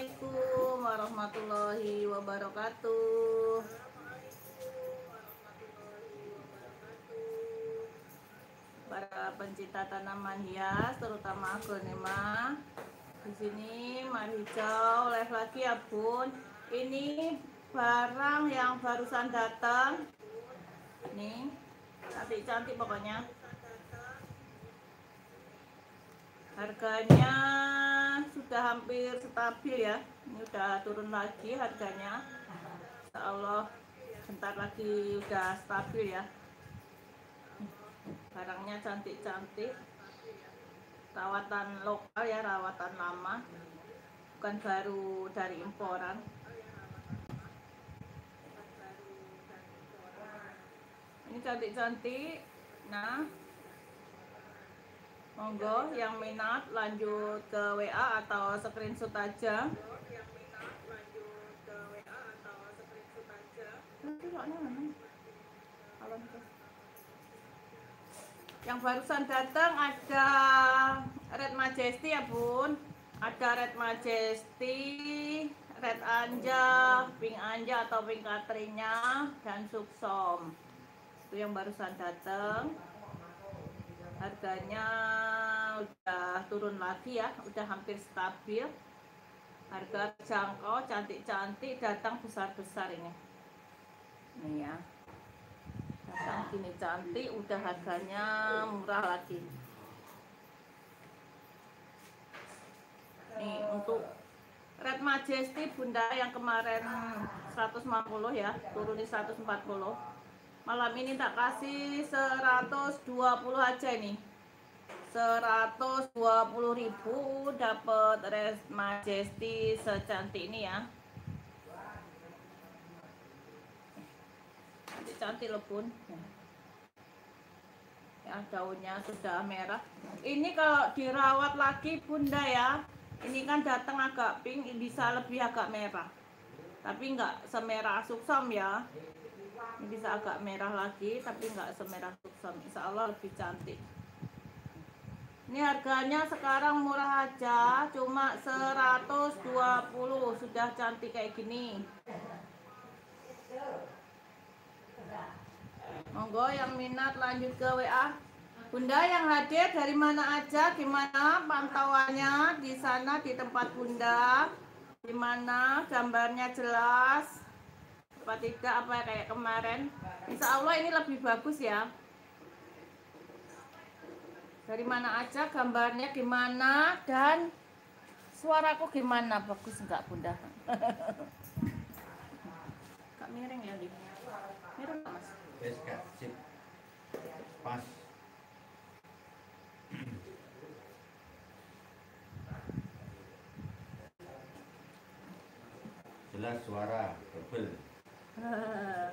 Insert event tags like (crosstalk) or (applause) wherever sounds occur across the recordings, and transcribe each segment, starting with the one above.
Assalamualaikum warahmatullahi wabarakatuh. Para pencinta tanaman hias, terutama aglonema, di sini mari hijau live lagi ya bun. Ini barang yang barusan datang. Nih, tapi cantik pokoknya. Harganya sudah hampir stabil ya ini udah turun lagi harganya Insya Allah bentar lagi udah stabil ya barangnya cantik-cantik rawatan lokal ya rawatan lama bukan baru dari imporan ini cantik-cantik nah monggo yang minat lanjut ke WA atau screenshot aja yang barusan datang ada Red Majesty ya bun ada Red Majesty Red Anja, Pink Anja atau Pink Katrinya dan Suksom itu yang barusan datang harganya udah turun lagi ya udah hampir stabil harga jangkau cantik-cantik datang besar-besar ini ini ya datang gini cantik udah harganya murah lagi ini untuk Red Majesty Bunda yang kemarin 150 ya turun di 140 malam ini tak kasih 120 aja ini 120 ribu dapat res majesty secantik ini ya cantik cantik lebun ya daunnya sudah merah ini kalau dirawat lagi bunda ya ini kan datang agak pink bisa lebih agak merah tapi enggak semerah suksam ya ini bisa agak merah lagi tapi nggak semerah Tucson insya Allah lebih cantik ini harganya sekarang murah aja cuma 120 sudah cantik kayak gini monggo yang minat lanjut ke WA Bunda yang hadir dari mana aja gimana pantauannya di sana di tempat Bunda gimana gambarnya jelas apa tidak apa kayak kemarin Insya Allah ini lebih bagus ya dari mana aja gambarnya gimana dan suaraku gimana bagus enggak bunda kak (laughs) miring ya nih, miring mas pas (clears throat) jelas suara double (laughs)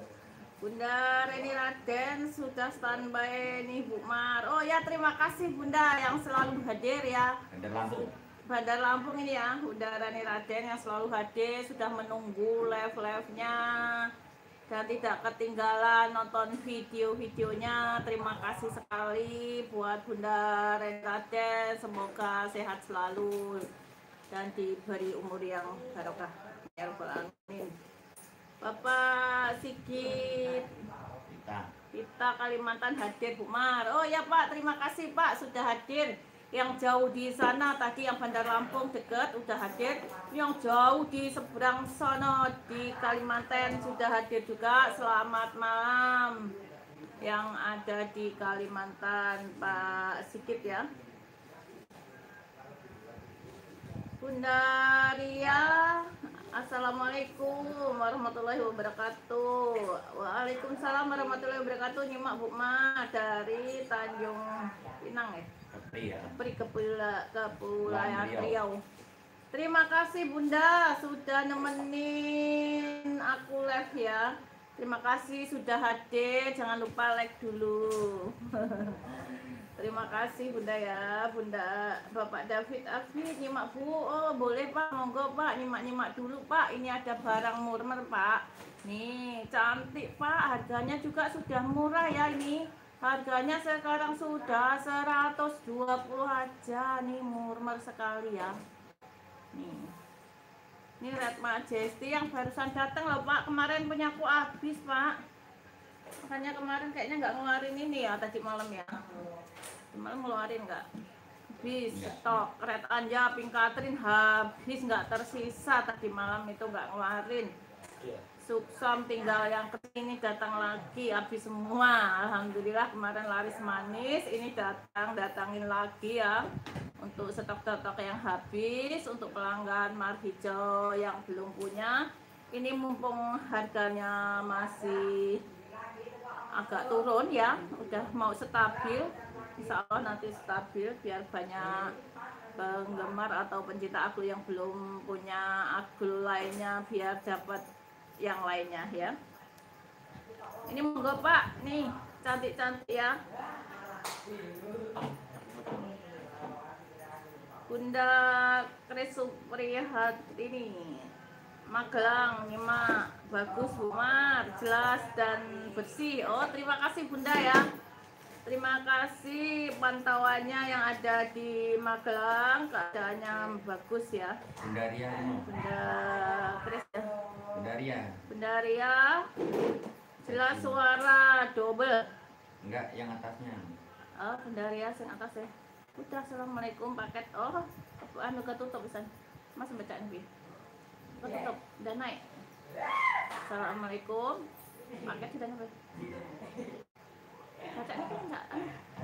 Bunda Reni Raden sudah standby nih Bu Mar. Oh ya terima kasih Bunda yang selalu hadir ya. Bandar Lampung. Bandar Lampung ini ya, Bunda Reni Raden yang selalu hadir sudah menunggu live-live-nya dan tidak ketinggalan nonton video-videonya. Terima kasih sekali buat Bunda Reni Raden. Semoga sehat selalu dan diberi umur yang barokah. Ya Amin. Bapak Sigit kita Kalimantan hadir Bu Mar. Oh ya Pak, terima kasih Pak sudah hadir. Yang jauh di sana tadi yang Bandar Lampung dekat sudah hadir. Yang jauh di seberang sana di Kalimantan sudah hadir juga. Selamat malam. Yang ada di Kalimantan Pak Sigit ya. Bunda Ria Assalamualaikum warahmatullahi wabarakatuh. Waalaikumsalam warahmatullahi wabarakatuh. Nyimak Bu Ma dari Tanjung Pinang ya. Kepri iya. ya. Kepula Kepulauan Riau. Terima kasih Bunda sudah nemenin aku live ya. Terima kasih sudah hadir. Jangan lupa like dulu. (laughs) Terima kasih Bunda ya, Bunda Bapak David Afif nyimak Bu. Oh, boleh Pak, monggo Pak nyimak-nyimak dulu Pak. Ini ada barang murmer Pak. Nih, cantik Pak, harganya juga sudah murah ya ini. Harganya sekarang sudah 120 aja nih murmer sekali ya. Nih. Ini Red Majesty yang barusan datang loh Pak. Kemarin punya aku habis Pak. Makanya kemarin kayaknya nggak ngeluarin ini ya tadi malam ya semalam ngeluarin nggak bis ya. stok red ya Pink Katrin habis nggak tersisa tadi malam itu nggak ngeluarin ya. Suksom tinggal yang sini datang lagi habis semua Alhamdulillah kemarin laris manis ini datang datangin lagi ya untuk stok-stok yang habis untuk pelanggan Marhijo yang belum punya ini mumpung harganya masih agak turun ya udah mau stabil insya Allah nanti stabil biar banyak penggemar atau pencinta aku yang belum punya aglo lainnya biar dapat yang lainnya ya ini monggo pak nih cantik-cantik ya Bunda Krisuprihat ini Magelang nih Mak bagus Umar jelas dan bersih oh terima kasih Bunda ya Terima kasih pantauannya yang ada di Magelang, keadaannya bagus ya. Bendaria. Benda Kris ya. Bendaria. Bendaria. Jelas suara double. Enggak, yang atasnya. Oh, Bendaria yang atas ya. Putra, assalamualaikum paket. Oh, anu ketutup bisa. Mas baca bi. Ketutup, udah naik. Assalamualaikum. Paket sudah naik.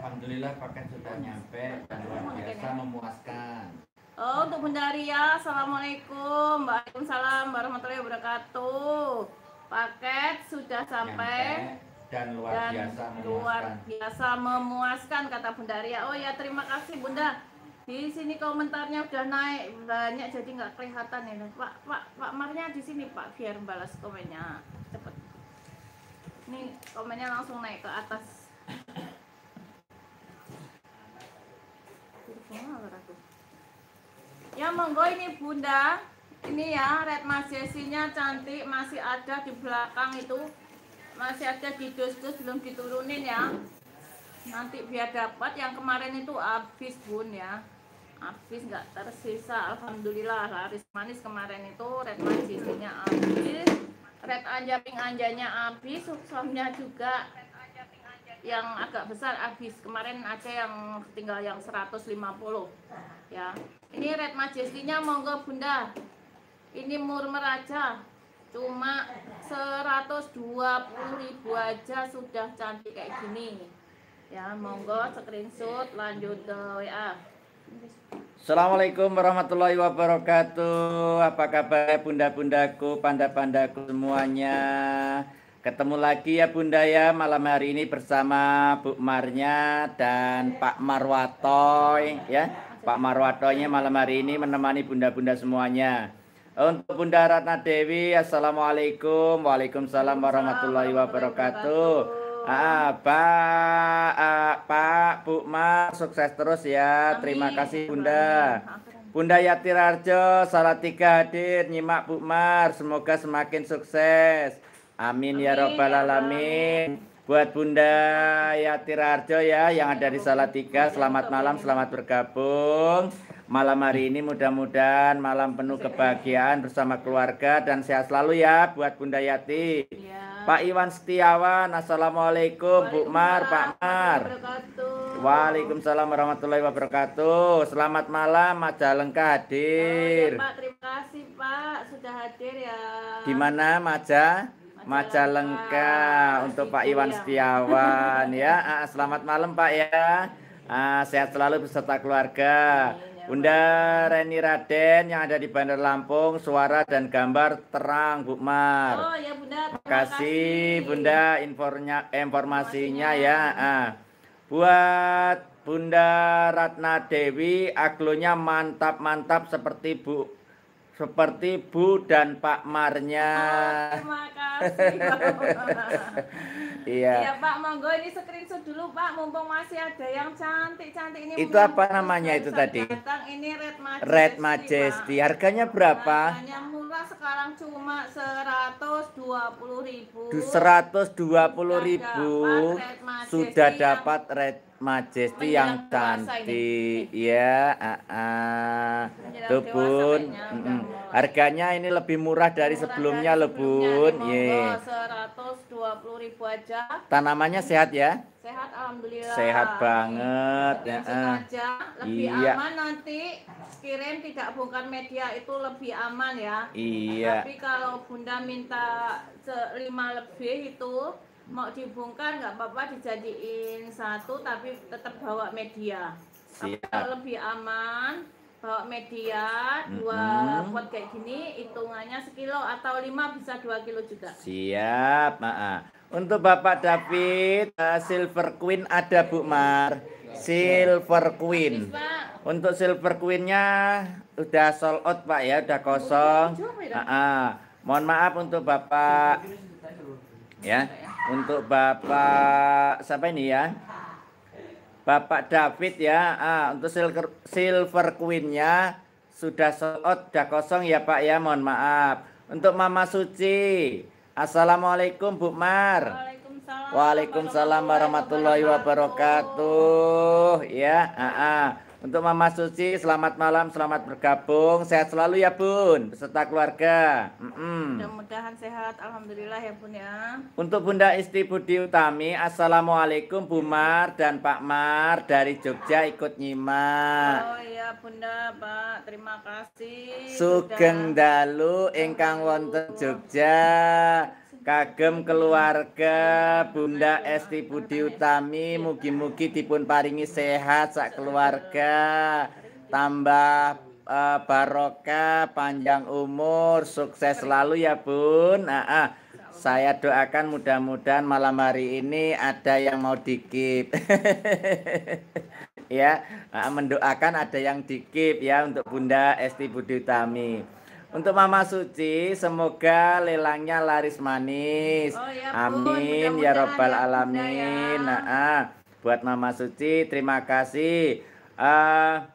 Alhamdulillah paket sudah nyampe dan luar biasa memuaskan. Oh, untuk Bunda Ria, ya. Assalamualaikum Waalaikumsalam warahmatullahi wabarakatuh Paket sudah sampai Dan luar dan biasa memuaskan luar biasa memuaskan kata Bunda Ria Oh ya, terima kasih Bunda Di sini komentarnya udah naik Banyak jadi nggak kelihatan ya Pak, Pak, Pak Marnya di sini Pak Biar balas komennya Cepet Nih, komennya langsung naik ke atas Ya monggo ini bunda Ini ya red mas Jessinya cantik masih ada di belakang itu Masih ada di dus-dus belum diturunin ya Nanti biar dapat yang kemarin itu habis bun ya Habis nggak tersisa Alhamdulillah laris manis kemarin itu red mas Jessinya habis Red anjaping anjanya habis Suksomnya juga yang agak besar habis kemarin ada yang tinggal yang 150 ya ini red majestinya monggo bunda ini murmer aja cuma 120 ribu aja sudah cantik kayak gini ya monggo screenshot lanjut ke WA Assalamualaikum warahmatullahi wabarakatuh Apa kabar bunda-bundaku, panda-pandaku semuanya Ketemu lagi ya Bunda ya malam hari ini bersama Bu Marnya dan Pak Marwatoy ya. Pak Marwatoynya malam hari ini menemani bunda-bunda semuanya. Untuk Bunda Ratna Dewi, Assalamualaikum, Waalaikumsalam warahmatullahi wabarakatuh. Ah, Pak, ah, Pak, Bu Mar, sukses terus ya. Terima kasih Bunda. Bunda Yatirarjo salah Salatiga hadir, nyimak Bu Mar, semoga semakin sukses. Amin, ya, ya robbal alamin. Buat Bunda Yati Rarjo ya yang ada di Salatiga, selamat malam, selamat bergabung. Malam hari ini mudah-mudahan malam penuh kebahagiaan bersama keluarga dan sehat selalu ya buat Bunda Yati. Ya. Pak Iwan Setiawan, Assalamualaikum, Bu Mar, Pak Mar. Waalaikumsalam warahmatullahi wabarakatuh. Selamat malam, Majalengka hadir. Oh, ya, Pak, terima kasih Pak sudah hadir ya. Di mana Maja? maca Majalengka untuk Pak Iwan Setiawan ya. (laughs) Ah, selamat malam Pak ya. Ah, sehat selalu beserta keluarga. Ya Bunda Reni Raden yang ada di Bandar Lampung, suara dan gambar terang, Bu Mar. Oh ya Bunda. Terima kasih Bunda informnya, informasinya ya. Ah. Buat Bunda Ratna Dewi, aglonya mantap-mantap seperti Bu seperti Bu dan Pak Marnya. Oh, terima kasih. (laughs) iya. Iya Pak, monggo ini screenshot dulu Pak, mumpung masih ada yang cantik-cantik ini. Itu apa namanya itu tadi? Datang ini Red Majesty. Red Majesty. Harganya berapa? Harganya murah sekarang cuma 120.000. 120.000 sudah dapat Red majesti yang cantik ya uh, uh. Lebun mm -mm. harganya ini lebih murah dari murah sebelumnya dari Lebun ye yeah. ribu aja tanamannya sehat ya sehat alhamdulillah sehat banget ya, uh. aja. lebih iya. aman nanti kirim tidak bukan media itu lebih aman ya iya tapi kalau bunda minta lima lebih itu mau dibongkar nggak apa-apa dijadiin satu tapi tetap bawa media Siap. tapi lebih aman bawa media dua mm -hmm. pot kayak gini hitungannya sekilo atau lima bisa dua kilo juga siap maaf ah, ah. untuk bapak David uh, Silver Queen ada Bu Mar Silver Queen untuk Silver Queennya udah sold out Pak ya udah oh, kosong maaf iya, ya. mohon maaf untuk bapak ya untuk Bapak siapa ini ya? Bapak David ya. Ah, untuk silver, silver queen-nya sudah sold out, sudah kosong ya Pak ya. Mohon maaf. Untuk Mama Suci. Assalamualaikum Bu Mar. Waalaikumsalam warahmatullahi wabarakatuh. Ya, ah, ah. Untuk Mama Suci, selamat malam, selamat bergabung. Sehat selalu ya Bun, beserta keluarga. mm Mudah-mudahan sehat, Alhamdulillah ya Bun ya. Untuk Bunda Isti Budi Utami, Assalamualaikum Bu Mar dan Pak Mar dari Jogja ikut nyimak. Oh iya Bunda, Pak, terima kasih. Sugeng Dalu, Engkang wonten Jogja kagem keluarga Bunda Esti Budi Utami mugi-mugi dipun paringi sehat sak keluarga tambah uh, barokah panjang umur sukses selalu ya Bun ah, ah. saya doakan mudah-mudahan malam hari ini ada yang mau dikip (laughs) ya ah, mendoakan ada yang dikip ya untuk Bunda Esti Budi Utami untuk Mama Suci, semoga lelangnya laris manis. Oh, ya, Amin ya robbal ya, alamin. Ya. Nah, ah, buat Mama Suci, terima kasih. Uh,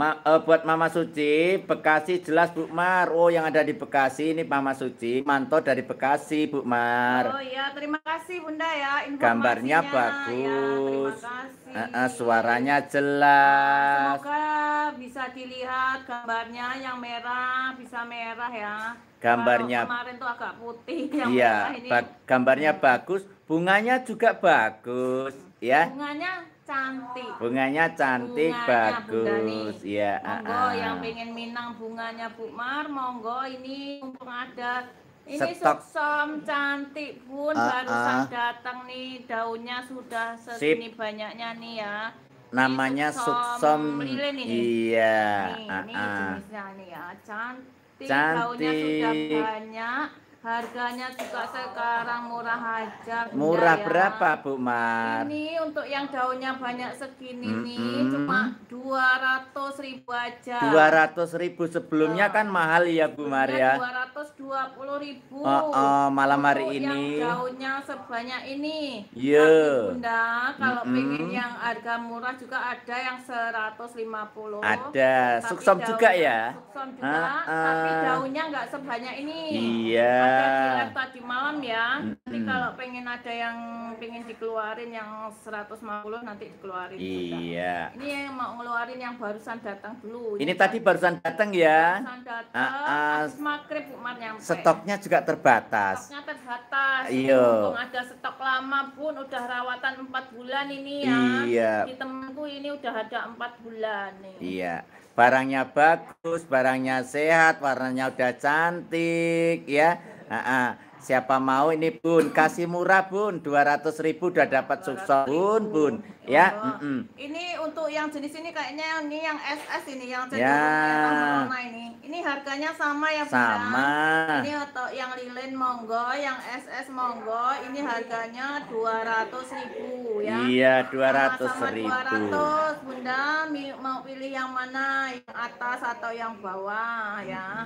Ma, uh, buat Mama Suci, Bekasi jelas Bu Mar. Oh, yang ada di Bekasi ini Mama Suci, Manto dari Bekasi, Bu Mar. Oh iya, terima kasih Bunda ya informasinya. Gambarnya ya, bagus. Ya, terima kasih. Uh, uh, suaranya jelas. Semoga bisa dilihat gambarnya yang merah bisa merah ya. Gambarnya Kalau kemarin tuh agak putih yang iya, ini. Ba gambarnya iya. bagus, bunganya juga bagus, ya. Bunganya cantik. Bunganya cantik, bunganya, bagus. Iya. Monggo uh, yang pengen minang bunganya Bu Mar, monggo ini mumpung ada ini stok cantik pun uh, ah, barusan datang nih daunnya sudah segini Sip. banyaknya nih ya. Namanya suksom. Iya. Ini, uh, ini jenisnya nih ya. Cantik, cantik. daunnya sudah banyak. Harganya juga sekarang murah aja. murah ya. berapa, Bu Mar? Ini untuk yang daunnya banyak segini mm -hmm. nih, cuma 200 ribu aja. Dua ratus ribu sebelumnya oh. kan mahal ya, Bu Mar ya? 220 ribu. Oh, oh malam hari untuk ini. Yang daunnya sebanyak ini. Iya. Yeah. Bunda, kalau mm -hmm. pengen yang harga murah juga ada yang 150. Ada. suksom juga ya? Suksom juga, Uh, uh. tapi ah. daunnya nggak sebanyak ini. Iya ada iya. di tadi malam ya. Nanti -hmm. kalau pengen ada yang pengen dikeluarin yang 150 nanti dikeluarin. Iya. Ini yang mau ngeluarin yang barusan datang dulu. Ini, Ini tadi barusan datang ya. Barusan datang. Uh, uh, maghrib Stoknya juga terbatas. Stoknya terbatas. Iya. ada stok lama pun udah rawatan 4 bulan ini ya. Iya. Di temanku ini udah ada 4 bulan nih. Iya barangnya bagus, barangnya sehat, warnanya udah cantik ya. Uh Siapa mau ini bun, kasih murah bun, 200 ribu udah dapat sukses bun bun ya. Oh. Mm -mm. Ini untuk yang jenis ini kayaknya ini yang SS ini yang jenis ya. yang ini. Ini harganya sama ya bun. Ya? Sama. Ini atau yang lilin monggo, yang SS monggo, ini harganya 200 ribu ya. Iya 200 sama -sama ribu. 200 bunda mau pilih yang mana, yang atas atau yang bawah ya.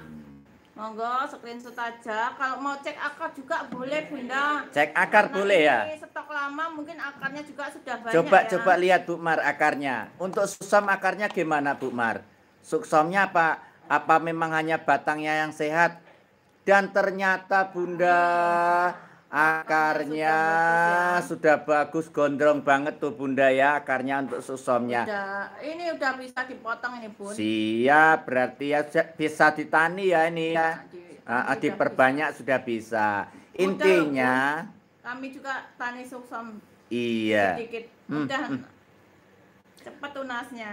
Monggo screenshot aja. Kalau mau cek akar juga boleh Bunda. Cek akar Karena boleh ya. Stok lama mungkin akarnya juga sudah banyak. Coba ya. coba lihat Bu Mar akarnya. Untuk susam akarnya gimana Bu Mar? Suksomnya apa? Apa memang hanya batangnya yang sehat? Dan ternyata Bunda Akarnya ya, sudah bagus, gondrong banget tuh Bunda ya akarnya untuk susomnya. Udah, ini udah bisa dipotong ini Bun. Siap, berarti ya bisa ditani ya ini ya. Di, uh, diperbanyak bisa. sudah bisa. Intinya Udah, kami juga tani susom. Iya. Sedikit mudah hmm, hmm. cepat tunasnya.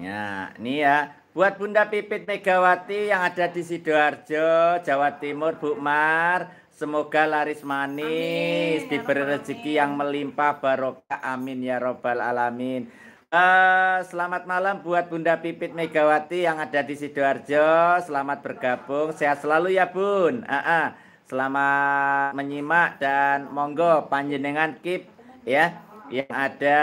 Ya, ini ya buat Bunda Pipit Megawati yang ada di Sidoarjo, Jawa Timur, Bu Mar Semoga laris manis, amin, ya diberi rezeki yang melimpah barokah. Amin ya robbal alamin. Uh, selamat malam buat Bunda Pipit Megawati yang ada di sidoarjo. Selamat bergabung, sehat selalu ya Bun. Uh -uh. Selamat menyimak dan monggo panjenengan keep ya yang ada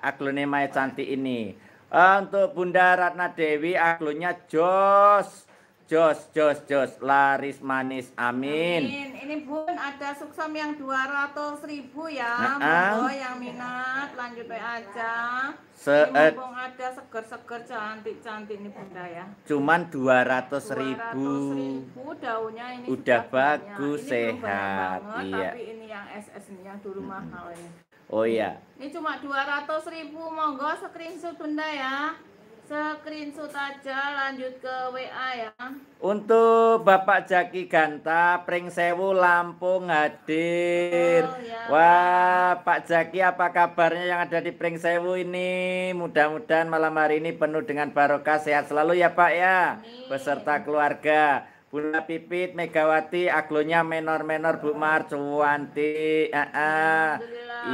aglonema cantik ini. Uh, untuk Bunda Ratna Dewi aglonya jos Jos, jos, jos, laris manis, amin. amin. Ini pun ada suksom yang dua ratus ribu ya, nah, ah. monggo yang minat lanjut aja. Ini Mumpung eh. ada seger-seger cantik-cantik ini bunda ya. Cuman 200 ribu. 200 ribu daunnya ini udah bagus ini sehat. Banget, iya. Tapi ini yang SS ini yang dulu hmm. mahal ini. Oh iya. Ini cuma dua ratus ribu, monggo screenshot bunda ya. Screenshot aja lanjut ke WA ya. Untuk Bapak Jaki Ganta, Pring Sewu, Lampung hadir. Oh, ya. Wah, Pak Jaki apa kabarnya yang ada di Pring Sewu ini? Mudah-mudahan malam hari ini penuh dengan barokah sehat selalu ya Pak ya. Amin. Beserta keluarga. Bunda Pipit, Megawati, aglonya menor-menor Bu Mar, cuanti.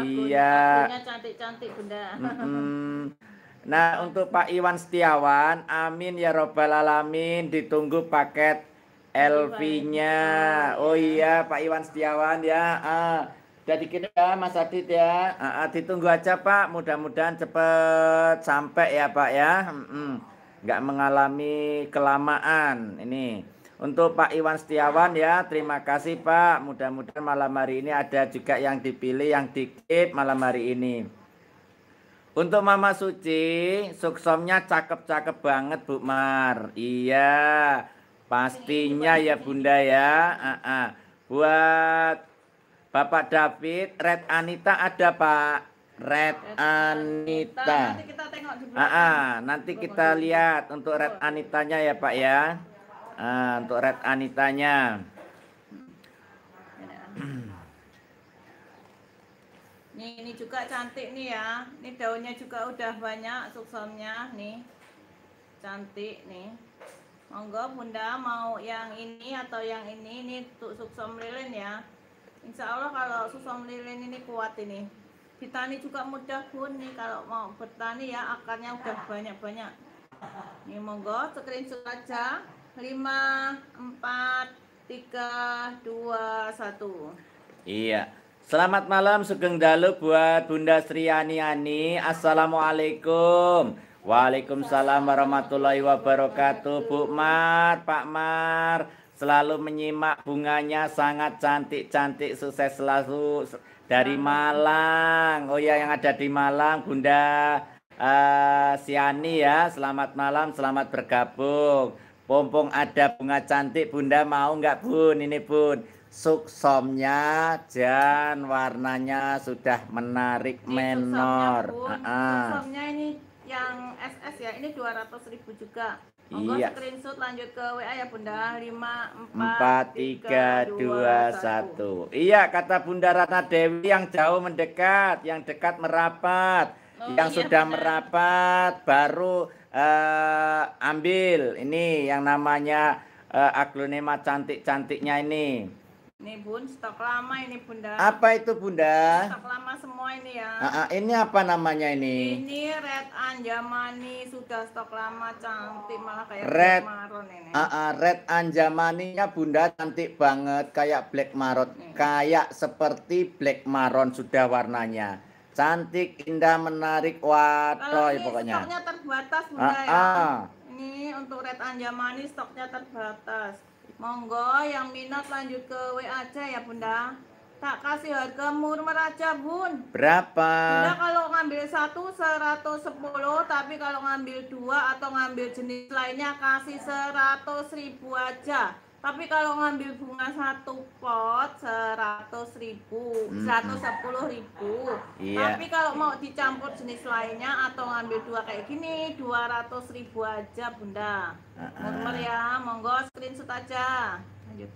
Iya. Cantik-cantik Bunda. Mm -hmm. Nah untuk Pak Iwan Setiawan, amin ya robbal alamin. Ditunggu paket LV-nya. Oh iya Pak Iwan Setiawan ya. Ah, jadi kita ya, Mas Adit ya. Ah, ah, ditunggu aja Pak. Mudah-mudahan cepet sampai ya Pak ya. nggak mengalami kelamaan ini. Untuk Pak Iwan Setiawan ya, terima kasih Pak. Mudah-mudahan malam hari ini ada juga yang dipilih, yang dikit malam hari ini. Untuk Mama Suci, suksomnya cakep-cakep banget Bu Mar. Iya, pastinya iya, ya Bunda ya. Uh -uh. Buat Bapak David, Red Anita ada Pak. Red, Anita. Anita. Nanti kita tengok dulu. Uh Nanti kita lihat untuk Red Anitanya ya Pak ya. Uh, untuk Red Anitanya. Nih, ini juga cantik nih ya. Ini daunnya juga udah banyak suksamnya nih. Cantik nih. Monggo Bunda mau yang ini atau yang ini ini untuk suksom lilin ya. Insya Allah kalau suksom lilin ini kuat ini. Ditani juga mudah bun nih kalau mau bertani ya akarnya udah banyak-banyak. Nih monggo screenshot aja. 5 4 3 2 1. Iya. Selamat malam Sugeng Dalu buat Bunda Sri Ani Ani. Assalamualaikum. Waalaikumsalam warahmatullahi wabarakatuh. Bu Mar, Pak Mar, selalu menyimak bunganya sangat cantik-cantik sukses selalu dari Malang. Oh ya yang ada di Malang Bunda uh, eh, Siani ya. Selamat malam, selamat bergabung. Pompong ada bunga cantik Bunda mau nggak Bun? Ini Bun suksomnya dan warnanya sudah menarik ini menor. Suksomnya, pun, uh suksomnya ini yang SS ya, ini 200 ribu juga. Monggo iya. screenshot lanjut ke WA ya Bunda 5 4, 4 3, satu Iya kata Bunda Ratna Dewi yang jauh mendekat, yang dekat merapat. Oh, yang iya, sudah merapat baru uh, ambil ini yang namanya uh, aglonema cantik-cantiknya ini. Ini bun, stok lama ini bunda. Apa itu bunda? Stok lama semua ini ya. A ah, -a, ah, ini apa namanya ini? Ini red anjamani sudah stok lama cantik malah kayak red, black maron ini. A ah, -a, red anjamaninya bunda cantik banget kayak black maron, kayak seperti black maron sudah warnanya. Cantik, indah, menarik, watoy pokoknya. Stoknya terbatas bunda A -a. ya. Ini untuk red anjamani stoknya terbatas. Monggo yang minat lanjut ke WA aja ya Bunda. Tak kasih harga murmur aja Bun. Berapa? Bunda kalau ngambil satu 110 tapi kalau ngambil dua atau ngambil jenis lainnya kasih 100 ribu aja. Tapi kalau ngambil bunga satu pot seratus ribu, hmm. seratus sepuluh ribu. Iya. Tapi kalau mau dicampur jenis lainnya atau ngambil dua kayak gini, dua ratus ribu aja bunda. Uh -uh. Nomor ya, monggo screenshot aja. Lanjut.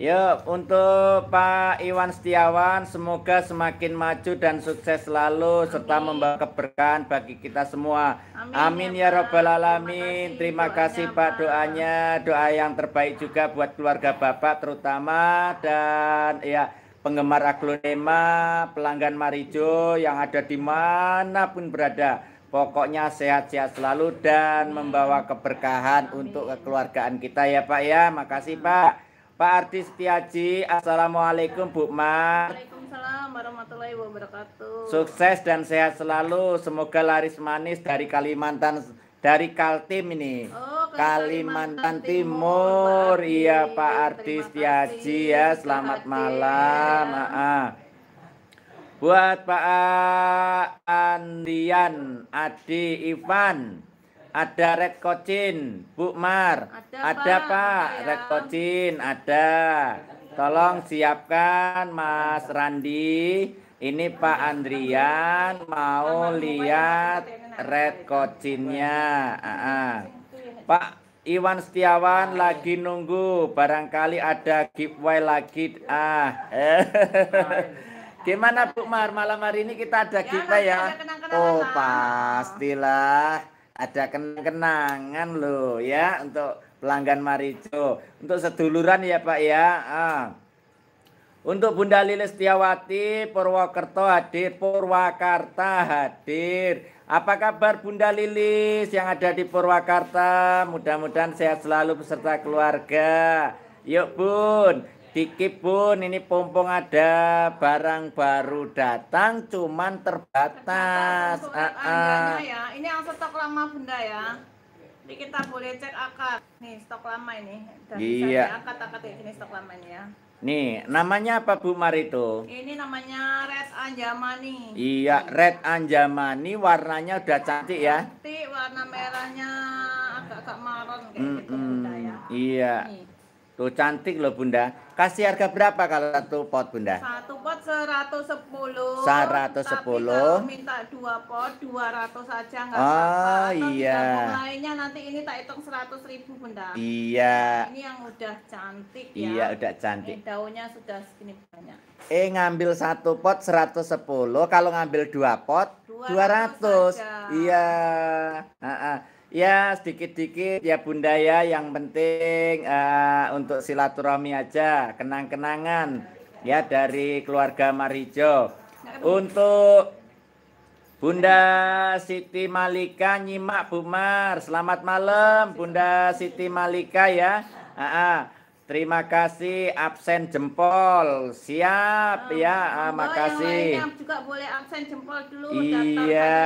Ya untuk Pak Iwan Setiawan, semoga semakin maju dan sukses selalu Amin. serta membawa keberkahan bagi kita semua. Amin, ya Amin ya, ya Robbal Alamin. Terima kasih, Terima Pak doanya, doa yang terbaik juga buat keluarga Bapak terutama dan ya penggemar aglonema, pelanggan Marijo yang ada di manapun berada. Pokoknya sehat-sehat selalu dan membawa keberkahan Amin. untuk kekeluargaan kita ya Pak ya. Makasih Pak. Pak Artis Tiaji, Assalamualaikum Bu Mar. Waalaikumsalam warahmatullahi wabarakatuh. Sukses dan sehat selalu. Semoga laris manis dari Kalimantan dari Kaltim ini. Oh, Kalimantan, Timur. Timur. iya ya. Pak Artis Tiaji. ya. Selamat malam. Ya. Buat Pak Andian, Adi Ivan. Ada Red Kocin, Bu Mar. Ada, ada Pak, Pak. Red ya. Kocin ada. Tolong siapkan Mas Randi. Ini Pak Andrian mau lihat Red Kocinnya. Pak Iwan Setiawan lagi nunggu. Barangkali ada giveaway lagi. Ah. Gimana Bu Mar malam hari ini kita ada ya, giveaway ya? Oh pastilah ada kenangan loh ya untuk pelanggan Marico Untuk seduluran ya Pak ya. Ah. Untuk Bunda Lilis Setiawati Purwokerto hadir, Purwakarta hadir. Apa kabar Bunda Lilis yang ada di Purwakarta? Mudah-mudahan sehat selalu beserta keluarga. Yuk Bun, Dikit pun ini pompong ada barang baru datang cuman terbatas. Ah, ah. Ya. Ini yang stok lama Bunda ya. ini kita boleh cek akar. Nih stok lama ini. Dan iya. akar-akar ini stok ini ya. Nih, namanya apa Bu Marito? Ini namanya Red Anjamani. Iya, Red Anjamani warnanya udah cantik ya. Cantik, warna merahnya agak-agak maron kayak mm -mm. gitu ya. Iya. Tuh cantik loh Bunda. Kasih harga berapa kalau satu pot Bunda? Satu pot 110. 110. Tapi kalau minta dua pot 200 saja nggak oh, apa-apa. Oh iya. lainnya nanti ini tak hitung 100 ribu Bunda. Iya. Nah, ini yang udah cantik ya. Iya udah cantik. Ini daunnya sudah segini banyak. Eh ngambil satu pot 110, kalau ngambil dua pot 200. 200. Aja. Iya. Uh -uh. Ya sedikit-sedikit ya bunda ya yang penting uh, untuk silaturahmi aja kenang-kenangan ya dari keluarga Marijo. Untuk Bunda Siti Malika nyimak Bumar. Selamat malam Bunda Siti Malika ya. -uh. Terima kasih absen jempol. Siap oh, ya, oh, ah, makasih. Yang juga boleh absen jempol dulu. Iya.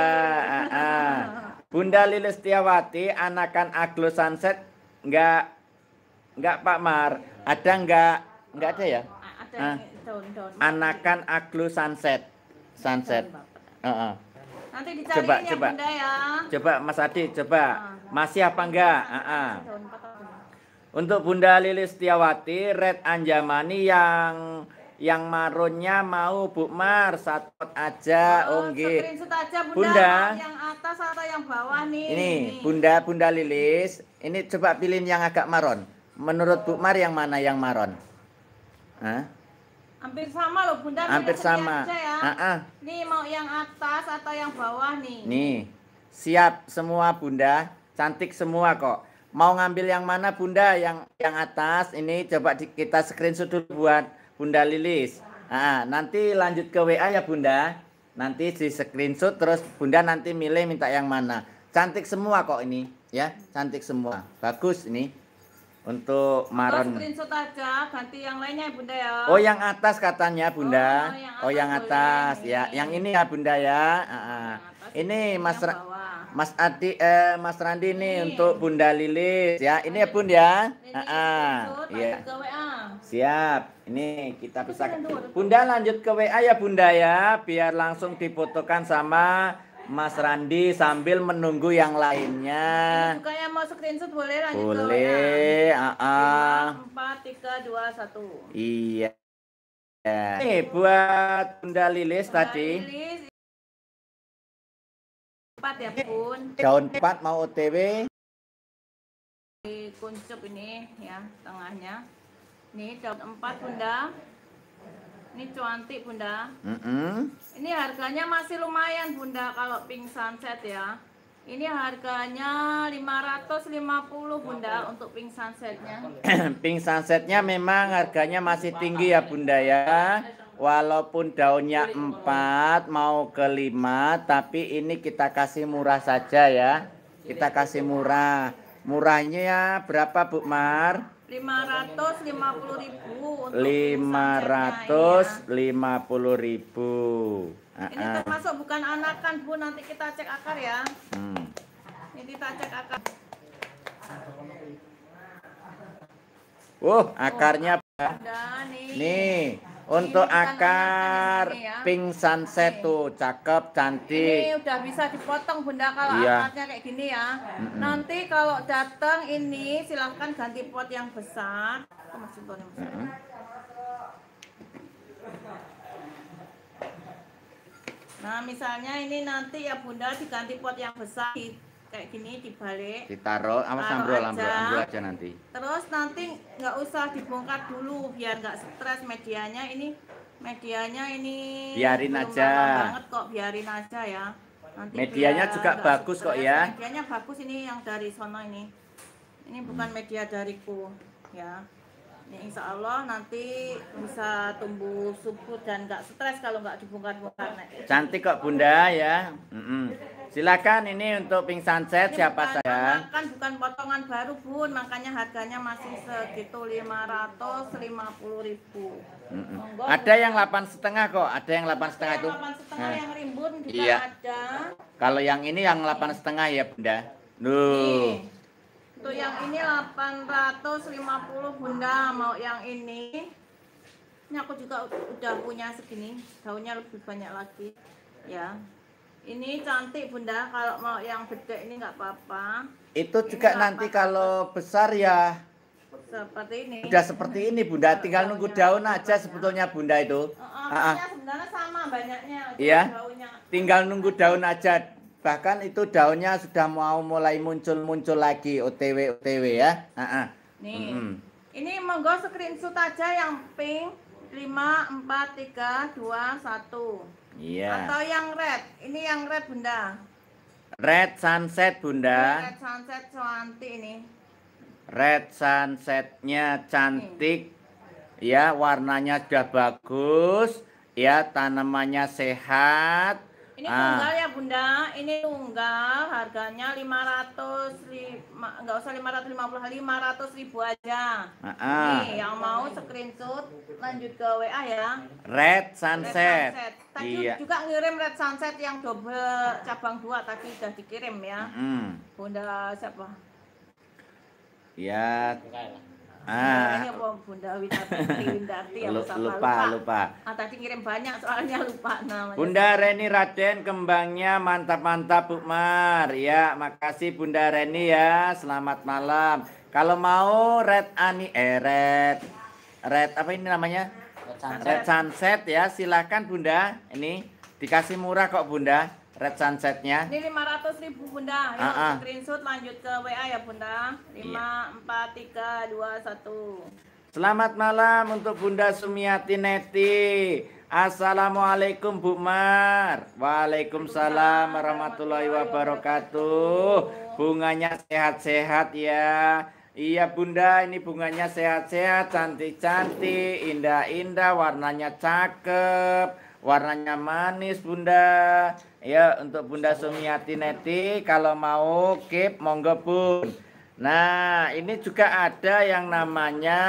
Ah, ah (laughs) Bunda Lilis Tiawati, anakan Aglo Sunset, enggak, enggak Pak Mar, ada enggak, enggak ada ya? Ah. ah. Anakan Aglo Sunset, Sunset. Uh -uh. Nanti coba, ya coba. Bunda ya. Coba Mas Adi, coba. Masih apa enggak? Ah, ah. Untuk Bunda Lili Setiawati, Red Anjamani yang yang marunnya mau Bu Mar satot aja oh, onggi. Bunda, Bunda. yang atas atau yang bawah nih. Ini Bunda Bunda Lilis, ini coba pilih yang agak maron. Menurut Bu Mar yang mana yang maron? Hah? Hampir sama loh Bunda. Hampir sama. Aja ya. Uh -uh. Nih mau yang atas atau yang bawah nih. Nih. Siap semua Bunda, cantik semua kok. Mau ngambil yang mana Bunda? Yang yang atas ini coba di, kita screenshot dulu buat Bunda Lilis. Nah, nanti lanjut ke WA ya Bunda. Nanti di screenshot terus Bunda nanti milih minta yang mana. Cantik semua kok ini, ya. Cantik semua. Bagus ini. Untuk Maron. Oh, screenshot aja, ganti yang lainnya ya, Bunda ya. Oh, yang atas katanya Bunda. Oh, yang atas, oh, yang atas ya. Yang ini ya Bunda ya. Yang ini Mas bawah. Mas Adi eh Mas Randi ini. nih untuk Bunda Lilis ya. Ini ya bunda ya. Iya. Siap. Ini kita bisa. Bunda lanjut ke WA ya Bunda ya, biar langsung difotokan sama Mas Randi sambil menunggu yang lainnya. Bukannya yang mau screenshot boleh lanjut Boleh, heeh. Ah, ah. Empat, tiga, dua, satu. Iya. Ini eh, buat Bunda Lilis Bunda tadi. Lilis. Empat ya, Bun. Daun empat mau OTW. kuncup ini ya, tengahnya. Nih daun empat, Bunda. Ini cantik bunda. Mm -hmm. Ini harganya masih lumayan bunda kalau pink sunset ya. Ini harganya 550 bunda untuk pink sunsetnya. (clears throat) pink sunsetnya memang harganya masih tinggi ya bunda ya. Walaupun daunnya 4 mau ke 5 tapi ini kita kasih murah saja ya. Kita kasih murah. Murahnya ya berapa Bu Mar? 550 ribu untuk puluh ribu ini ah, ah. termasuk bukan anakan bu nanti kita cek akar ya hmm. ini kita cek akar uh akarnya oh, nih, nih. Untuk ini akar ya. pink sunset tuh cakep cantik. Ini udah bisa dipotong Bunda kalau iya. kayak gini ya. Mm -mm. Nanti kalau datang ini silahkan ganti pot yang besar. Nah, misalnya ini nanti ya Bunda diganti pot yang besar kayak gini dibalik ditaruh sama sambro ambrol ambrol aja nanti terus nanti nggak usah dibongkar dulu biar nggak stres medianya ini medianya ini biarin aja banget kok biarin aja ya nanti medianya juga bagus stres. kok ya medianya bagus ini yang dari sono ini ini bukan media dariku ya ini insya Allah nanti bisa tumbuh subur dan nggak stres kalau nggak dibongkar-bongkar cantik kok bunda ya mm -mm. Silakan ini untuk Pink Sunset ini siapa bukan saya? Makan bukan potongan baru Bun, makanya harganya masih segitu 550 ribu. Mm -mm. Monggo, ada yang 8 setengah kok, ada yang 8 setengah itu. 8 setengah nah. yang rimbun juga iya. ada. Kalau yang ini yang 8 setengah ya bunda. Duh. Untuk yang ini 850 bunda, mau yang ini. Ini aku juga udah punya segini, daunnya lebih banyak lagi. Ya, ini cantik Bunda, kalau mau yang bedek ini nggak apa-apa. Itu juga ini nanti apa -apa. kalau besar ya. Seperti ini. Sudah seperti ini Bunda, tinggal nunggu daun aja sebetulnya Bunda itu. Oh, oh, ah, ah. Iya, sebenarnya sama banyaknya. Iya. Daunnya. Tinggal nunggu daun aja. Bahkan itu daunnya sudah mau mulai muncul-muncul lagi OTW OTW ya. Uh, uh. Nih. Mm -hmm. Ini monggo screenshot aja yang pink 5 4 3 2 1. Iya. Atau yang red. Ini yang red Bunda. Red sunset Bunda. Ini red sunset cantik ini. Red sunsetnya cantik. Ini. Ya, warnanya sudah bagus. Ya, tanamannya sehat ini ah. tunggal ya Bunda, ini tunggal harganya 500 lima, enggak usah 550 500 ribu aja. Ah, ah. Nih yang mau screenshot lanjut ke WA ya. Red Sunset. Red sunset. Tadi iya. juga ngirim Red Sunset yang double cabang dua tadi sudah dikirim ya. Mm. Bunda siapa? Ya. Ah, Bunda Windarti ya, lupa, lupa, lupa. Ah, tadi ngirim banyak soalnya lupa namanya. Bunda Reni Raden kembangnya mantap-mantap Bu Mar. Ya, makasih Bunda Reni ya. Selamat malam. Kalau mau Red Ani eh Red Red apa ini namanya? Red Sunset, Red sunset ya, silahkan Bunda. Ini dikasih murah kok Bunda. Red Sunsetnya. Ini 500 ribu Bunda. Ya, uh -uh. screenshot lanjut ke WA ya Bunda. 5, yeah. 4, 3, 2, 1. Selamat malam untuk Bunda Sumiati Neti. Assalamualaikum Bu Mar. Waalaikumsalam warahmatullahi wabarakatuh. Bunganya sehat-sehat ya. Iya Bunda, ini bunganya sehat-sehat, cantik-cantik, indah-indah, warnanya cakep, warnanya manis Bunda. Ya, untuk Bunda Sumiati Neti kalau mau keep monggo pun. Nah, ini juga ada yang namanya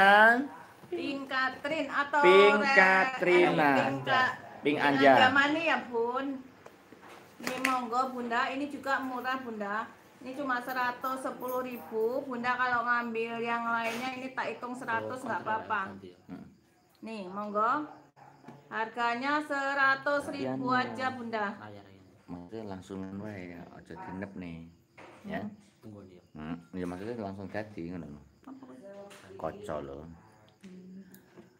Pink Katrin atau Pink Katrina. Eh, nah, Pink, Anja. Pink Anja. ya, Bun. Ini monggo Bunda, ini juga murah Bunda. Ini cuma seratus sepuluh ribu Bunda kalau ngambil yang lainnya ini tak hitung seratus nggak apa-apa. Hmm. Nih, monggo. Harganya seratus ribu aja ya. Bunda maksudnya langsung wae ya, aja dinep ah. nih ya hmm. tunggu hmm. ya maksudnya langsung jadi ngono kocok loh hmm.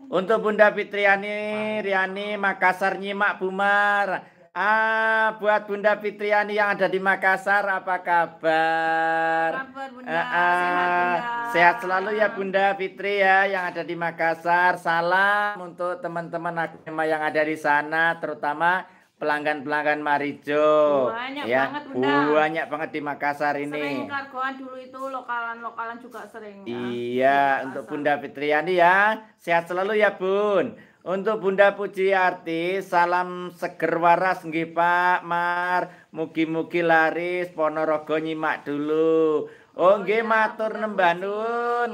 Untuk Bunda Fitriani, Riani, Makassar, Nyimak, Bumar. Ah, buat Bunda Fitriani yang ada di Makassar, apa kabar? Kabar Bunda, ah, ah, sehat, Bunda. sehat selalu ya Bunda Fitri ya yang ada di Makassar. Salam untuk teman-teman aku yang ada di sana, terutama pelanggan-pelanggan Marijo. Banyak ya, banget benar. Banyak banget di Makassar ini. Sering kargoan dulu itu lokalan-lokalan juga sering. Ya. Iya, untuk Bunda Fitriani ya. Sehat selalu ya, Bun. Untuk Bunda Puji Arti, salam seger waras nggih Pak Mar. Mugi-mugi laris Ponorogo nyimak dulu. Oh, oh nggih iya, matur nembah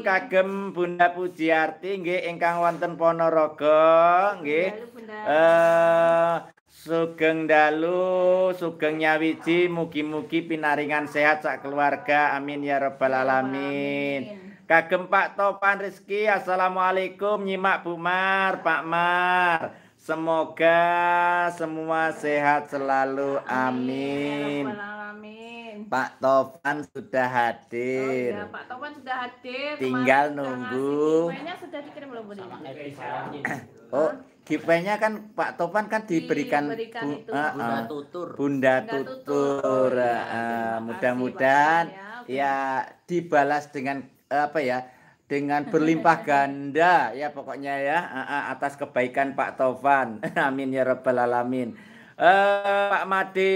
kagem Bunda Pujiarti nggih ingkang wonten Ponorogo nggih. Iya, eh Sugeng dalu, sugeng nyawiji, mugi-mugi pinaringan sehat sak keluarga. Amin ya rabbal ya alamin. Kagem Pak Topan Rizki, Assalamualaikum nyimak Bumar, Pak Mar. Semoga semua sehat selalu. Amin. Ya Amin. Oh iya, Pak Tovan sudah hadir. Oh, ya. Pak Tovan sudah hadir. Tinggal Kemarin nunggu. Kipenya sudah dikirim belum (clears throat) Oh, kipenya kan Pak Tovan kan iya, diberikan, diberikan bu, Uh, Bunda Tutur. Bunda Tutur. uh, mudah-mudahan ya. ya dibalas dengan eh, apa ya? dengan berlimpah (laughs) ganda ya pokoknya ya atas kebaikan Pak Tovan. (laughs) Amin ya rabbal alamin. Uh, Pak Made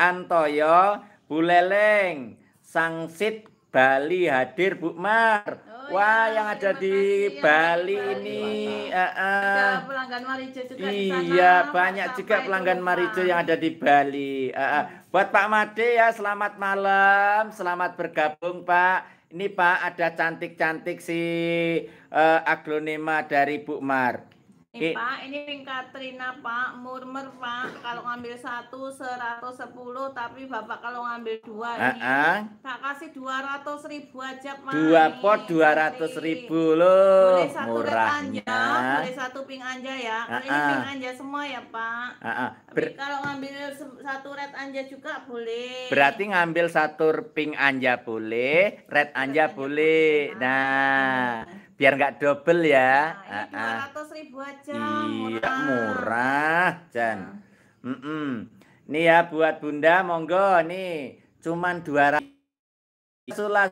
Antoyo Bu Leleng, Sangsit Bali hadir Bu Mar. Oh, iya, Wah, iya, yang ada di kasih, Bali ya, ini uh, uh, pelanggan Marijo juga Iya, di sana, banyak juga pelanggan Marijo yang ada di Bali. Uh, uh. Buat Pak Made ya, selamat malam, selamat bergabung Pak. Ini Pak ada cantik-cantik si uh, aglonema dari Bu Mar. Ini eh, Pak, ini ringkat Trina, Pak, murmur Pak. Kalau ngambil satu, seratus sepuluh, tapi Bapak kalau ngambil dua, uh -uh. ini, tak kasih dua ratus ribu aja, Pak. Dua pot dua ratus ribu loh, boleh satu murahnya. Aja, boleh satu ping anja ya, uh -uh. ini ping anja semua ya, Pak. Uh -uh. tapi kalau ngambil satu red anja juga boleh. Berarti ngambil satu ping anja boleh, red anja red boleh. boleh. Nah. nah biar nggak double ya. Nah, ini 200 ribu aja. Iya, murah, murah Jan. Nah. Mm -mm. Nih ya buat Bunda monggo nih cuman 200 Sulah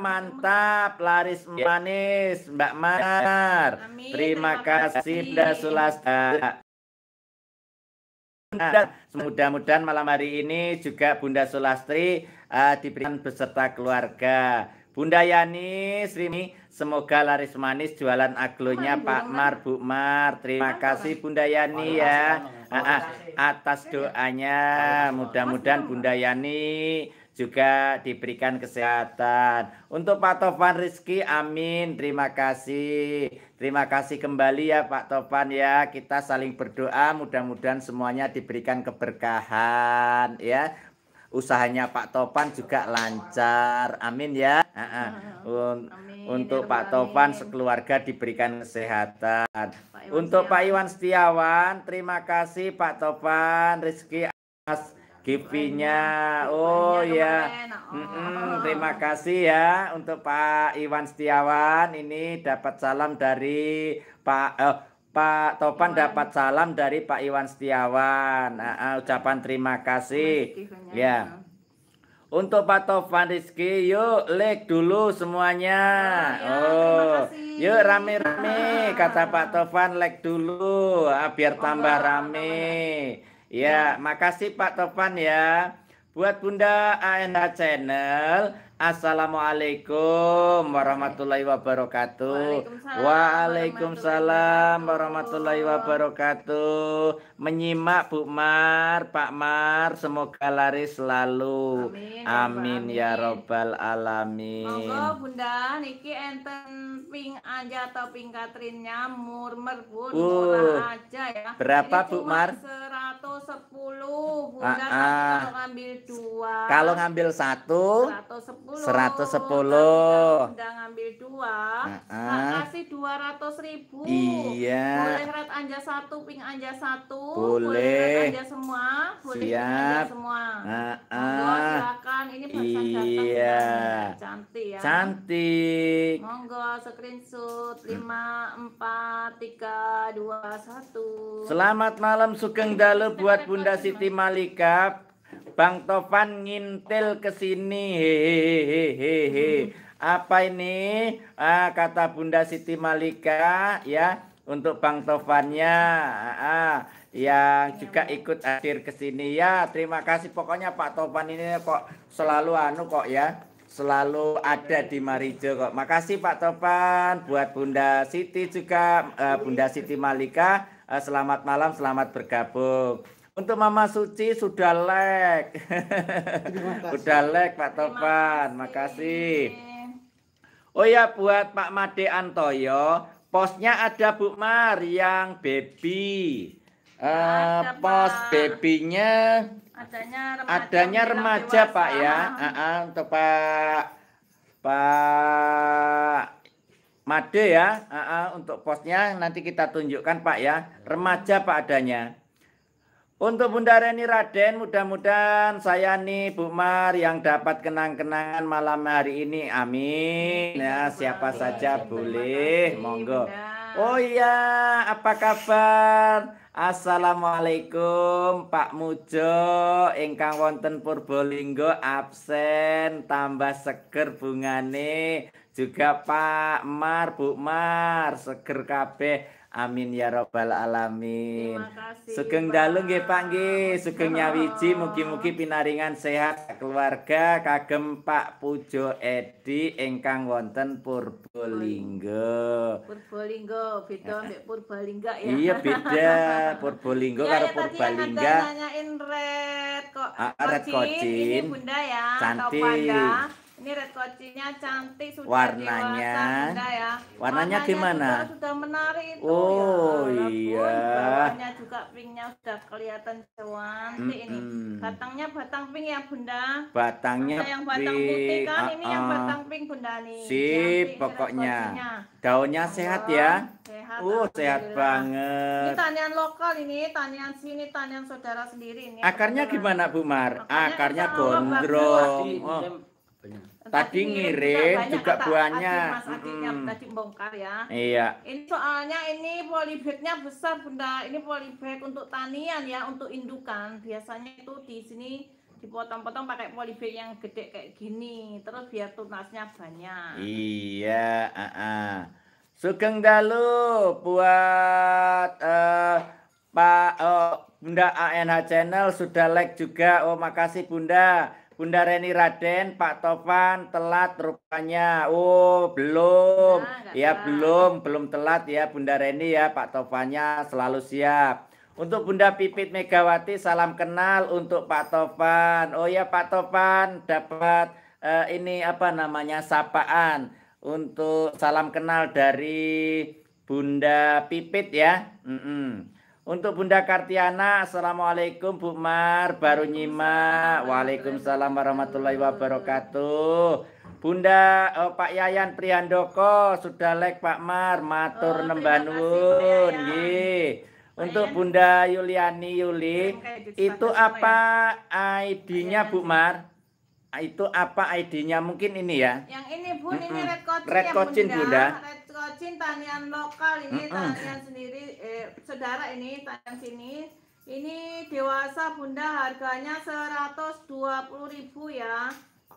mantap, laris manis, Mbak Mar. Amin, terima, terima kasih Bunda Sulasta. Nah, Mudah-mudahan malam hari ini juga Bunda Sulastri uh, diberikan beserta keluarga Bunda Yani, sri, semoga laris manis jualan aglonya Pak Mar, Bu Mar. Terima kasih Bunda Yani ya ah, ah, atas doanya. Mudah-mudahan Bunda Yani juga diberikan kesehatan. Untuk Pak Topan Rizky, amin. Terima kasih. Terima kasih kembali ya Pak Topan ya. Kita saling berdoa mudah-mudahan semuanya diberikan keberkahan ya usahanya Pak Topan juga lancar. Amin ya. Uh -uh. Untuk Pak Topan sekeluarga diberikan kesehatan. Pak Untuk Pak Iwan Setiawan, terima kasih Pak Topan, rezeki Mas Gipinya. Oh ya. terima kasih ya untuk Pak Iwan Setiawan ini dapat salam dari Pak uh, Pak Topan dapat salam dari Pak Iwan Setiawan. Uh, ucapan terima kasih. Ya. Untuk Pak Topan Rizky, yuk like dulu semuanya. Oh, ya, oh. yuk rame-rame ah. kata Pak Topan like dulu ah, biar oh, tambah iya, rame. Ya. ya, ya, makasih Pak Topan ya. Buat Bunda ANH Channel Assalamualaikum warahmatullahi wabarakatuh. Waalaikumsalam, warahmatullahi wabarakatuh. Menyimak Bu Mar, Pak Mar, semoga laris selalu. Amin, ya robbal alamin. Monggo Bunda niki enten ping aja atau ping Katrin nyamur merbun uh, murah aja ya. Berapa Bu Mar? 110 Bunda ah, ah. kalau ngambil dua. Kalau ngambil satu 110 110. 110. Udah ngambil dua. Uh -uh. Nah, kasih 200 ribu. Iya. Boleh red anja satu, pink anja satu. Boleh. Boleh red anja semua. Boleh Siap. pink anja semua. Uh -uh. Monggo silakan. Ini barusan iya. Cantik ya. Cantik. Monggo screenshot 5 4 3 2 1. Selamat malam Sukeng Dalu buat Bunda Siti Malika. Bang Tovan ngintil ke sini. Hehehe. Apa ini? Ah, kata Bunda Siti Malika ya untuk Bang Tovannya ah, yang juga ikut hadir ke sini ya. Terima kasih pokoknya Pak Tovan ini kok selalu anu kok ya. Selalu ada di Marijo kok. Makasih Pak Tovan buat Bunda Siti juga eh, Bunda Siti Malika eh, selamat malam, selamat bergabung. Untuk Mama Suci sudah like. sudah like Pak Topan. Makasih. Oh ya buat Pak Made Antoyo, posnya ada Bu Mar yang baby. Uh, ada, pos babynya adanya remaja, adanya remaja Pak ya. Uh, uh, untuk Pak Pak Made ya, uh, uh, untuk posnya nanti kita tunjukkan Pak ya. Remaja Pak adanya. Untuk Bunda Reni Raden, mudah-mudahan saya nih Bu Mar yang dapat kenang-kenangan malam hari ini. Amin. Ya, siapa Amin. saja boleh, monggo. Oh iya, apa kabar? Assalamualaikum Pak Mujo ingkang wonten Purbolinggo absen tambah seger bungane juga Pak Mar Bu Mar seger kabeh Amin ya Rabbal alamin. Terima Sugeng dalu nggih Pak nggih, sugeng nyawiji mugi-mugi pinaringan sehat keluarga kagem Pak Pujo Edi ingkang wonten Purbolinggo. Purbolinggo, beda mbek Purbalingga ya. Iya beda, Purbolinggo karo Purbalingga. Ya, ya tadi ada nanyain red kok. Red kocin. Ini Bunda ya, Cantik. Ini red cantik sudah warnanya, dewasa ya. Warnanya, warnanya gimana? Juga sudah menarik itu oh, ya. iya. Warnanya juga pinknya sudah kelihatan cantik mm -hmm. ini. Batangnya batang pink ya bunda. Batangnya yang batang pink. putih kan uh, ini yang batang pink bunda nih. Sip pokoknya. Daunnya sehat ya. Sehat. Uh sehat banget. Ini tanian lokal ini, tanian sini, tanian saudara sendiri ini. Akarnya gimana Bu Mar? Akarnya, Akarnya gondrong. Oh banyak. Tadi ngirim juga, buahnya, juga Mas yang tadi bongkar ya. Iya. Ini soalnya ini polybagnya besar Bunda. Ini polybag untuk tanian ya, untuk indukan. Biasanya itu di sini dipotong-potong pakai polybag yang gede kayak gini. Terus biar tunasnya banyak. Iya, uh -uh. Sugeng dalu buat uh, Pak oh, Bunda ANH Channel sudah like juga. Oh, makasih Bunda. Bunda Reni Raden, Pak Topan telat rupanya. Oh, belum. Nah, ya, telat. belum, belum telat ya Bunda Reni ya, Pak Topannya selalu siap. Untuk Bunda Pipit Megawati salam kenal untuk Pak Topan. Oh ya Pak Topan dapat uh, ini apa namanya sapaan untuk salam kenal dari Bunda Pipit ya. Mm -mm. Untuk Bunda Kartiana, Assalamualaikum Bu Mar, baru nyimak. Waalaikumsalam warahmatullahi wabarakatuh. Bunda oh, Pak Yayan Prihandoko sudah like Pak Mar, matur oh, nembanun. Untuk Bunda Yuliani Yuli, itu apa ID-nya Bu Mar? itu apa ID-nya mungkin ini ya yang ini bun mm -mm. ini red kocin red kocin bunda. bunda red kocin tanian lokal ini mm -mm. tanian sendiri eh, saudara ini tanian sini ini dewasa bunda harganya seratus dua puluh ribu ya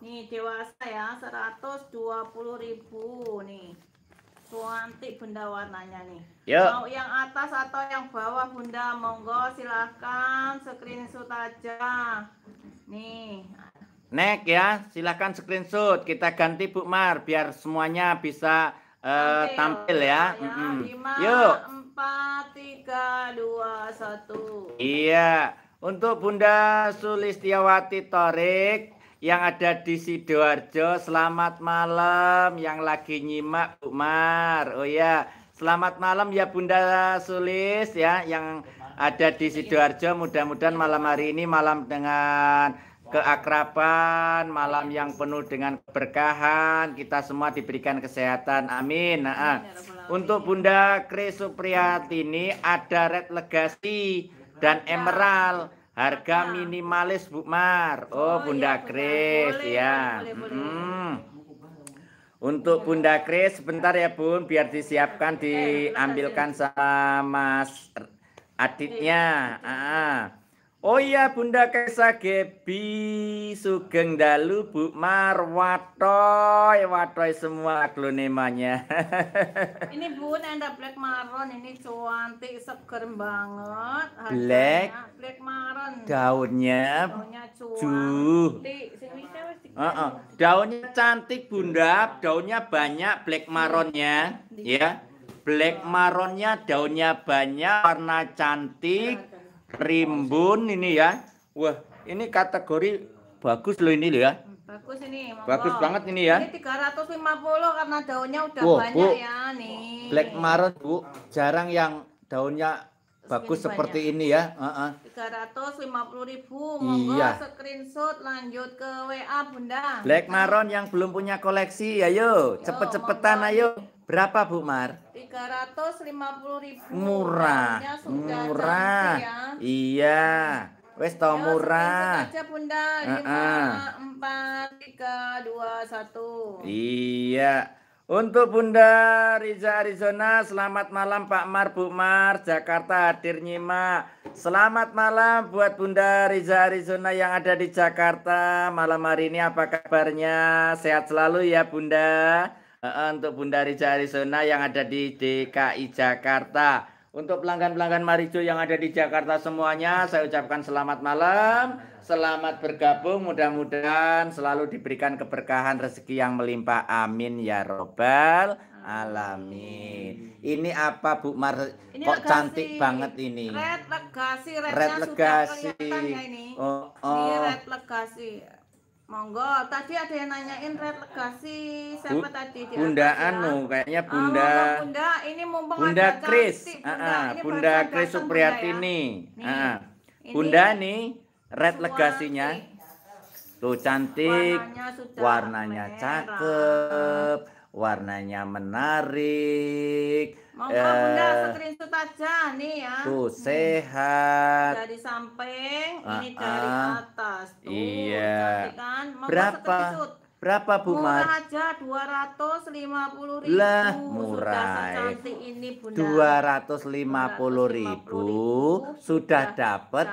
nih dewasa ya seratus dua puluh ribu nih suanti bunda warnanya nih Yo. mau yang atas atau yang bawah bunda monggo silahkan screenshot aja nih Next ya, silahkan screenshot. Kita ganti Bu Mar biar semuanya bisa uh, eh, okay, tampil ya. ya. Mm -mm. Yuk. 4, 3, 2, 1. Iya. Untuk Bunda Sulistiawati Torik yang ada di Sidoarjo, selamat malam yang lagi nyimak Bu Mar. Oh ya, selamat malam ya Bunda Sulis ya yang ada di Sidoarjo. Mudah-mudahan malam hari ini malam dengan keakraban, malam yang penuh dengan keberkahan. Kita semua diberikan kesehatan. Amin. Nah, ah. ya untuk Bunda Kris Supriyatini ada red legasi dan emerald. Harga minimalis Bu Mar. Oh, oh iya, Bunda Kris ya. Untuk Bunda Kris sebentar ya Bun, biar disiapkan diambilkan sama Mas Aditnya. Iya, iya, ah. ah. Oh iya Bunda Kaisa Gebi Sugeng Dalu Bu Marwatoy Watoy semua klonemanya (laughs) Ini Bu ada Black Maron Ini cuantik, seger banget Harganya Black Black Maron Daunnya Daunnya cuantik uh -uh. Daunnya cantik Bunda Daunnya banyak Black Maronnya iya. Ya Black Maronnya daunnya banyak Warna cantik Rimbun ini ya. Wah, ini kategori bagus loh ini loh ya. Bagus ini. Monggo. Bagus banget ini ya. Ini 350 karena daunnya udah wow, banyak bu, ya nih. Black Maret, Bu. Jarang yang daunnya bagus seperti banyak. ini ya. Tiga ratus lima puluh ribu. Monggo iya. screenshot lanjut ke WA Bunda. Black Maron yang belum punya koleksi, ayo cepet-cepetan ayo. Berapa Bu Mar? puluh ribu Murah. Murah. Ya. Iya. Wes to ya, murah. Aja Bunda. empat tiga dua satu. Iya. Untuk Bunda Riza Arizona, selamat malam Pak Mar, Bu Mar, Jakarta hadir nyimak. Selamat malam buat Bunda Riza Arizona yang ada di Jakarta malam hari ini. Apa kabarnya? Sehat selalu ya Bunda untuk Bunda Rija Arizona yang ada di DKI Jakarta. Untuk pelanggan-pelanggan Marijo yang ada di Jakarta semuanya, saya ucapkan selamat malam, selamat bergabung, mudah-mudahan selalu diberikan keberkahan rezeki yang melimpah. Amin ya robbal alamin. Ini apa Bu Mar? Ini Kok legasi. cantik banget ini? Red legasi, ya oh, oh. red legasi. ini. Oh, oh. Ini red legasi. Monggo, tadi ada yang nanyain relegasi siapa Bu, tadi di Bunda atas, ya? Anu, kayaknya ah, Bunda. Bunda, ini mumpung Bunda ah, ah, Kris. Bunda, ah, Bunda Kris Supriyatini. Ya. Ah. Bunda nih red legasinya. Tuh cantik, warnanya, warnanya cakep warnanya menarik. Monggo eh, Bunda screenshot aja nih ya. Tuh hmm. sehat. Dari samping, uh, ini ah, dari uh, atas. Tuh, iya. Kan? Berapa? Screenshot. Berapa Bu Murah Mar? aja 250 ribu. Lah, murah. Sudah secantik ini Bunda. 250 ribu, 250 ribu sudah, sudah dapat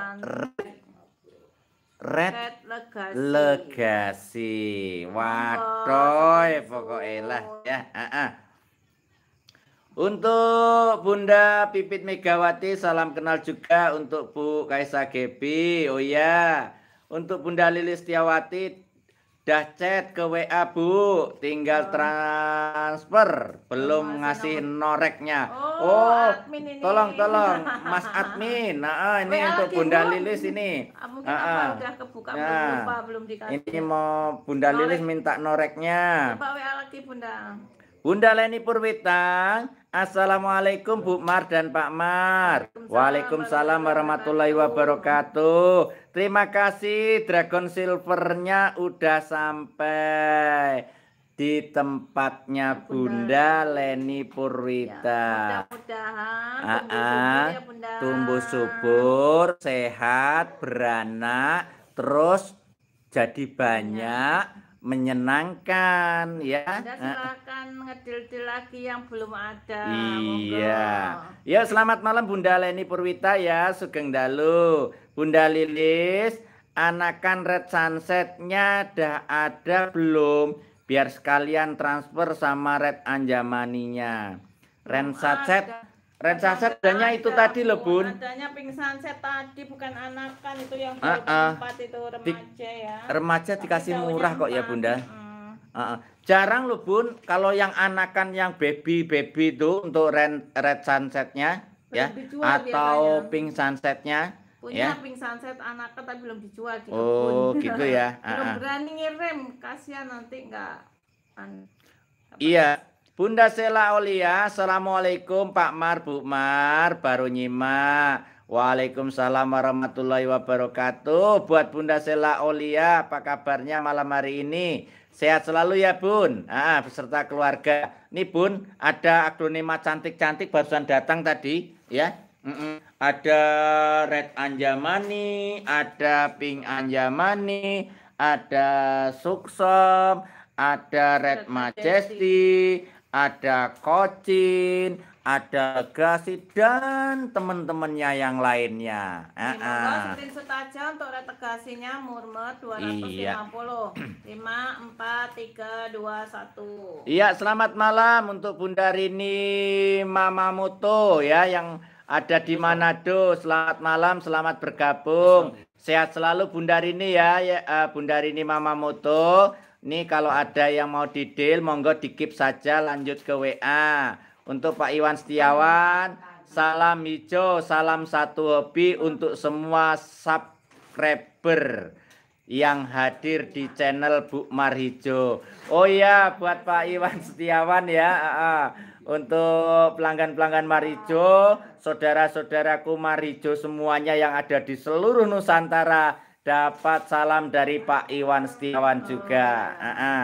Red, Red Legasi. Legasi. pokoknya lah ya. Uh -uh. Untuk Bunda Pipit Megawati, salam kenal juga untuk Bu Kaisa Gebi. Oh ya, untuk Bunda Lili Setiawati, Dah chat ke WA Bu, tinggal oh. transfer, belum oh, ngasih nomor. noreknya. Oh, oh tolong tolong (laughs) Mas admin. Nah, ini WA untuk Bunda Lilis ini. Ah, mungkin ah, ah. nah, apa kebuka nah, belum lupa belum Ini mau Bunda Lilis minta noreknya. Coba WA lagi Bunda. Bunda Leni Purwita, Assalamualaikum Bu Mar dan Pak Mar. Waalaikumsalam warahmatullahi wabarakatuh. Terima kasih Dragon Silvernya udah sampai di tempatnya Bunda, Leni ya, Purwita. mudah-mudahan ah, ah. Ya, tumbuh subur, sehat, beranak, terus jadi banyak iya menyenangkan ya. Anda eh, eh. silakan ngedil-dil lagi yang belum ada. Iya. Ya selamat malam Bunda Leni Purwita ya, Sugeng Dalu. Bunda Lilis, anakan red sunsetnya dah ada belum? Biar sekalian transfer sama red anjamaninya. Red sunset ada Red sunset adanya nah, itu tadi loh bun. Adanya pink sunset tadi bukan anakan itu yang uh, uh, itu remaja ya. Remaja dikasih murah kok ya bunda. Uh, uh. Jarang loh bun kalau yang anakan yang baby baby itu untuk red red sunsetnya ya atau biasanya. pink sunsetnya punya ya? pink sunset anakan tapi belum dijual di Oh pun. gitu ya. (laughs) belum berani ngirim kasihan nanti nggak. Iya. Bunda Sela Olia, Assalamualaikum Pak Mar, Bu Mar, baru nyimak. Waalaikumsalam warahmatullahi wabarakatuh. Buat Bunda Sela Olia, apa kabarnya malam hari ini? Sehat selalu ya Bun, ah, beserta keluarga. Nih Bun, ada aglonema cantik-cantik barusan datang tadi, ya. Mm -mm. Ada Red Anjamani, ada Pink Anjamani, ada Suksom, ada Red Majesty, ada Kocin, ada Gasi dan teman-temannya yang lainnya. Heeh. Uh -uh. aja untuk retegasinya murme 250. Iya. 5 4 3 2 1. Iya, selamat malam untuk Bunda Rini Mamamoto ya yang ada di Manado. Selamat malam, selamat bergabung. Sehat selalu Bunda Rini ya, ya eh, Bunda Rini Mamamoto. Nih kalau ada yang mau didil monggo dikip saja lanjut ke WA. Untuk Pak Iwan Setiawan, salam hijau, salam satu hobi untuk semua subscriber yang hadir di channel Bu Marhijo. Oh ya, buat Pak Iwan Setiawan ya, ah, ah. untuk pelanggan-pelanggan Marijo, saudara-saudaraku Marijo semuanya yang ada di seluruh Nusantara, Dapat salam dari Pak Iwan Setiawan juga. Uh -uh.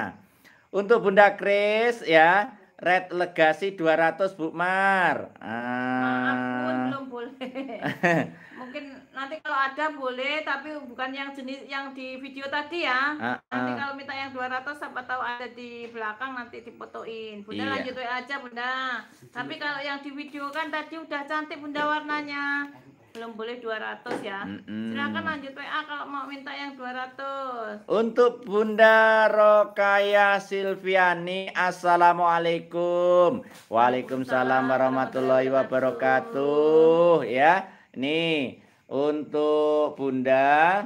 Untuk Bunda Kris ya, Red Legasi 200 Bu Mar. Uh. belum boleh. (laughs) Mungkin nanti kalau ada boleh, tapi bukan yang jenis yang di video tadi ya. Uh -uh. Nanti kalau minta yang 200 siapa tahu ada di belakang nanti dipotoin. Bunda iya. lanjut aja Bunda. Tapi kalau yang di video kan tadi udah cantik Bunda warnanya belum boleh 200 ya. Mm-mm. Silakan lanjut WA kalau mau minta yang 200. Untuk Bunda Rokaya Silviani, Assalamualaikum. Waalaikumsalam warahmatullahi wabarakatuh. Ya, nih untuk Bunda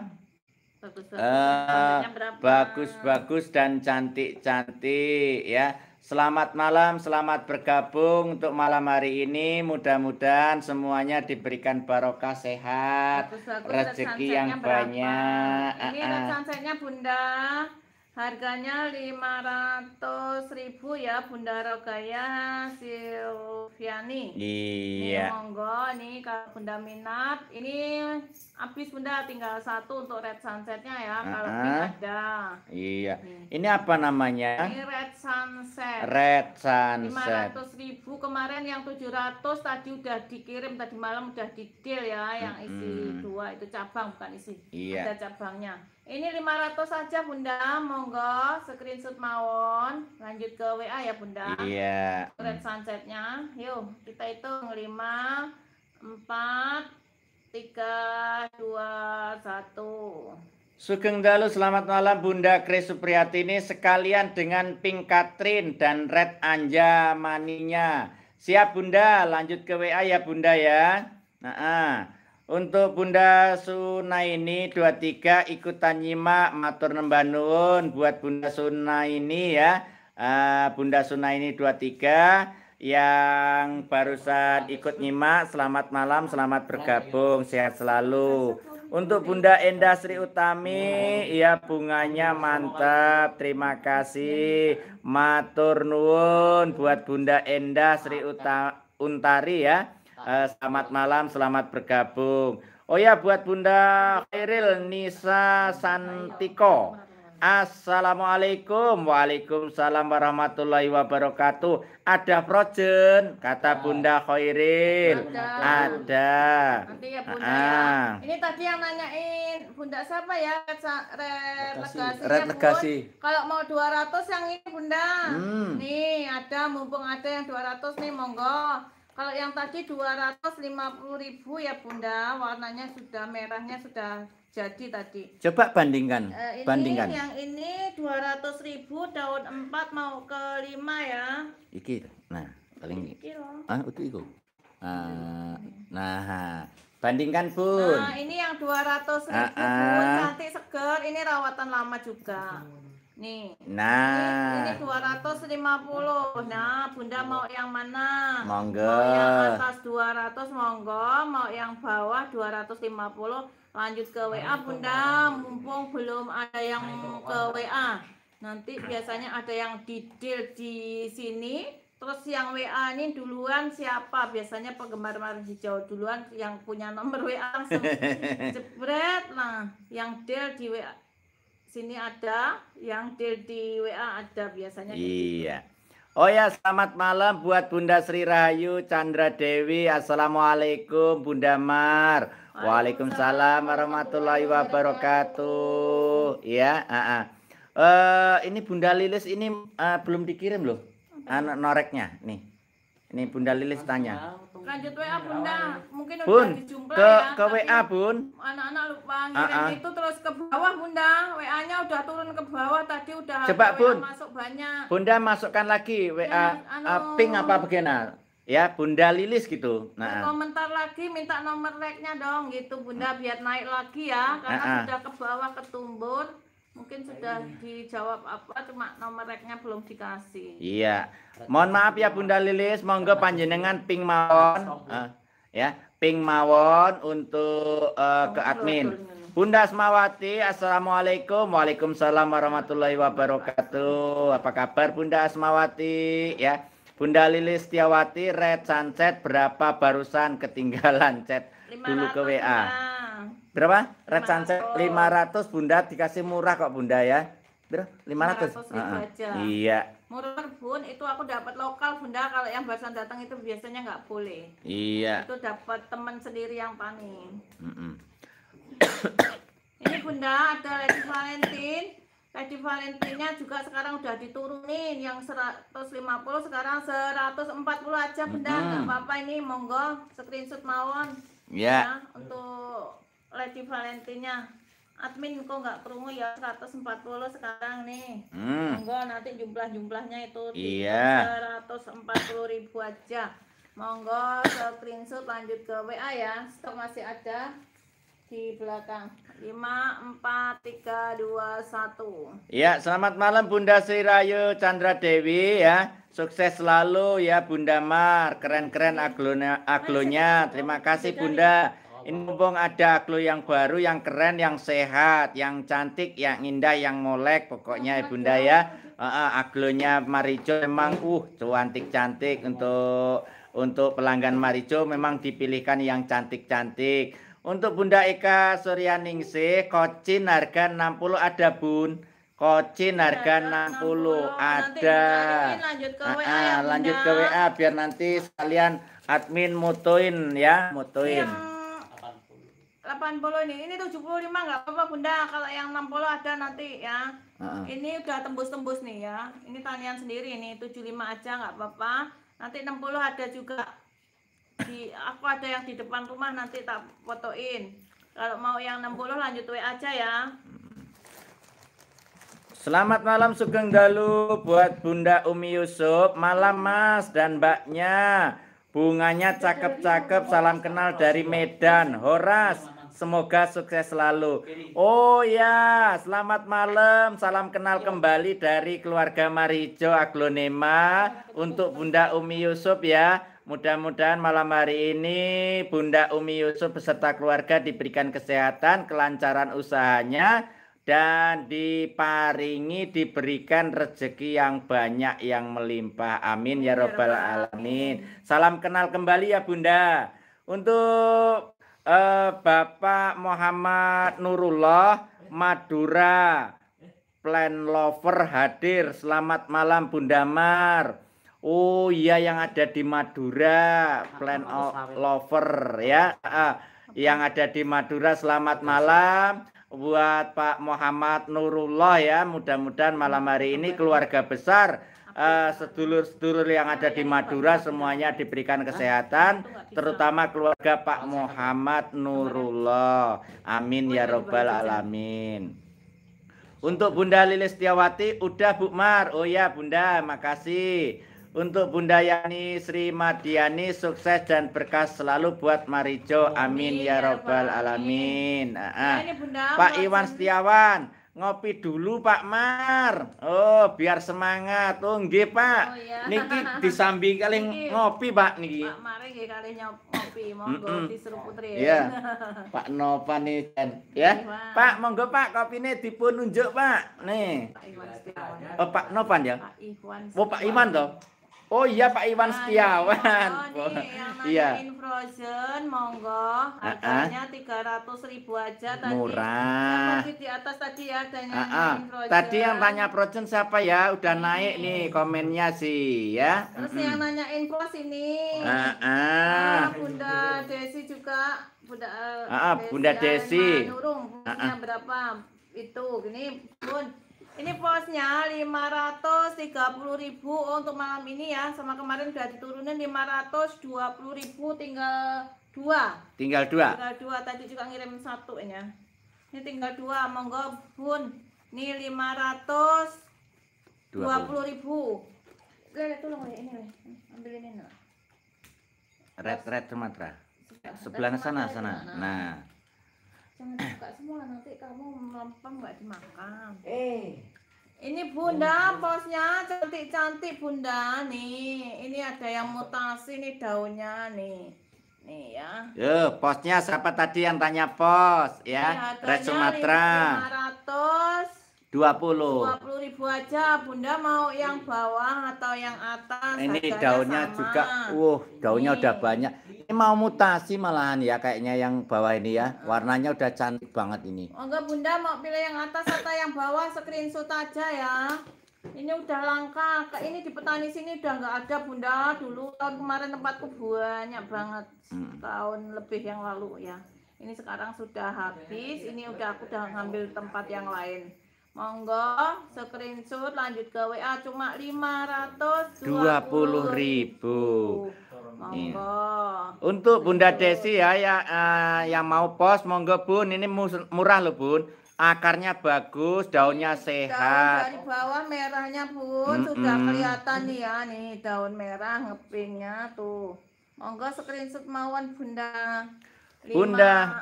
bagus-bagus uh, bagus, bagus eh, dan cantik-cantik ya Selamat malam, selamat bergabung untuk malam hari ini. Mudah-mudahan semuanya diberikan barokah sehat, rezeki yang banyak. Berapa? Ini uh -uh. Bunda. Harganya ribu ya Bunda Rogaya Silviani. Iya. Ini monggo nih kalau Bunda minat. Ini habis Bunda tinggal satu untuk red sunsetnya ya uh -huh. kalau ada. Iya. Nih. Ini apa namanya? Ini red sunset. Red sunset. ribu kemarin yang 700 tadi udah dikirim tadi malam udah di deal ya yang isi -hmm. dua itu cabang bukan isi. Iya. Ada cabangnya. Ini 500 saja Bunda, monggo screenshot mawon. Lanjut ke WA ya Bunda. Iya. Red sunsetnya. Yuk, kita hitung 5 4 3 2 1. Sugeng Dalu, selamat malam Bunda Kris Supriyatini sekalian dengan Pink Katrin dan Red Anja Maninya. Siap Bunda, lanjut ke WA ya Bunda ya. Nah, ah. Untuk Bunda Sunaini 23 ikutan nyimak matur nembanun buat Bunda Sunaini ya. Uh, Bunda Sunaini 23 yang barusan ikut nyimak selamat malam, selamat bergabung, sehat selalu. Untuk Bunda Enda Sri Utami, ya bunganya mantap. Terima kasih. Matur nuwun buat Bunda Enda Sri Uta Untari ya. Uh, selamat malam, selamat bergabung. Oh ya, buat Bunda Khairil Nisa Santiko. Assalamualaikum, waalaikumsalam warahmatullahi wabarakatuh. Ada projen, kata Bunda Khairil. Ada. Ada. Nanti ya Bunda ah. ya. Ini tadi yang nanyain Bunda siapa ya? Red Legasi. Kalau mau 200 yang ini Bunda. Hmm. Nih, ada mumpung ada yang 200 nih, monggo. Kalau yang tadi 250.000 ya Bunda, warnanya sudah merahnya sudah jadi tadi. Coba bandingkan. Uh, ini bandingkan. yang ini 200.000 daun 4 mau ke 5 ya. Iki. Nah, paling iki. Ah, itu iku. Nah, nah, bandingkan Bun. Nah, ini yang 200.000 ah, ah. cantik seger, ini rawatan lama juga. Nih. Nah. Ini, ini 250. Nah, Bunda mau yang mana? Monggo. Mau yang atas 200 monggo, mau yang bawah 250. Lanjut ke WA Bunda, mumpung belum ada yang ke WA. Nanti biasanya ada yang detail di sini. Terus yang WA ini duluan siapa? Biasanya penggemar Mari Hijau duluan yang punya nomor WA langsung (laughs) jebret. lah yang deal di WA sini ada, yang di, di WA ada biasanya. Gitu. Iya. Oh ya, selamat malam buat Bunda Sri Rahayu, Chandra Dewi. Assalamualaikum Bunda Mar. Waalaikumsalam warahmatullahi wabarakatuh. Ya, uh, uh. Uh, ini Bunda Lilis ini uh, belum dikirim loh. Anak noreknya nih. Ini Bunda Lilis tanya lanjut WA Bunda mungkin Bun, udah dijumpai ke, ya ke WA Bun anak-anak lupa ngirim uh -uh. itu terus ke bawah Bunda WA-nya udah turun ke bawah tadi udah coba Bun masuk banyak Bunda masukkan lagi WA ya, nah, eh, anu, uh, apa bagaimana ya Bunda Lilis gitu. Nah, komentar lagi minta nomor nya dong gitu Bunda biar naik lagi ya karena uh -uh. sudah ke bawah ketumbun. Mungkin iya. sudah dijawab apa, cuma nomor reknya belum dikasih. Iya. Mohon maaf ya Bunda Lilis, monggo panjenengan ping mawon. Uh, ya, ping mawon untuk uh, ke admin. Bunda Asmawati, Assalamualaikum. Waalaikumsalam warahmatullahi wabarakatuh. Apa kabar Bunda Asmawati? Ya. Bunda Lilis Setiawati red sunset berapa barusan ketinggalan chat dulu ke WA? Berapa? Red lima sunset 500 Bunda dikasih murah kok Bunda ya. Berapa? 500. 500 ribu uh aja. Iya. Murah pun itu aku dapat lokal Bunda kalau yang barusan datang itu biasanya nggak boleh. Iya. Itu dapat teman sendiri yang panen. Mm -mm. (coughs) Ini Bunda ada Lady Valentine. Lady Valentine-nya juga sekarang udah diturunin yang 150 sekarang 140 aja Bunda. Mm -hmm. apa-apa ini monggo screenshot mawon. Iya. Yeah. Ya, untuk Lady Valentinya admin kok nggak kerungu ya 140 sekarang nih hmm. monggo nanti jumlah-jumlahnya itu iya. 140 ribu aja monggo screenshot lanjut ke WA ya stok masih ada di belakang 5, 4, 3, 2, 1 Ya, selamat malam Bunda Sri Rayu Chandra Dewi ya Sukses selalu ya Bunda Mar Keren-keren iya. aglonya, aglonya. Terima kasih Bunda ini mumpung ada clue yang baru, yang keren, yang sehat, yang cantik, yang indah, yang molek. Pokoknya Bunda ya, uh, aglonya Marijo memang uh cantik-cantik untuk untuk pelanggan Marijo memang dipilihkan yang cantik-cantik. Untuk Bunda Eka Suryaningsih, kocin harga 60 ada Bun. Kocin harga 60, ada. Lanjut ke, WA, ya, lanjut ke WA biar nanti kalian admin mutuin ya, mutuin. Ya. 80 ini ini 75 nggak apa-apa Bunda kalau yang 60 ada nanti ya uh ini udah tembus-tembus nih ya ini tanian sendiri ini 75 aja nggak apa-apa nanti 60 ada juga di aku ada yang di depan rumah nanti tak fotoin kalau mau yang 60 lanjut WA aja ya Selamat malam Sugeng Dalu buat Bunda Umi Yusuf, malam Mas dan Mbaknya. Bunganya cakep-cakep, salam kenal dari Medan. Horas, Semoga sukses selalu. Oh ya, selamat malam. Salam kenal iya. kembali dari keluarga Marijo Aglonema untuk Bunda Umi Yusuf ya. Mudah-mudahan malam hari ini Bunda Umi Yusuf beserta keluarga diberikan kesehatan, kelancaran usahanya dan diparingi diberikan rezeki yang banyak yang melimpah. Amin ya, ya robbal alamin. Salam kenal kembali ya Bunda. Untuk eh, Bapak Muhammad Nurullah Madura Plan Lover hadir. Selamat malam Bunda Mar. Oh iya yang ada di Madura, Plan Lover ya. Uh, yang ada di Madura selamat malam buat Pak Muhammad Nurullah ya. Mudah-mudahan malam hari ini keluarga besar uh, sedulur-sedulur yang ada di Madura semuanya diberikan kesehatan, terutama keluarga Pak Muhammad Nurullah. Amin ya robbal alamin. Untuk Bunda Lili Setiawati udah Bu Mar. Oh ya Bunda, makasih. Untuk Bunda Yani Sri Madiani sukses dan berkah selalu buat Marijo. Amin ya, ya robbal alamin. Ah, Pak Iwan Setiawan, ngopi dulu Pak Mar. Oh, biar semangat. Oh, nggih, Pak. Oh, Niki (laughs) disambi kali ngopi, Pak niki. Pak Mar nggih kali ngopi, monggo disuruh putri. (laughs) Pak Nova nih, Jen. ya. Yeah. Pak, monggo Pak kopine dipun Pak. Nih. Pak Iwan Oh, Pak Nova ya. Pak Oh, Pak Iman toh. Oh iya Pak Iwan nah, Setiawan. Iya. Oh, yang iya. Frozen, monggo. Ah, ah. Harganya tiga ratus ribu aja tadi. Murah. Masih di atas tadi ya adanya uh -uh. Frozen. Tadi yang tanya Frozen siapa ya? Udah naik nih komennya sih ya. Terus -hmm. yang nanya info ini. Uh -uh. uh, Bunda Desi juga. Bunda, uh -uh. Bunda Desi. Nurung, uh -uh. berapa? Itu gini, Bun. Ini posnya 530.000 untuk malam ini ya. Sama kemarin udah diturunin 520.000 tinggal dua. Tinggal dua. Tinggal dua. Tadi juga ngirim satu ya. Ini tinggal dua. Monggo bun. Ini 520.000. Lele tolong ya ini, ya. ambil ini. Red red Sumatera. Sebelah sana sana. Nah jangan dibuka semua nanti kamu melompong nggak dimakan eh ini bunda posnya cantik-cantik bunda nih ini ada yang mutasi nih daunnya nih nih ya Yo, ya, posnya siapa tadi yang tanya pos ya, ya Red Sumatera 500 20. 20 ribu aja. Bunda mau yang bawah atau yang atas? Ini daunnya sama. juga. Uh, daunnya Ini. udah banyak. Ini mau mutasi malahan ya kayaknya yang bawah ini ya. Warnanya udah cantik banget ini. Oh enggak Bunda mau pilih yang atas atau yang bawah screenshot aja ya. Ini udah langka. Ini di petani sini udah enggak ada Bunda. Dulu tahun kemarin tempatku banyak banget. Hmm. Tahun lebih yang lalu ya. Ini sekarang sudah habis. Ini udah aku udah ngambil tempat yang lain. Monggo screenshot lanjut ke WA cuma 520 ribu. Monggo. Iya. Untuk Bunda Desi ya, ya uh, yang mau pos monggo Bun, ini murah loh Bun. Akarnya bagus, daunnya sehat. Daun dari bawah merahnya Bun, mm -mm. sudah kelihatan nih ya nih daun merah ngepingnya tuh. Monggo screenshot mawon Bunda. Bunda,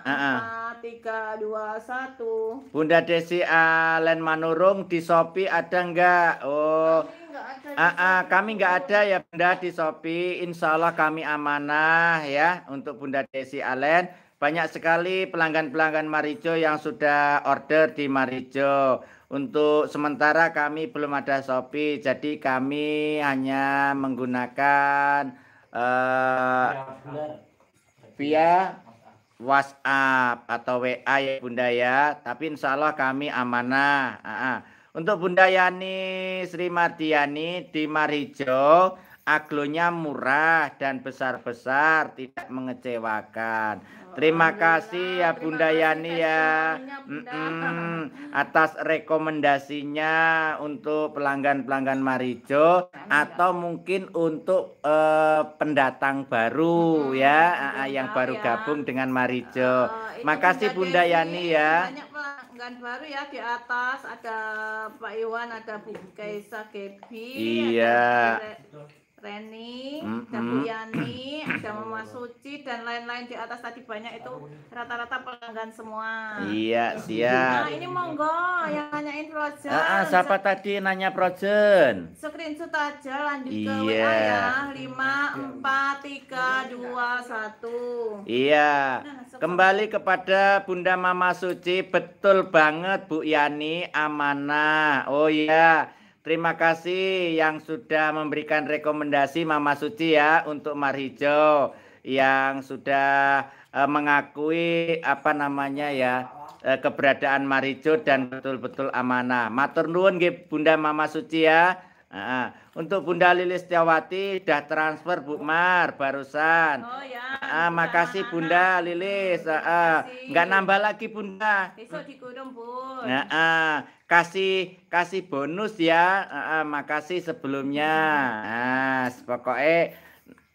tiga dua satu. Bunda Desi Alen Manurung di Shopee ada enggak? Oh, -uh. kami enggak ah, ah, ada ya Bunda di Shopee. Insya Allah kami amanah ya untuk Bunda Desi Alen. Banyak sekali pelanggan-pelanggan Marijo yang sudah order di Marijo. Untuk sementara kami belum ada Shopee, jadi kami hanya menggunakan uh, via WhatsApp atau WA ya Bunda ya. Tapi insya Allah kami amanah. Aa. Untuk Bunda Yani Sri Mardiani di Marijo, aglonya murah dan besar-besar, tidak mengecewakan. Terima kasih ya Bunda Yani ya, ya atas rekomendasinya untuk pelanggan-pelanggan Marijo atau mungkin untuk eh, pendatang baru ya eh, yang baru ya. gabung dengan Marijo. Uh, eh, Makasih Bunda Yani ya. pelanggan baru ya di atas ada Pak Iwan, ada Bu Kaisa Kebi. Iya. Reni, mm -hmm. Dapuyani, Mas Mama Suci dan lain-lain di atas tadi banyak itu rata-rata pelanggan semua. Iya, siap. Nah, ini monggo yang nanyain Projen. Ah, ah, siapa tadi nanya Projen? Screenshot aja lanjut iya. ke WA ya. 5 4 3 2 1. Iya. Nah, Kembali kepada Bunda Mama Suci, betul banget Bu Yani amanah. Oh iya. Terima kasih yang sudah memberikan rekomendasi Mama Suci ya untuk Marhijo yang sudah uh, mengakui apa namanya ya uh, keberadaan Marhijo dan betul-betul amanah. Matur nuwun Bunda Mama Suci ya. Uh, untuk Bunda Lili Setiawati sudah transfer Bu Mar barusan. Oh ya. Uh, makasih Bunda Lilis. Ah, nggak nambah lagi Bunda. Besok dikurung Bu. Uh, uh, kasih kasih bonus ya. Uh, makasih sebelumnya. Nah, pokoknya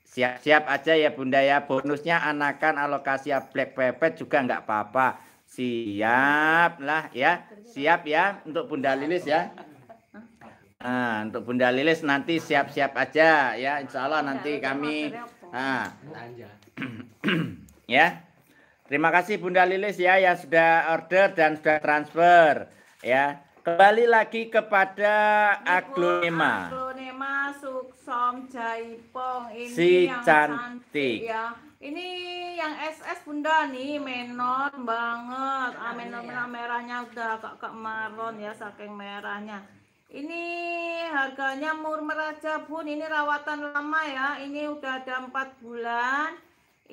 siap-siap aja ya Bunda ya. Bonusnya anakan alokasi black pepet juga nggak apa-apa. Siap lah ya. Siap ya untuk Bunda Lilis ya. Nah, untuk Bunda Lilis nanti siap-siap aja ya. Insya Allah nanti kami. Nah, (clears throat) ya. Terima kasih Bunda Lilis ya yang sudah order dan sudah transfer ya kembali lagi kepada aglonema aglonema suksom jaipong ini si yang cantik, ya ini yang SS bunda nih menor banget ah, iya, menor ya. merahnya udah agak marlon maron ya saking merahnya ini harganya murmer aja bun ini rawatan lama ya ini udah ada empat bulan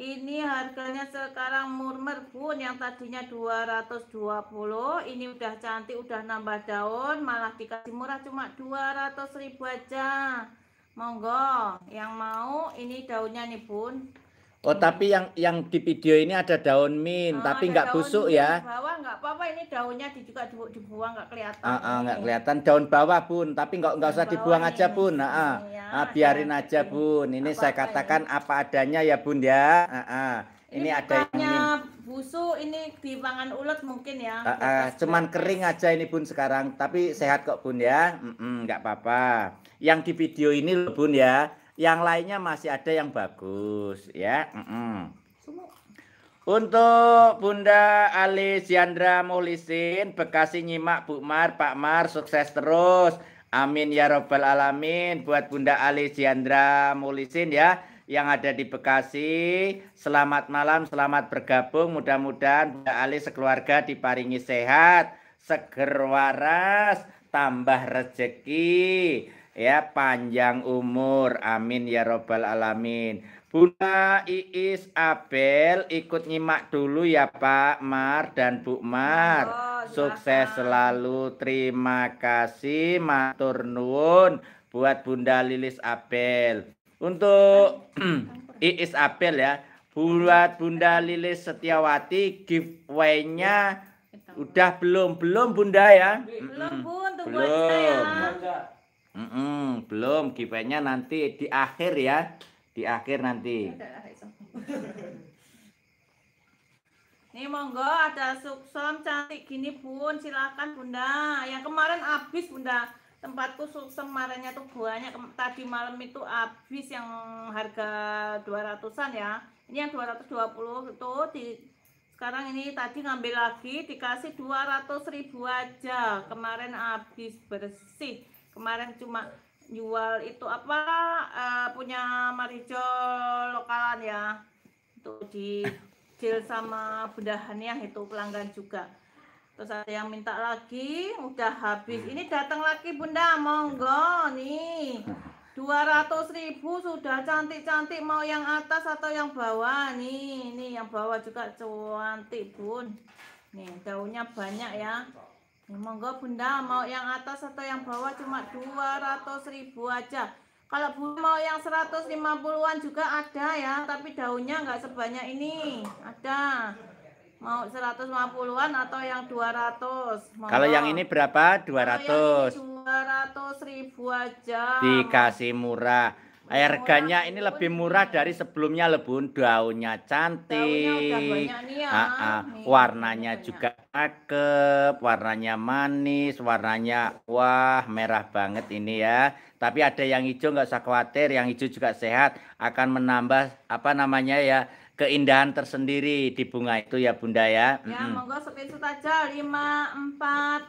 ini harganya sekarang murmer pun yang tadinya 220, ini udah cantik, udah nambah daun, malah dikasih murah cuma 200 ribu aja. Monggo, yang mau ini daunnya nih pun. Oh ini. tapi yang yang di video ini ada daun min, oh, tapi nggak busuk ya? Bawah nggak apa-apa, ini daunnya juga dibuang nggak kelihatan. Ah, ah nggak kelihatan, daun bawah pun, tapi nggak nggak usah dibuang ini. aja pun. Nah, ah. ya. Nah, biarin ya, aja ya. Bun. Ini apa saya ya? katakan ini? apa adanya ya Bun ya. Uh -uh. Ini, ini ada yang ini. busuk ini di pangan ulet mungkin ya. Uh -uh. Cuman kering aja ini Bun sekarang, tapi sehat kok Bun ya. Mm -mm, nggak apa-apa. Yang di video ini loh Bun ya. Yang lainnya masih ada yang bagus ya. Mm -mm. Untuk Bunda Ali Siandra Mulisin, Bekasi nyimak Bu Mar, Pak Mar, sukses terus. Amin ya robbal alamin buat Bunda Ali Siandra Mulisin ya yang ada di Bekasi. Selamat malam, selamat bergabung. Mudah-mudahan Bunda Ali sekeluarga diparingi sehat, seger waras, tambah rezeki, ya panjang umur. Amin ya robbal alamin. Bunda Iis Abel ikut nyimak dulu ya Pak Mar dan Bu Mar. Oh, iya, Sukses selalu. Terima kasih matur nuwun buat Bunda Lilis Abel. Untuk (clears throat) Iis Abel ya, buat Bunda Lilis Setiawati giveaway-nya udah belum? Belum Bunda ya? Belum Bu untuk belum. Mm -mm, belum giveaway-nya nanti di akhir ya di akhir nanti. (laughs) Nih monggo ada suksom cantik gini pun silakan bunda. Yang kemarin habis bunda, tempatku suksom kemarinnya tuh banyak. Tadi malam itu habis yang harga 200-an ya. Ini yang 220 itu di sekarang ini tadi ngambil lagi dikasih 200 ribu aja. Kemarin habis bersih. Kemarin cuma jual itu apa uh, punya Marijo lokalan ya untuk di deal sama bendahannya itu pelanggan juga terus ada yang minta lagi udah habis ini datang lagi bunda monggo nih 200 ribu sudah cantik-cantik mau yang atas atau yang bawah nih ini yang bawah juga cantik bun nih daunnya banyak ya Ya, monggo Bunda mau yang atas atau yang bawah cuma 200 ribu aja. Kalau Bunda mau yang 150-an juga ada ya, tapi daunnya nggak sebanyak ini. Ada. Mau 150-an atau yang 200. Monggo. Kalau yang ini berapa? 200. Kalau yang ini 200 ribu aja. Dikasih murah harganya ini lebih murah dari sebelumnya lebun daunnya cantik daunnya ya. nih, warnanya juga cakep warnanya manis warnanya wah merah banget ini ya tapi ada yang hijau nggak usah khawatir yang hijau juga sehat akan menambah apa namanya ya keindahan tersendiri di bunga itu ya Bunda ya. Ya, mm. monggo screenshot aja 5 4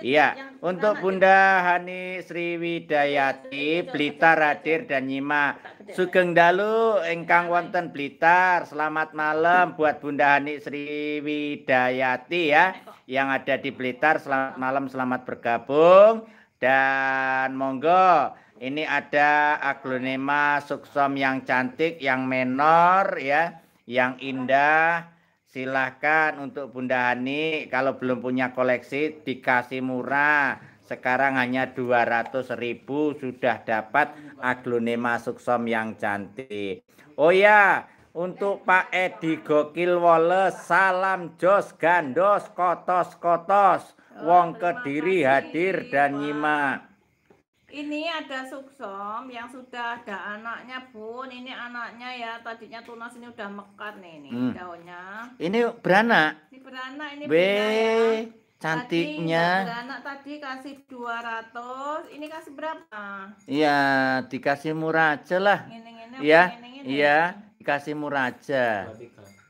3 2 1. Iya, untuk Bunda Hani Sriwidayati iya, iya, iya, Blitar hadir dan Nyima. Eh. Sugeng dalu ingkang wonten Blitar. Selamat malam buat Bunda Hani Sriwidayati ya yang ada di Blitar. Selamat malam, selamat bergabung dan monggo ini ada aglonema suksom yang cantik, yang menor ya, yang indah. Silahkan untuk Bunda Hani kalau belum punya koleksi dikasih murah. Sekarang hanya ribu sudah dapat aglonema suksom yang cantik. Oh ya, untuk Pak Edi Gokil Wole salam jos gandos kotos kotos oh, wong kediri hadir dan nyimak ini ada suksom yang sudah ada anaknya bun ini anaknya ya tadinya tunas ini udah mekar nih ini hmm. daunnya ini beranak ini beranak ini Be ya. cantiknya tadi, beranak tadi kasih 200 ini kasih berapa iya dikasih murah aja lah iya iya dikasih murah aja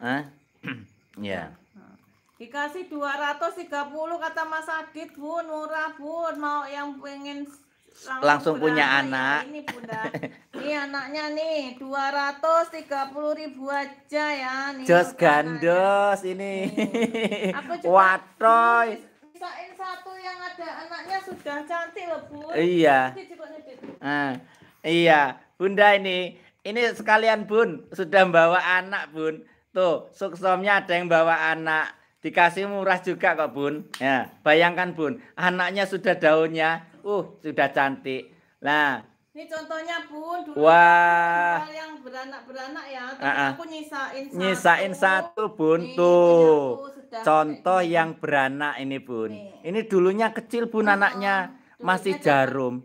Hah? (clears throat) Iya. Nah, dikasih 230 kata Mas Adit, Bun, murah, Bun. Mau yang pengen langsung, langsung punya anak. Ini bunda, ini anaknya nih dua ratus tiga puluh ribu aja ya. Nih, Jos gandos ini. Watroy. Aku satu yang ada anaknya sudah cantik loh bu. Iya. Nah, iya, bunda ini, ini sekalian bun sudah bawa anak bun. Tuh, suksomnya ada yang bawa anak. Dikasih murah juga kok bun. Ya, bayangkan bun, anaknya sudah daunnya, Uh, sudah cantik. Nah, ini contohnya pun. dulu Wah. yang beranak-beranak ya, tapi uh -uh. aku nyisain satu. Nyisain satu Bun tuh. Contoh yang beranak ini pun. Nih. Ini dulunya kecil Bun oh, anaknya, masih jarum.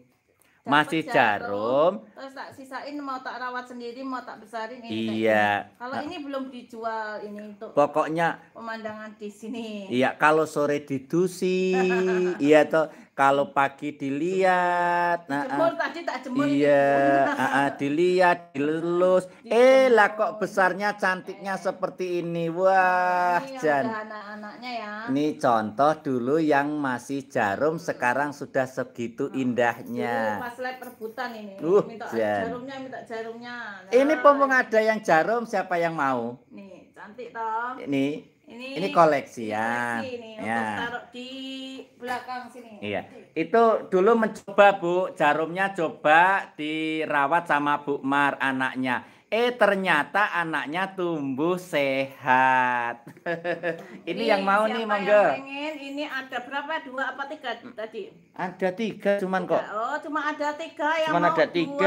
Masih jarum, jarum terus tak sisain mau tak rawat sendiri mau tak besarin ini iya ini. Gitu. kalau nah. ini belum dijual ini untuk pokoknya pemandangan di sini iya kalau sore didusi (laughs) iya toh kalau pagi dilihat nah, jemur ah. tadi tak jemur iya uh, (laughs) uh, dilihat dilelus eh lah kok besarnya cantiknya eh. seperti ini wah ini Jan anak-anaknya ya ini contoh dulu yang masih jarum sekarang sudah segitu oh, indahnya pas lab perbutan ini uh, minta Jan. Jarumnya minta jarumnya. Nah. Ini pemung ada yang jarum siapa yang mau? Nih, cantik toh. Ini. Ini, ini koleksi ya. Koleksi ini, ya. taruh di belakang sini. Iya. Itu dulu mencoba Bu, jarumnya coba dirawat sama Bu Mar anaknya Eh ternyata anaknya tumbuh sehat. (laughs) ini nih, yang mau nih monggo. Pengen ini ada berapa dua apa tiga hmm. tadi? Ada tiga cuman tiga. kok. Oh cuma ada tiga yang cuman mau ada tiga.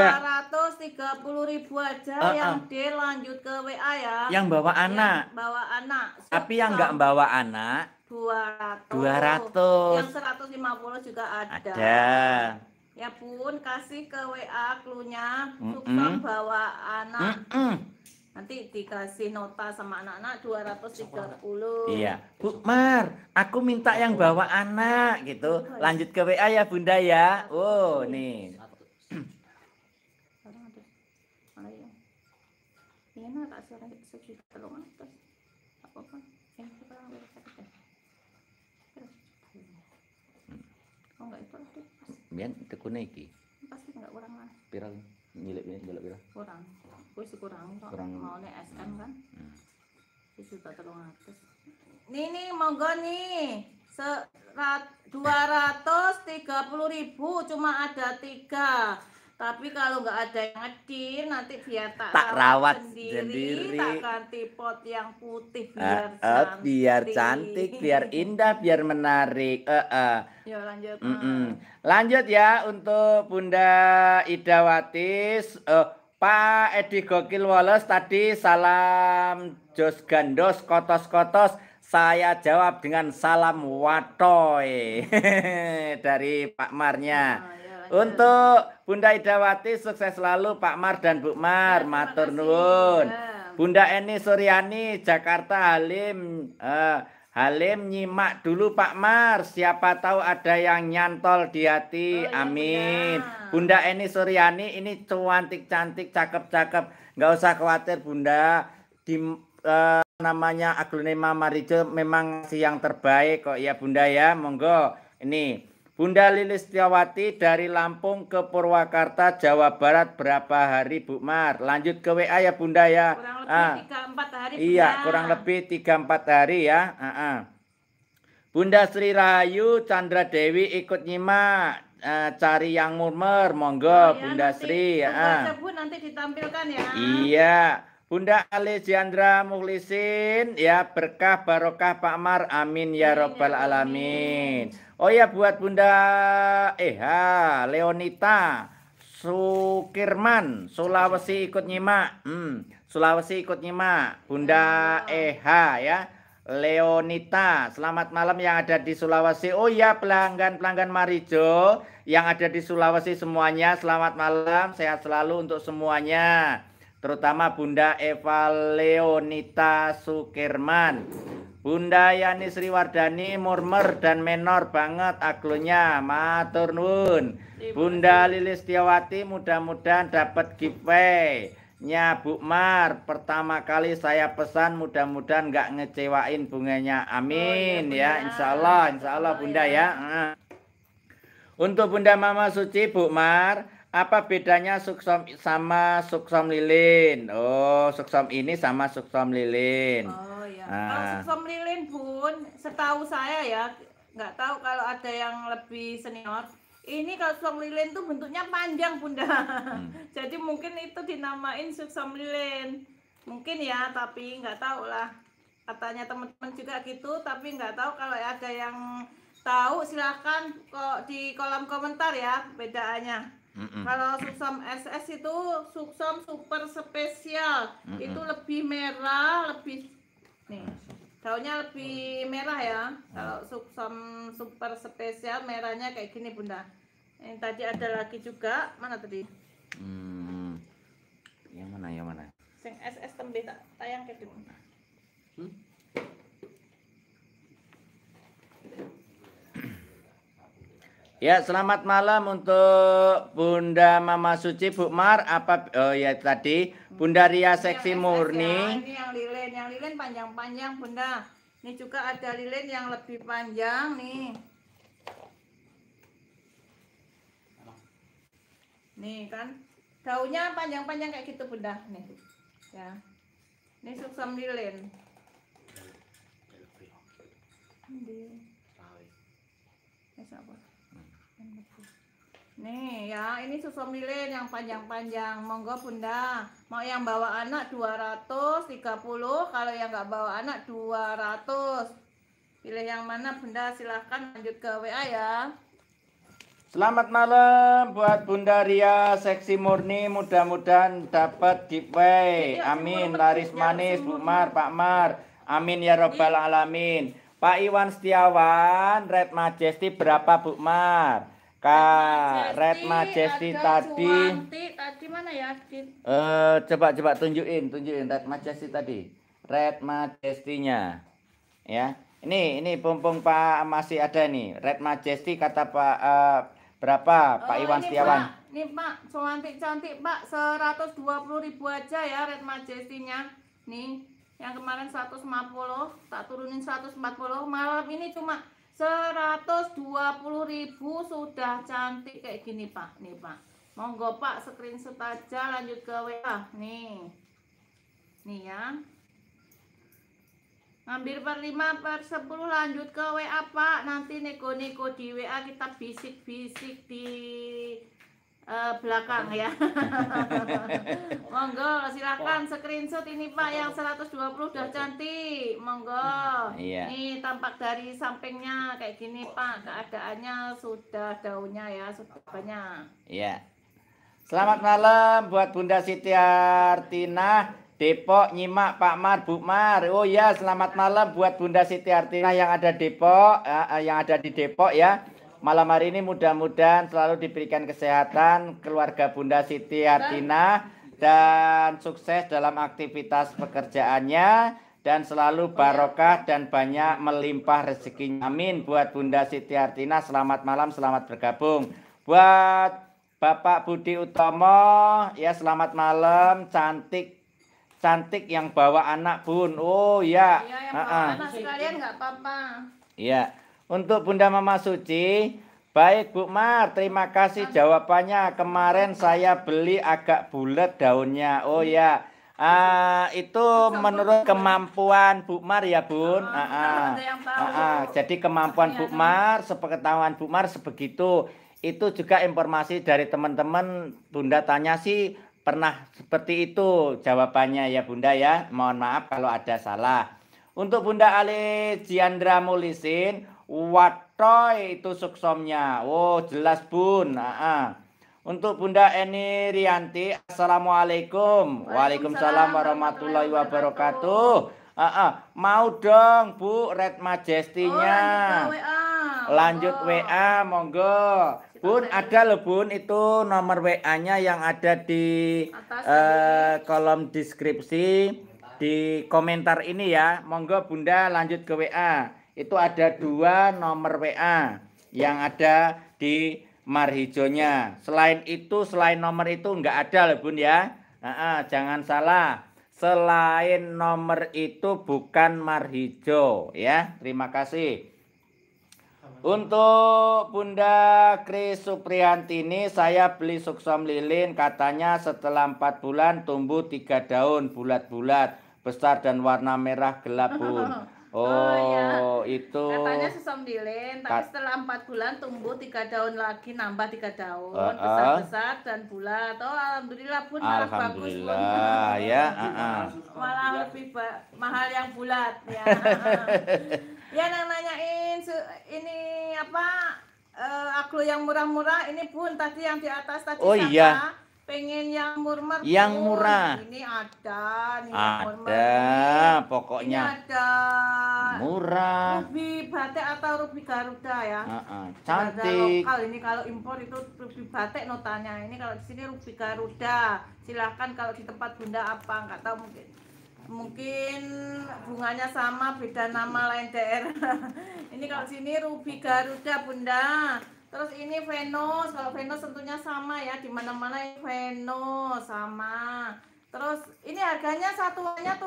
puluh ribu aja uh, uh. yang D lanjut ke WA ya. Yang bawa anak. Yang bawa anak. Tapi yang nggak bawa anak. Dua ratus. Yang seratus lima puluh juga ada. Ada ya pun kasih ke WA klunya mm -mm. bawa anak mm -mm. nanti dikasih nota sama anak-anak 230 iya Bu Mar aku minta yang bawa anak gitu lanjut ke WA ya Bunda ya oh nih ini tak Biar tekun iki. Pasti enggak kurang lah. Pirang nyilip ini jaluk pirang. Kurang. Kuwi kurang kok. Kurang. Oh, SM kan. Hmm. Sejuta tolong atas. Nih nih monggo nih. Serat dua ratus tiga puluh ribu cuma ada tiga tapi kalau nggak ada yang ngedir nanti dia tak, tak rawat, sendiri, sendiri tak ganti pot yang putih biar, uh, uh, cantik. biar cantik biar indah biar menarik uh, uh. Ya, lanjut mm -mm. lanjut ya untuk Bunda Idawati uh, Pak Edi Gokil Wallace tadi salam jos gandos kotos-kotos saya jawab dengan salam watoy (laughs) dari Pak Marnya. Oh, ya, Untuk Bunda Idawati sukses selalu Pak Mar dan Bu Mar, ya, matur nuwun. Ya. Bunda Eni Suryani Jakarta Halim eh, Halim nyimak dulu Pak Mar, siapa tahu ada yang nyantol di hati. Oh, iya, Amin. Ya, Bunda Eni Suryani ini cuantik cantik cakep-cakep. Nggak usah khawatir Bunda. Di eh, namanya aglonema Marijo memang si yang terbaik kok ya Bunda ya. Monggo ini Bunda Lilis Setiawati dari Lampung ke Purwakarta, Jawa Barat berapa hari Bu Mar? Lanjut ke WA ya Bunda ya. Kurang lebih ah. 3-4 hari. Iya, kurang lebih 3-4 hari ya. Ah -ah. Bunda Sri Rahayu, Chandra Dewi ikut nyimak. Uh, cari yang murmer, monggo oh, ya, Bunda Sri. Ya. Ah. nanti ditampilkan ya. Iya. Bunda Alejandra Muhlisin, ya berkah barokah Pak Mar amin ya robbal alamin. Oh ya buat Bunda Eha eh, Leonita Sukirman Sulawesi ikut nyimak. Hmm, Sulawesi ikut nyimak. Bunda Eha eh, ya. Leonita, selamat malam yang ada di Sulawesi. Oh ya, pelanggan-pelanggan Marijo yang ada di Sulawesi semuanya, selamat malam, sehat selalu untuk semuanya terutama Bunda Eva Leonita Sukirman. Bunda Yani Sriwardani murmer dan menor banget aglonya matur nuwun. Iya, Bunda Lilis Tiawati mudah-mudahan dapat giveaway. Nya Bu Mar, pertama kali saya pesan mudah-mudahan nggak ngecewain bunganya. Amin oh, iya, ya, ya. Insya Allah, insya Allah oh, Bunda iya. ya. ya. Untuk Bunda Mama Suci, Bu Mar, apa bedanya suksom sama suksom lilin? Oh, suksom ini sama suksom lilin. Oh iya. Nah. Kalau suksom lilin, pun setahu saya ya, nggak tahu kalau ada yang lebih senior. Ini kalau suksom lilin tuh bentuknya panjang, Bunda. Hmm. (laughs) Jadi mungkin itu dinamain suksom lilin. Mungkin ya, tapi nggak tahu lah. Katanya teman-teman juga gitu, tapi nggak tahu kalau ada yang tahu silahkan kok di kolom komentar ya bedaannya. Mm -mm. Kalau suksam SS itu suksam super spesial, mm -mm. itu lebih merah, lebih nih daunnya lebih merah ya. Kalau mm. suksam super spesial merahnya kayak gini bunda. Yang tadi ada lagi juga mana tadi? Hmm. Yang mana? Yang mana? Sing SS tembe tak tayang kayak gitu. Hmm? Ya, selamat malam untuk Bunda Mama Suci Bu Mar apa oh ya tadi Bunda Ria seksi ini murni. ini yang lilin, yang lilin panjang-panjang Bunda. Ini juga ada lilin yang lebih panjang nih. Nih kan daunnya panjang-panjang kayak gitu Bunda nih. Ya. Ini susam lilin. Ini apa? Nih ya, ini susu milen yang panjang-panjang. Monggo Bunda. Mau yang bawa anak 230, kalau yang nggak bawa anak 200. Pilih yang mana Bunda? Silahkan lanjut ke WA ya. Selamat malam buat Bunda Ria seksi murni mudah-mudahan dapat giveaway. Iya, iya, Amin laris iya, manis Bu Mar, Pak Mar. Amin ya robbal alamin. Pak Iwan Setiawan, Red Majesty berapa Bu Mar? Kak Redma Jesti tadi. tadi mana ya? Eh uh, coba coba tunjukin, tunjukin Redma Jesti tadi. Redma Jestinya. Ya. Ini ini pompong Pak masih ada nih. Redma Jesti kata Pak uh, berapa oh, Pak eh, Iwan ini Setiawan? Pak, ini Pak cantik-cantik Pak puluh ribu aja ya Redma Jestinya. Nih, yang kemarin 150, tak turunin 140. Malam ini cuma 120.000 sudah cantik kayak gini Pak nih Pak monggo Pak screenshot aja lanjut ke WA nih nih ya ngambil per 5 per 10 lanjut ke WA Pak nanti nego-nego di WA kita bisik-bisik di Eh, belakang ya. (laughs) Monggo silakan screenshot ini Pak yang 120 udah cantik. Monggo. Nah, iya. Nih tampak dari sampingnya kayak gini Pak, keadaannya sudah daunnya ya, sudah banyak. Iya. Selamat malam buat Bunda Siti Artina Depok nyimak Pak Mar Bu Mar. Oh ya, selamat malam buat Bunda Siti Artina yang ada Depok, eh, eh, yang ada di Depok ya. Malam hari ini mudah-mudahan selalu diberikan kesehatan keluarga Bunda Siti Artina dan sukses dalam aktivitas pekerjaannya dan selalu barokah dan banyak melimpah rezekinya. Amin buat Bunda Siti Artina selamat malam, selamat bergabung. Buat Bapak Budi Utomo, ya selamat malam, cantik cantik yang bawa anak bun. Oh ya. Iya, yang bawa uh -uh. anak sekalian nggak apa-apa. Iya. Untuk Bunda Mama Suci, baik Bu Mar, terima kasih jawabannya. Kemarin saya beli agak bulat daunnya. Oh ya, uh, itu menurut kemampuan Bu Mar ya Bun. Uh, uh, uh, uh. Jadi kemampuan Bu iya, Mar, sepengetahuan Bu Mar sebegitu. Itu juga informasi dari teman-teman. Bunda tanya sih pernah seperti itu jawabannya ya Bunda ya. Mohon maaf kalau ada salah. Untuk Bunda Ali Jiandra Mulisin, Watoy itu suksomnya. Oh, jelas Bun. Nah, Untuk Bunda Eni Rianti, Assalamualaikum. Waalaikumsalam warahmatullahi wabarakatuh. Uh, uh, mau dong Bu Red Majestinya. Oh, lanjut WA, lanjut WA monggo. bun ada loh Bun itu nomor WA-nya yang ada di Atas, uh, kolom deskripsi di komentar ini ya. Monggo Bunda lanjut ke WA itu ada dua nomor WA yang ada di marhijonya. Selain itu, selain nomor itu enggak ada loh bun ya. Nah, jangan salah. Selain nomor itu bukan marhijo ya. Terima kasih. Untuk Bunda Kris Supriyantini saya beli suksom lilin katanya setelah empat bulan tumbuh tiga daun bulat-bulat besar dan warna merah gelap bun. (laughs) Oh, iya. oh ya. itu. Katanya sesam tapi tapi setelah empat bulan tumbuh tiga daun lagi, nambah tiga daun, uh, uh. besar besar dan bulat. Oh, alhamdulillah pun malah bagus Alhamdulillah ya. Uh, (laughs) uh. Malah lebih mahal yang bulat ya. (laughs) ya yang nanyain ini apa? Uh, eh, aku yang murah-murah ini pun tadi yang di atas tadi oh, sama. iya pengen yang murmer yang murah ini ada nih ada murmer. pokoknya ini ada murah ruby batik atau ruby garuda ya uh -uh. cantik ini kalau impor itu ruby batik notanya ini kalau di sini ruby garuda silahkan kalau di tempat bunda apa nggak tahu mungkin mungkin bunganya sama beda nama lain daerah (laughs) ini kalau sini ruby garuda bunda terus ini venus kalau venus tentunya di mana-mana Veno sama. Terus ini harganya satuannya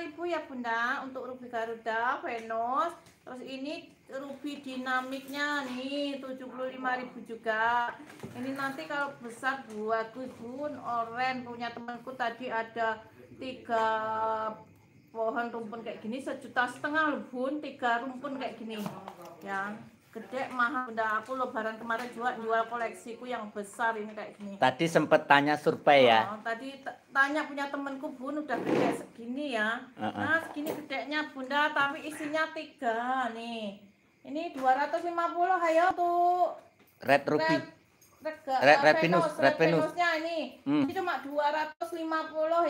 ribu ya Bunda untuk ruby Garuda Venus. Terus ini ruby dinamiknya nih tujuh puluh lima ribu juga. Ini nanti kalau besar buat bun oren punya temanku tadi ada tiga pohon rumpun kayak gini sejuta setengah ribu tiga rumpun kayak gini. Ya gede mahal udah aku lebaran kemarin jual jual koleksiku yang besar ini kayak gini tadi sempet tanya survei ya oh, tadi tanya punya temenku bun udah gede segini ya uh -uh. nah segini gedenya bunda tapi isinya tiga nih ini 250 ayo tuh red ruby red, Rega, red, red venus, venus, red venus. venusnya ini hmm. ini cuma 250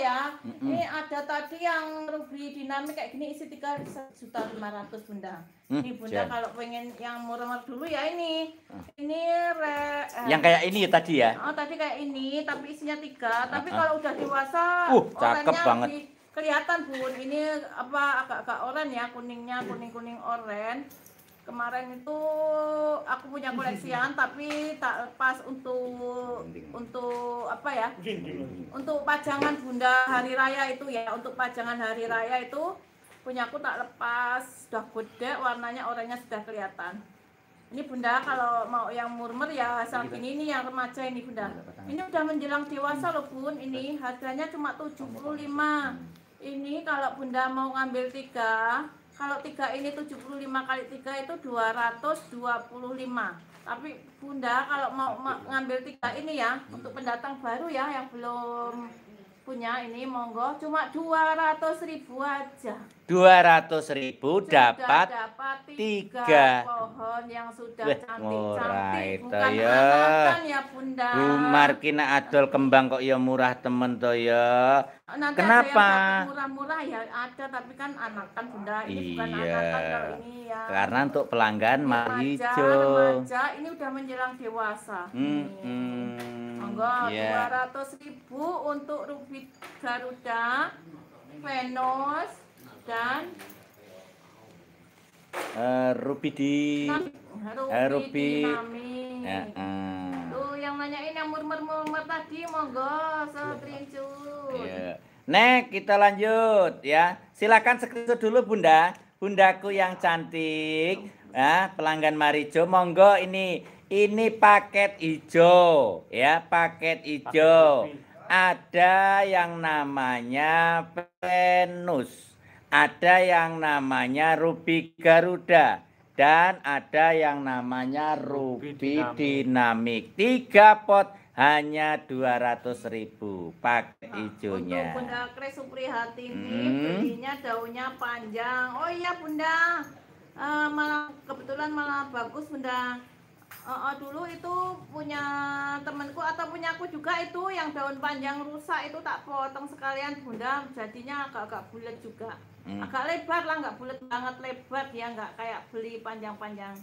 ya hmm -hmm. ini ada tadi yang ruby dinamik kayak gini isi tiga juta 500 bunda Hmm, ini bunda kalau pengen yang murah-murah dulu ya ini. Hmm. Ini re, eh, yang kayak ini ya, tadi ya. Oh, tadi kayak ini tapi isinya tiga. Uh Tapi ah, ah. kalau udah dewasa uh, cakep banget. kelihatan Bun. Ini apa agak-agak oranye ya, kuningnya kuning-kuning oranye. Kemarin itu aku punya koleksian (laughs) tapi tak lepas untuk untuk apa ya? Untuk pajangan Bunda hari raya itu ya, untuk pajangan hari raya itu punya aku tak lepas sudah gede warnanya oranye sudah kelihatan ini bunda kalau mau yang murmer ya saat ini ini yang remaja ini bunda iya, ini udah menjelang dewasa loh bun hmm. ini harganya cuma 75 hmm. ini kalau bunda mau ngambil tiga kalau tiga ini 75 kali tiga itu 225 tapi bunda kalau mau ngambil tiga ini ya hmm. untuk pendatang baru ya yang belum punya ini monggo cuma dua ratus ribu aja dua ratus ribu dapat, tiga, pohon yang sudah cantik-cantik bukan ya. anakan ya bunda Bu Markina adol kembang kok ya murah temen toh ya Nanti kenapa murah-murah ya ada tapi kan kan bunda ini iya. bukan anak ini ya karena untuk pelanggan ya, marhijo ini udah menjelang dewasa hmm. hmm monggo iya. dua ratus ribu untuk rubit Garuda, Venus dan uh, Ruby di Ruby, eh, Ruby. Di ya, uh. Tuh yang nanyain yang murmur-murmur tadi monggo setrincu. Yeah. Nek kita lanjut ya. Silakan screenshot dulu Bunda. Bundaku yang cantik, ya, pelanggan Marijo, monggo ini ini paket hijau ya, paket hijau. Ada yang namanya Venus, ada yang namanya Ruby Garuda dan ada yang namanya Ruby, Ruby Dynamic. Tiga pot hanya ratus ribu paket nah, hijaunya. Untuk Bunda Kris Suprihatiwi hmm. belinya daunnya panjang. Oh iya Bunda, uh, malah kebetulan malah bagus Bunda uh, uh, dulu itu punya temenku atau punya aku juga itu yang daun panjang rusak itu tak potong sekalian bunda jadinya agak-agak bulat juga hmm. agak lebar lah nggak bulat banget lebar ya nggak kayak beli panjang-panjang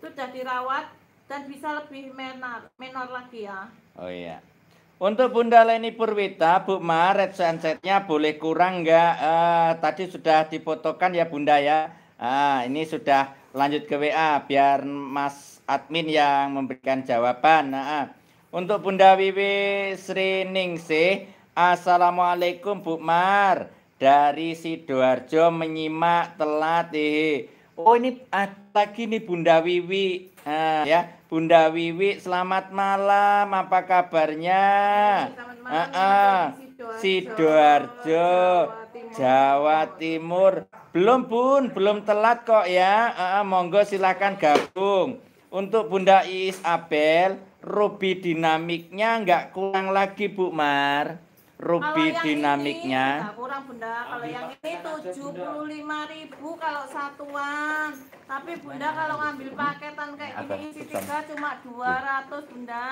itu sudah dirawat dan bisa lebih menor menor lagi ya oh iya untuk Bunda Leni Purwita, Bu Maret sunsetnya boleh kurang nggak? Uh, tadi sudah dipotokan ya Bunda ya. Uh, ini sudah lanjut ke WA biar Mas admin yang memberikan jawaban. Nah, untuk Bunda Wiwi Sri Ningsih, Assalamualaikum Bu Mar dari Sidoarjo menyimak telat eh. Oh ini lagi nih Bunda Wiwi nah, ya Bunda Wiwi selamat malam apa kabarnya? Selamat malam. Uh -uh. Sidoarjo Jawa Timur belum pun, belum telat kok ya uh monggo silakan gabung untuk Bunda Iis Abel, Ruby dinamiknya nggak kurang lagi Bu Mar. Ruby kalau dinamiknya. Ini, kurang Bunda. Kalau yang ini ribu kalau satuan. Tapi Bunda kalau ngambil paketan kayak ini isi tiga cuma 200 Bunda.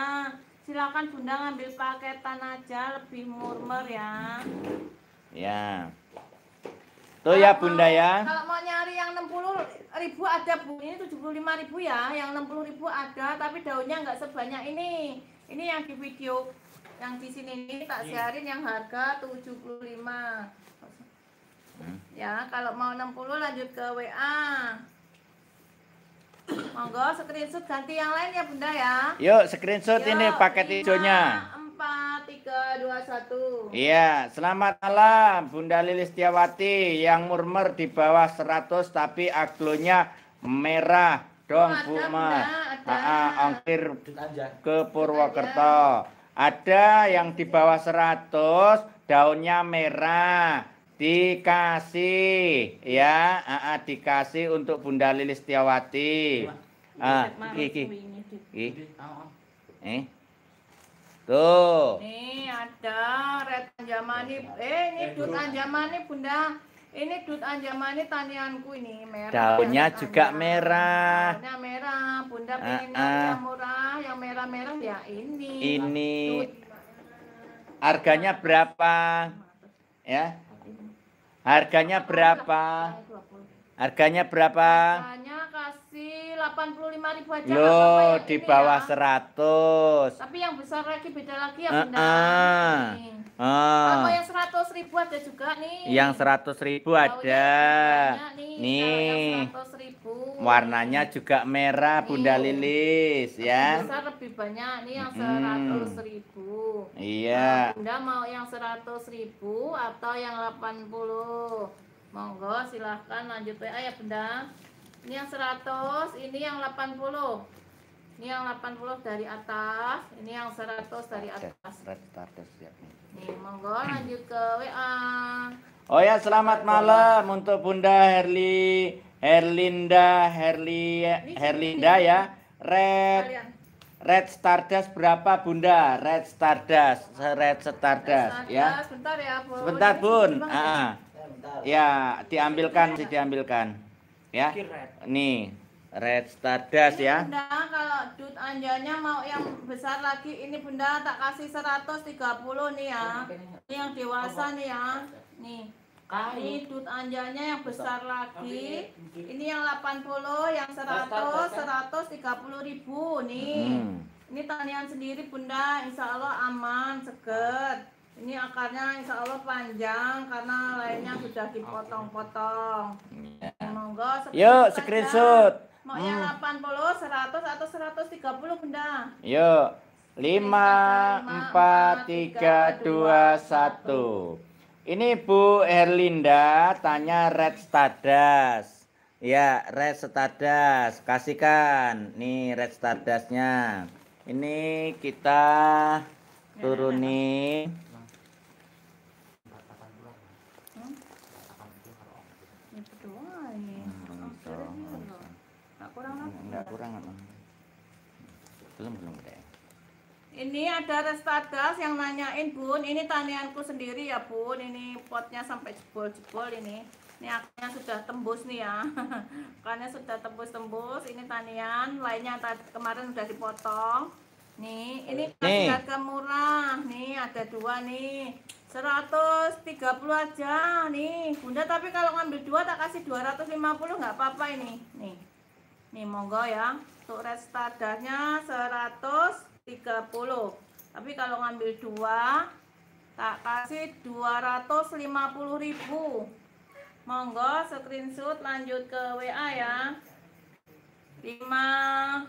Silakan Bunda ngambil paketan aja lebih murmer ya. Ya. Tuh oh ya Bunda ya. Kalau mau nyari yang 60 ribu ada Bu. Ini 75 ribu ya. Yang 60 ribu ada tapi daunnya nggak sebanyak ini. Ini yang di video yang di sini ini tak iya. siarin yang harga 75. Hmm. Ya, kalau mau 60 lanjut ke WA. Monggo screenshot ganti yang lain ya Bunda ya. Yuk, screenshot Yuk, ini paket hijaunya. 4, 3, 2, 1. Iya, selamat malam Bunda Lili Setiawati yang murmer di bawah 100 tapi aglonya merah dong oh, ada, ada, A -a, ongkir ke Purwokerto. Ada yang di bawah 100 daunnya merah dikasih ya A -a, dikasih untuk Bunda Lili Setiawati Ah, iki iki. Iya, eh. Tuh. Nih ada red anjamani. Eh ini eh, dut anjamani bunda. Ini dut anjamani tanianku ini merah. Daunnya juga anjamani. merah. Daunnya merah. Bunda ah, pengen ah. yang murah, yang merah-merah ya ini. Ini. Harganya berapa? Ya. Harganya berapa? Harganya berapa? Harganya kasih 85 ribu aja. Loh, ya, di ya. bawah ya. 100. Tapi yang besar lagi beda lagi ya, Bunda. uh, Uh, uh. Kalau yang 100 ribu ada juga nih. Yang 100 ribu Kau ada. yang Nih, nih. yang 100 ribu. Warnanya juga merah, bunda nih. Lilis, ya. Yang besar lebih banyak nih yang 100 hmm. ribu. Iya. Nah, Bunda mau yang 100 ribu atau yang 80? ribu monggo silahkan lanjut WA ya Bunda ini yang 100 ini yang 80 ini yang 80 dari atas ini yang 100 dari atas Red 100 ya nih monggo lanjut ke WA Oh ya selamat malam untuk Bunda Herli Herlinda Herli Herlinda ya Red Red Stardust berapa Bunda? Red Stardust, Red Stardust, Red Stardust ya. Sebentar ya, Bu. Sebentar, Bun. Ah. ah. Ya, diambilkan, ya. diambilkan. Ya. Nih, Red Stardust ya. Bunda kalau dut anjanya mau yang besar lagi ini Bunda tak kasih 130 nih ya. Ini yang dewasa nih ya. Nih. Ini dut anjanya yang besar lagi. Ini yang 80, yang 100, 130 ribu nih. Hmm. Ini tanian sendiri Bunda, insya Allah aman, seger. Ini akarnya insya Allah panjang karena lainnya sudah dipotong-potong. Ya. Monggo. Yuk, screenshot. Mau hmm. yang 80, 100 atau 130 benda. Yuk. 5, 4, 3, 2, 1 Ini Bu Erlinda tanya Red Stadas Ya Red Stadas Kasihkan Nih Red Stadasnya Ini kita ya, ya, ya. turunin belum belum deh ya? ini ada restadas yang nanyain bun ini tanianku sendiri ya bun ini potnya sampai jebol-jebol ini ini akarnya sudah tembus nih ya akarnya (laughs) sudah tembus-tembus ini tanian lainnya kemarin sudah dipotong Nih, ini harga murah. Nih, ada dua nih. 130 aja nih. Bunda tapi kalau ngambil dua tak kasih 250 nggak apa-apa ini. Nih. Nih, monggo ya untuk red standarnya 130 tapi kalau ngambil dua tak kasih 250.000 monggo screenshot lanjut ke WA ya 5 4 3 2 1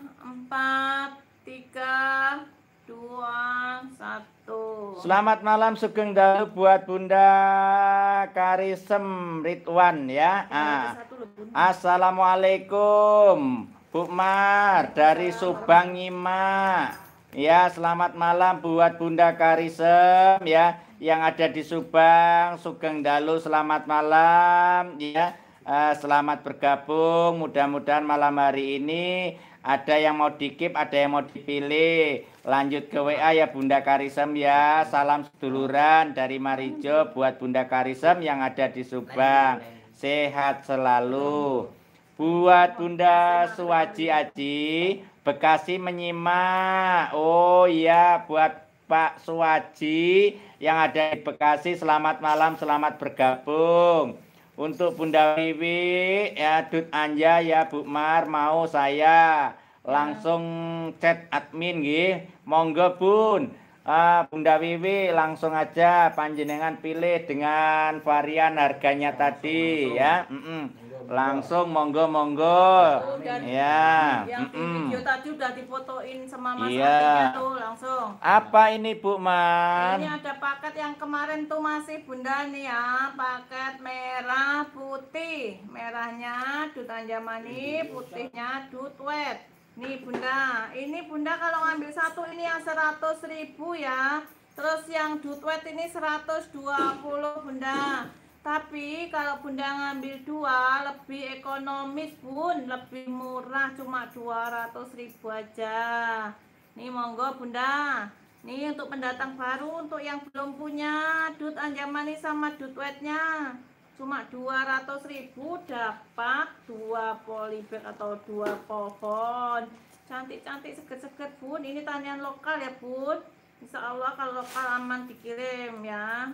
Selamat malam Sugeng Dalu buat Bunda Karisem Ridwan ya iya, ah. Assalamualaikum. Bu Mar dari Subang Nima, Ya, selamat malam buat Bunda Karisem ya yang ada di Subang, Sugeng Dalu. Selamat malam ya. Eh, selamat bergabung. Mudah-mudahan malam hari ini ada yang mau dikip, ada yang mau dipilih. Lanjut ke WA ya Bunda Karisem ya. Salam seduluran dari Marijo buat Bunda Karisem yang ada di Subang. Sehat selalu. Buat Bunda Suwaji Aji, Bekasi menyimak. Oh iya, buat Pak Suwaji yang ada di Bekasi, selamat malam, selamat bergabung. Untuk Bunda Wiwi, ya Dut Anja, ya Bu Mar, mau saya langsung chat admin gih, Monggo pun Uh, ah, Bunda Wiwi langsung aja panjenengan pilih dengan varian harganya tadi ya. Mm -mm. Langsung monggo-monggo. Ya. Yang mm -mm. video tadi udah difotoin sama Mas yeah. tuh langsung. Apa ini Bu Man? Ini ada paket yang kemarin tuh masih Bunda nih ya, paket merah putih. Merahnya Dut Anjamani, putihnya Dut Wet. Nih Bunda, ini Bunda kalau ngambil satu ini yang seratus ribu ya. Terus yang Dutwet ini 120 Bunda. Tapi kalau Bunda ngambil dua lebih ekonomis pun, lebih murah cuma 200 ribu aja. Nih monggo Bunda. Nih untuk pendatang baru untuk yang belum punya dut anjamani sama dut wetnya cuma 200 ribu dapat dua polybag atau dua pohon. Cantik-cantik seger-seger Bun. Ini tanian lokal ya Bun. Insya Allah kalau lokal aman dikirim ya.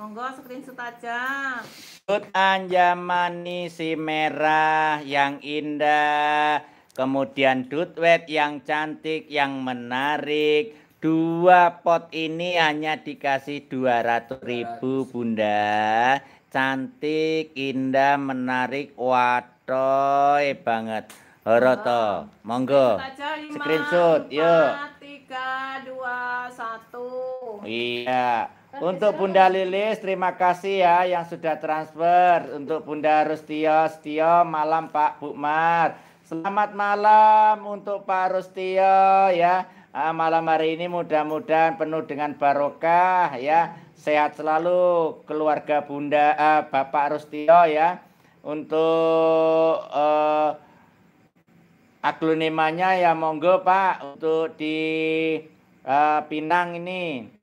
Monggo screenshot aja. Good anjamani si merah yang indah. Kemudian dut wet yang cantik, yang menarik. Dua pot ini hanya dikasih 200 ribu bunda. Cantik, indah, menarik, watoy banget. Horoto, monggo. Screenshot, yuk. tiga dua satu Iya. Untuk Bunda Lilis, terima kasih ya yang sudah transfer. Untuk Bunda Rustio, Stio, malam Pak Bukmar. Selamat malam untuk Pak Rustio ya. Ah, malam hari ini mudah-mudahan penuh dengan barokah ya. Sehat selalu keluarga Bunda ah, Bapak Rustio ya. Untuk eh, aglonemanya ya monggo Pak untuk di eh, Pinang ini.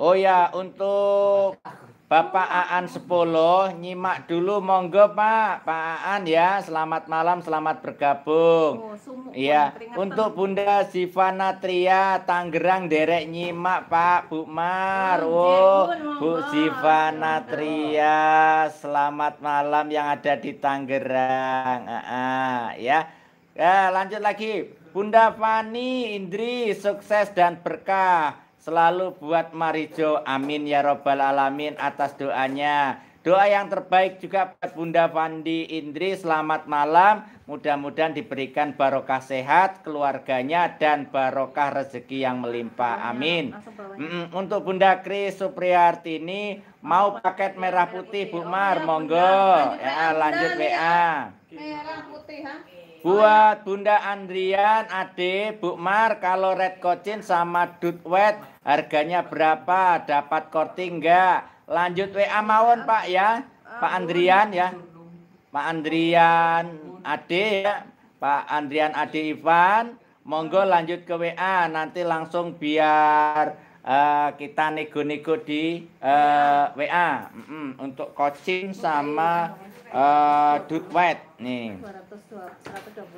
Oh ya, untuk Bapak Aan Sepuluh, nyimak dulu monggo Pak, Pak Aan ya, selamat malam, selamat bergabung. Oh, ya, untuk Bunda Sivana Tria, Tangerang derek nyimak Pak, Bu Mar, oh, Bu Sivana Tria, selamat malam yang ada di Tangerang, ah, ah, ya. Ya, lanjut lagi, Bunda Fani, Indri, sukses dan berkah selalu buat Marijo. Amin ya robbal alamin atas doanya. Doa yang terbaik juga buat Bunda Fandi Indri. Selamat malam. Mudah-mudahan diberikan barokah sehat keluarganya dan barokah rezeki yang melimpah. Iya, amin. Ya. Untuk Bunda Kris Supriyartini mau paket ya, merah putih Bu oh Mar, iya, monggo. Ya, ya lanjut WA. Merah putih, ha? Buat Bunda Andrian, Ade, Mar, kalau Red Kocin sama dut wet harganya berapa? Dapat korting nggak? Lanjut WA mawon Pak ya, Pak Andrian ya, Pak Andrian, Ade ya, Pak Andrian, Ade Ivan. Monggo lanjut ke WA, nanti langsung biar uh, kita nego-nego di uh, eh, WA mm -mm, untuk kocin sama uh, wet Nih.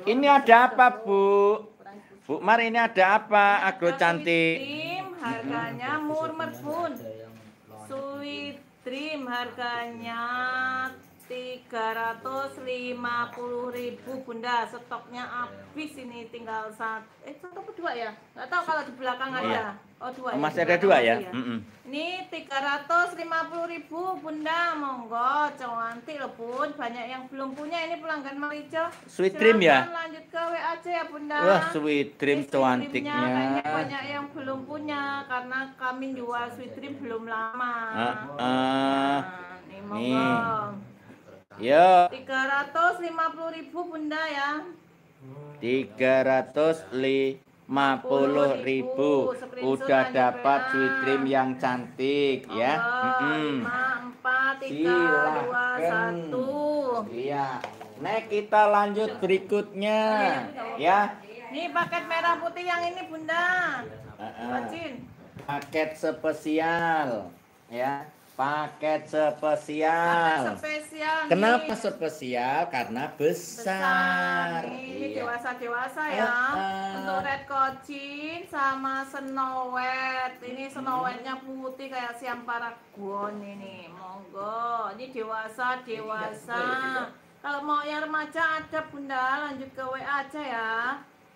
Ini ada apa, Bu? Bu Mar ini ada apa? Agro cantik. trim harganya murmer pun. Sweet Dream harganya ribu Bunda stoknya habis ini tinggal satu eh satu atau dua ya nggak tahu kalau di belakang iya. ada oh dua ya? masih ada dua ya, ya. Mm -mm. ini ribu Bunda monggo cantik loh pun banyak yang belum punya ini pelanggan Marijo sweet Silahkan dream ya lanjut ke WA aja ya Bunda wah sweet dream cowantiknya cantiknya banyak yang belum punya karena kami jual sweet dream belum lama uh, uh, nah, ini monggo nih. Ya. 350 ribu bunda ya. 350 ribu. Udah dapat sweet dream yang cantik oh, ya. Mm Silakan. Iya. Nah kita lanjut berikutnya ya. Ini paket merah putih yang ini bunda. Uh -uh. Paket spesial ya. Paket spesial. Paket spesial. Kenapa nih. spesial? Karena besar. besar. Ini dewasa iya. dewasa-dewasa ya. Uh, uh. Untuk red kocin sama snow white. Ini mm-hmm. snow white-nya putih kayak siam paragon ini. Monggo. Ini dewasa, iya, dewasa. Kalau mau yang remaja ada Bunda, lanjut ke WA aja ya.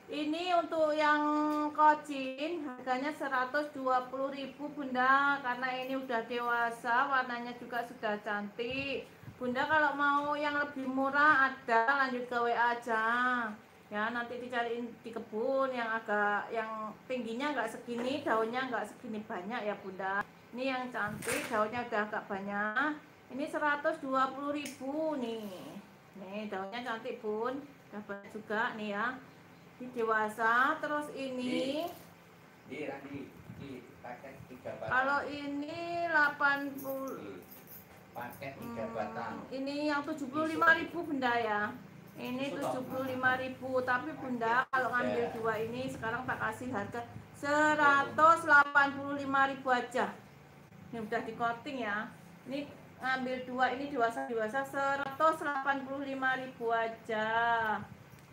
Ini untuk yang kocin harganya 120.000 Bunda karena ini udah dewasa, warnanya juga sudah cantik. Bunda kalau mau yang lebih murah ada lanjut ke WA aja. Ya, nanti dicariin di kebun yang agak yang tingginya enggak segini, daunnya enggak segini banyak ya, Bunda. Ini yang cantik, daunnya udah agak banyak. Ini 120.000 nih. Nih, daunnya cantik, Bun. Dapat juga nih ya di dewasa terus ini di, di, di, paket tiga batang. kalau ini 80 paket tiga hmm, batang hmm, ini yang 75.000 bunda ya ini 75.000 tapi bunda iya, kalau ngambil dua ini sekarang tak kasih harga 185.000 aja ini udah di coating ya ini ambil dua ini dewasa dewasa 185.000 aja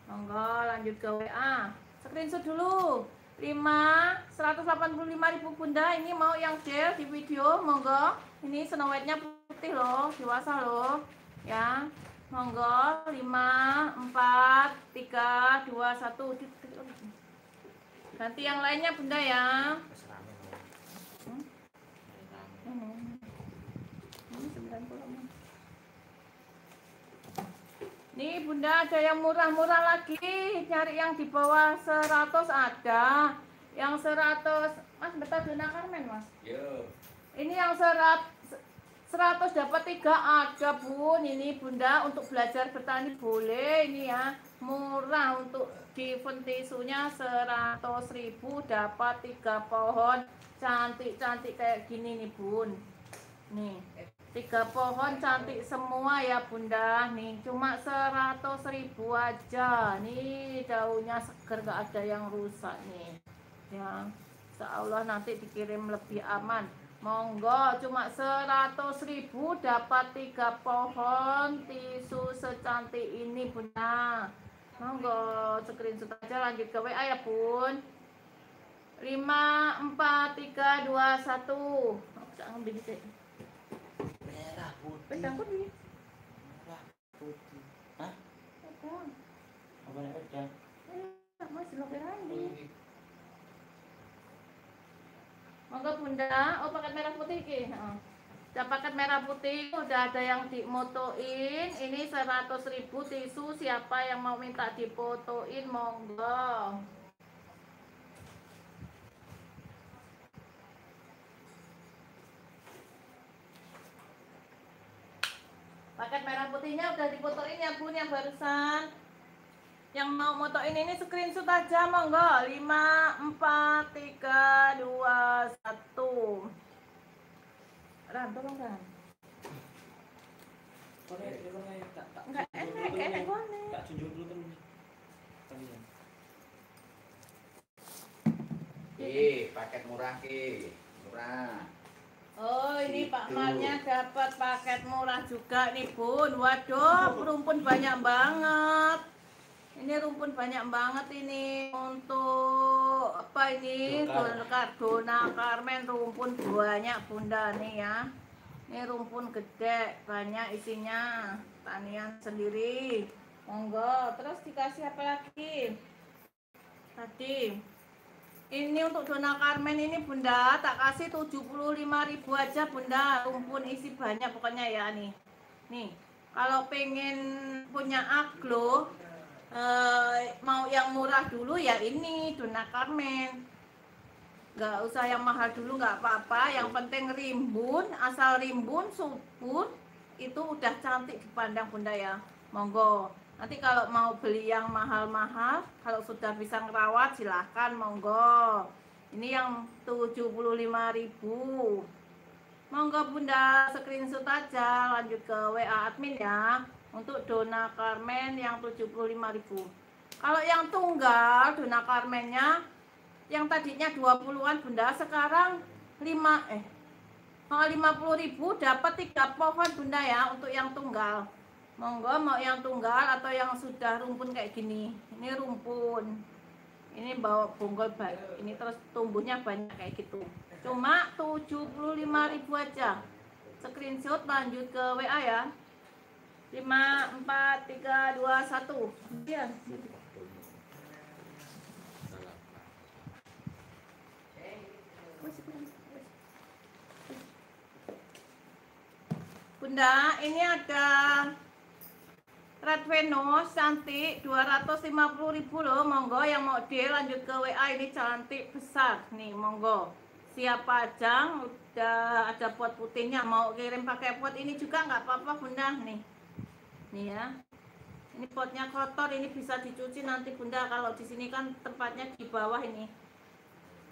Monggo lanjut ke WA. Screenshot dulu. 5 185.000 Bunda, ini mau yang share di video, monggo. Ini snow white-nya putih loh, dewasa loh. Ya. Monggo 5 4 3 2 1. Ganti yang lainnya Bunda ya. Nih Bunda ada yang murah-murah lagi, cari yang di bawah 100 ada. Yang 100, Mas dona Carmen, Mas. yeah. Ini yang 100 100 dapat 3 ada, Bun. Ini Bunda untuk belajar bertani boleh ini ya. Murah untuk di pentisunya ribu dapat 3 pohon. Cantik-cantik kayak gini nih, Bun. Nih. Tiga pohon cantik semua ya bunda Nih cuma seratus ribu aja Nih daunnya seger gak ada yang rusak nih Ya Insya Allah nanti dikirim lebih aman Monggo cuma seratus ribu dapat tiga pohon tisu secantik ini bunda Monggo screenshot aja lanjut ke WA ya bun 5, 4, 3, 2, 1 Aku ngambil sih Pedang kudu. Merah putih. Hah? Pedang. Apa nih pedang? Eh, mas lo kerani. Monggo bunda, oh paket merah putih ki. Heeh. Dan paket merah putih udah ada yang dimotoin. Ini 100.000 tisu siapa yang mau minta dipotoin monggo. Paket merah putihnya udah dipotoin ya bun yang barusan. Yang mau motoin ini screenshot aja monggo. 5, 4, 3, 2, 1. Ran, tolong Ran. Enggak enak, enak kone. Tak tunjuk dulu paket murah ki, murah. Oh ini gitu. Pak Marnya dapat paket murah juga nih Bun. Waduh rumpun banyak banget. Ini rumpun banyak banget ini untuk apa ini? Kardona Carmen rumpun banyak Bunda nih ya. Ini rumpun gede banyak isinya tanian sendiri. Monggo terus dikasih apa lagi? Tadi ini untuk Dona Carmen ini Bunda, tak kasih ribu aja Bunda. Rumpun isi banyak pokoknya ya nih. Nih, kalau pengen punya aglo eh, mau yang murah dulu ya ini Dona Carmen. Gak usah yang mahal dulu nggak apa-apa, yang penting rimbun, asal rimbun, subur itu udah cantik dipandang Bunda ya. Monggo. Nanti kalau mau beli yang mahal-mahal, kalau sudah bisa ngerawat silahkan monggo. Ini yang 75.000. Monggo Bunda screenshot aja lanjut ke WA admin ya untuk Dona Carmen yang 75.000. Kalau yang tunggal Dona Carmennya yang tadinya 20-an Bunda sekarang 5 eh kalau 50.000 dapat 3 pohon Bunda ya untuk yang tunggal monggo mau yang tunggal atau yang sudah rumpun kayak gini ini rumpun ini bawa bonggol baik ini terus tumbuhnya banyak kayak gitu cuma 75.000 aja screenshot lanjut ke WA ya 5 4 3 2 1 ya Bunda, ini ada Red Venus cantik 250 ribu loh monggo yang mau di lanjut ke WA ini cantik besar nih monggo siapa aja udah ada pot putihnya mau kirim pakai pot ini juga nggak apa-apa bunda nih nih ya ini potnya kotor ini bisa dicuci nanti bunda kalau di sini kan tempatnya di bawah ini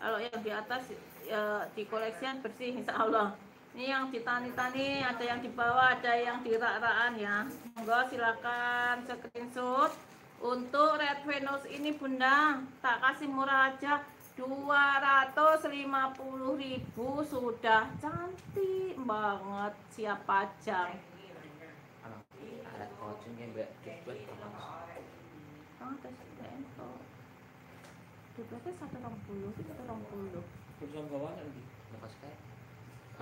kalau yang di atas ya, di koleksian bersih insya Allah ini yang ditani-tani, ada yang di bawah, ada yang di rak-rakan ya. Monggo silakan screenshot. Untuk Red Venus ini Bunda, tak kasih murah aja. 250.000 sudah cantik banget siap pajang. Ada Mbak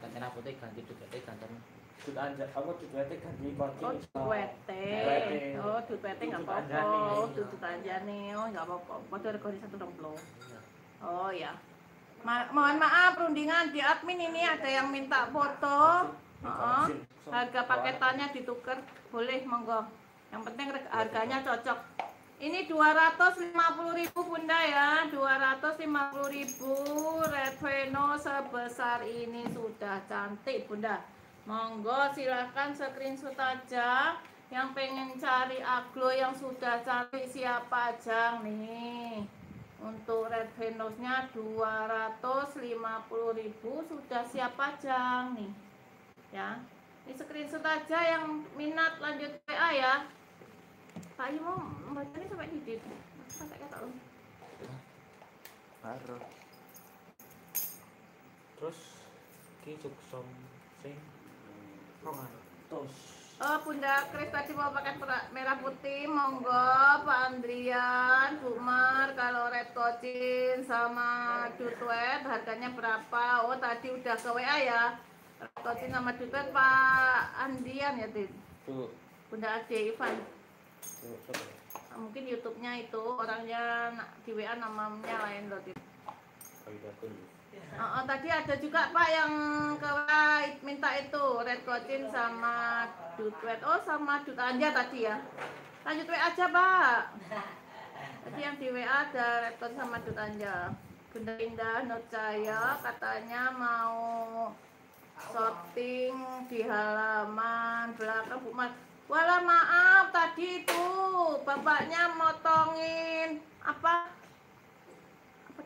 gantian aku teh ganti duit teh gantian duit aku kamu duit teh ganti oh, kunci ah, oh duit teh oh duit teh nggak apa-apa duit anjane oh nggak apa-apa waktu ada kori satu dong belum iya. oh ya Ma mohon maaf perundingan di admin ini ada yang minta foto uh harga paketannya ditukar boleh monggo yang penting harganya cocok ini 250.000 Bunda ya. 250.000 Red Veno sebesar ini sudah cantik Bunda. Monggo silahkan screenshot aja yang pengen cari aglo yang sudah cantik siapa aja nih. Untuk Red Venusnya 250.000 sudah siapa aja nih. Ya. Ini screenshot aja yang minat lanjut WA ya. Pak mau membacanya sampai didit. Sampai kata lu. Baru. Terus ki som sing rongantos. Oh, Bunda Kris tadi mau pakai merah putih, monggo Pak Andrian, Bu Mar, kalau Red Kocin sama Dutwet harganya berapa? Oh, tadi udah ke WA ya. Red Kocin sama Dutwet Pak Andrian ya, Din? Bu. Bunda Ade Ivan mungkin YouTube-nya itu orangnya di WA namanya lain berarti. Oh, oh, tadi ada juga Pak yang ke minta itu Red Cotton sama Dutwet. Oh, sama Dut Anja iya, tadi ya. Lanjut WA aja, Pak. Tadi yang di WA ada Red Cotton sama Dut Anja. Iya. Bunda Indah Nurcaya katanya mau shopping di halaman belakang Bu Mas. Wala maaf tadi itu bapaknya motongin apa? Apa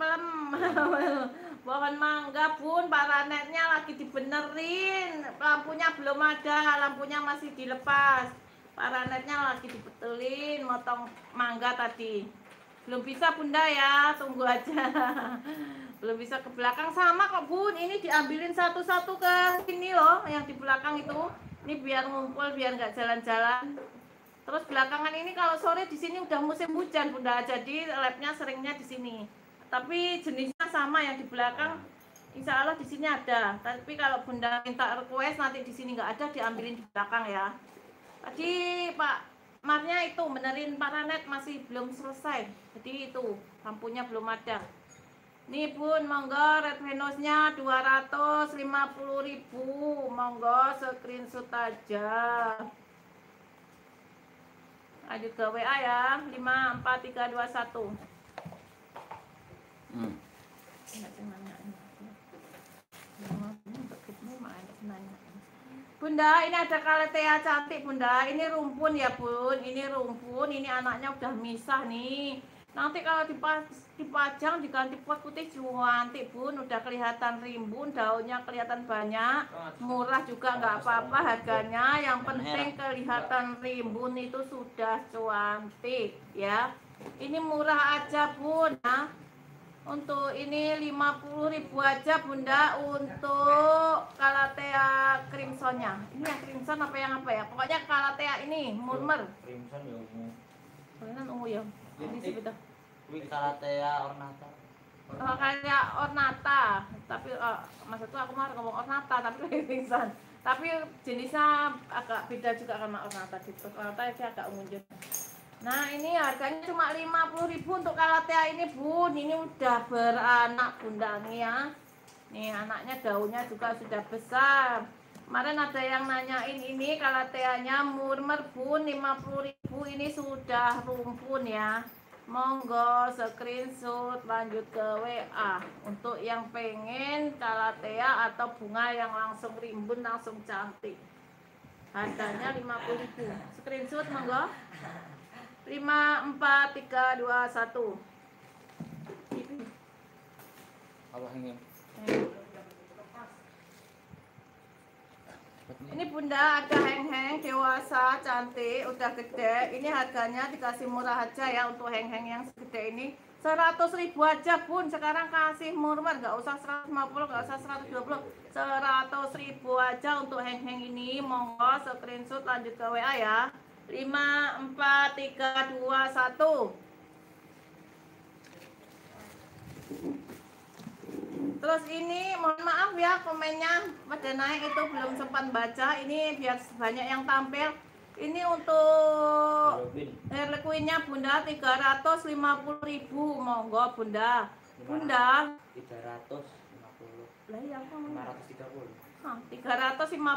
pelem. (laughs) Pohon mangga, pun Pak Ranetnya lagi dibenerin. Lampunya belum ada, lampunya masih dilepas. Pak Ranetnya lagi dibetulin motong mangga tadi. Belum bisa, Bunda ya. Tunggu aja. (laughs) belum bisa ke belakang sama kok, Bun. Ini diambilin satu-satu ke sini loh yang di belakang itu ini biar ngumpul biar nggak jalan-jalan terus belakangan ini kalau sore di sini udah musim hujan bunda jadi labnya seringnya di sini tapi jenisnya sama yang di belakang Insya Allah di sini ada tapi kalau bunda minta request nanti di sini nggak ada diambilin di belakang ya tadi Pak Marnya itu benerin paranet masih belum selesai jadi itu lampunya belum ada ini pun monggo red venusnya ribu monggo screenshot aja lanjut ke WA ya 54321 hmm. Bunda ini ada kaletea cantik Bunda ini rumpun ya Bun ini rumpun ini anaknya udah misah nih nanti kalau dipajang diganti pot putih juanti pun udah kelihatan rimbun daunnya kelihatan banyak murah juga nggak apa-apa harganya yang penting kelihatan rimbun itu sudah cuanti ya ini murah aja bun nah, untuk ini ribu aja Bunda untuk Kalatea crimsonnya. Ini yang crimson apa yang apa ya? Pokoknya Kalatea ini murmer. Crimson ya ungu. ungu ya. Ini betul. Kuwi kalatea ornata. Oh, kayak ornata, tapi uh, oh, masa tuh aku mau ngomong ornata tapi pingsan. Tapi jenisnya agak beda juga sama ornata gitu. Ornata itu agak unjuk. Nah, ini harganya cuma 50.000 untuk kalatea ini, bu Ini udah beranak bundangnya. Nih, anaknya daunnya juga sudah besar. Kemarin ada yang nanyain ini kalateanya murmer pun 50.000 ini sudah rumpun ya. Monggo screenshot lanjut ke WA untuk yang pengen kalatea atau bunga yang langsung rimbun langsung cantik. Harganya 50.000. Screenshot monggo. 5 4 3 2 1. Allah ingin. Ini bunda ada heng-heng dewasa cantik udah gede. Ini harganya dikasih murah aja ya untuk heng-heng yang segede ini. 100 ribu aja pun sekarang kasih murmur gak usah 150 gak usah 120 100 ribu aja untuk heng-heng ini monggo screenshot lanjut ke WA ya 5 4 3 2 1 Terus ini mohon maaf ya komennya pada naik itu belum sempat baca. Ini biar banyak yang tampil. Ini untuk Harley Bunda 350.000 monggo Bunda. Bunda 350. Lah ya 530. Ah,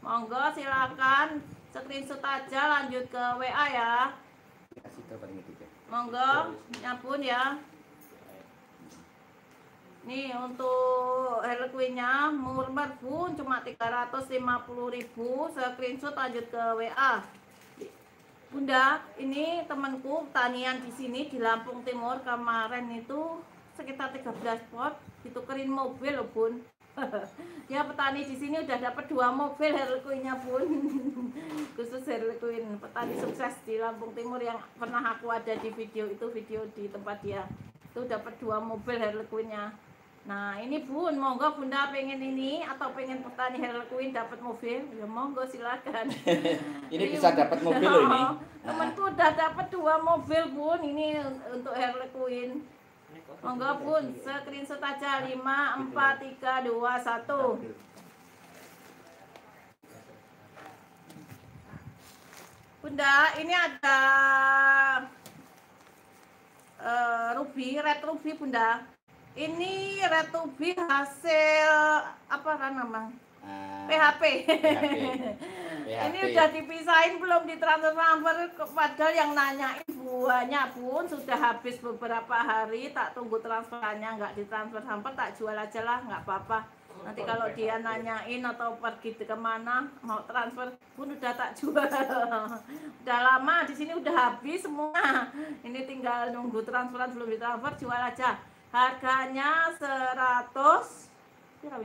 Monggo silakan screenshot aja lanjut ke WA ya. Monggo nyapun ya. Nih untuk Harlequinnya murmur pun cuma 350.000 screenshot lanjut ke WA. Bunda, ini temanku tanian di sini di Lampung Timur kemarin itu sekitar 13 pot ditukerin mobil loh bun dia (laughs) ya, petani di sini udah dapat dua mobil herlekuinnya bun (laughs) khusus herlekuin petani sukses di Lampung Timur yang pernah aku ada di video itu video di tempat dia itu dapat dua mobil herlekuinnya Nah ini bun, monggo bunda pengen ini atau pengen petani Herald Queen dapat mobil, ya monggo silakan. (laughs) ini bisa dapat mobil loh ini. (laughs) Temanku udah dapat dua mobil bun, ini untuk Herald Queen. Monggo bun, screenshot aja lima empat tiga dua satu. Bunda, ini ada uh, ruby, red ruby bunda ini retubi hasil apa kan nama Uh, PHP. PHP. PHP. (laughs) Ini udah dipisahin belum ditransfer kepada yang nanyain buahnya pun sudah habis beberapa hari tak tunggu transferannya nggak ditransfer hamper tak jual aja lah nggak apa-apa. Nanti kalau dia nanyain atau pergi ke mana mau transfer pun udah tak jual. (laughs) udah lama di sini udah habis semua. Ini tinggal nunggu transferan belum ditransfer jual aja Harganya 100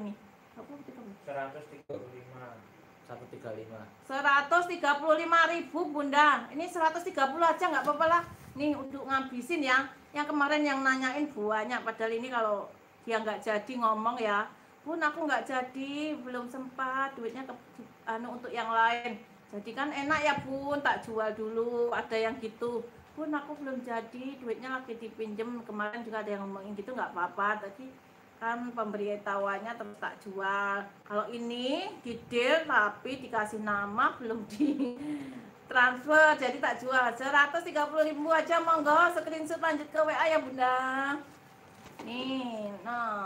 ini? 135. 135. ribu Bunda. Ini 130 aja nggak apa-apa lah. Nih untuk ngabisin ya. Yang kemarin yang nanyain buahnya padahal ini kalau dia nggak jadi ngomong ya. Bun aku nggak jadi, belum sempat duitnya ke anu untuk yang lain. Jadi kan enak ya Bun, tak jual dulu. Ada yang gitu pun aku belum jadi duitnya lagi dipinjem kemarin juga ada yang ngomongin gitu nggak apa-apa tadi kan pemberitahuannya terus tak jual kalau ini di deal tapi dikasih nama belum di transfer jadi tak jual 130 ribu aja monggo screenshot lanjut ke WA ya bunda nih no nah.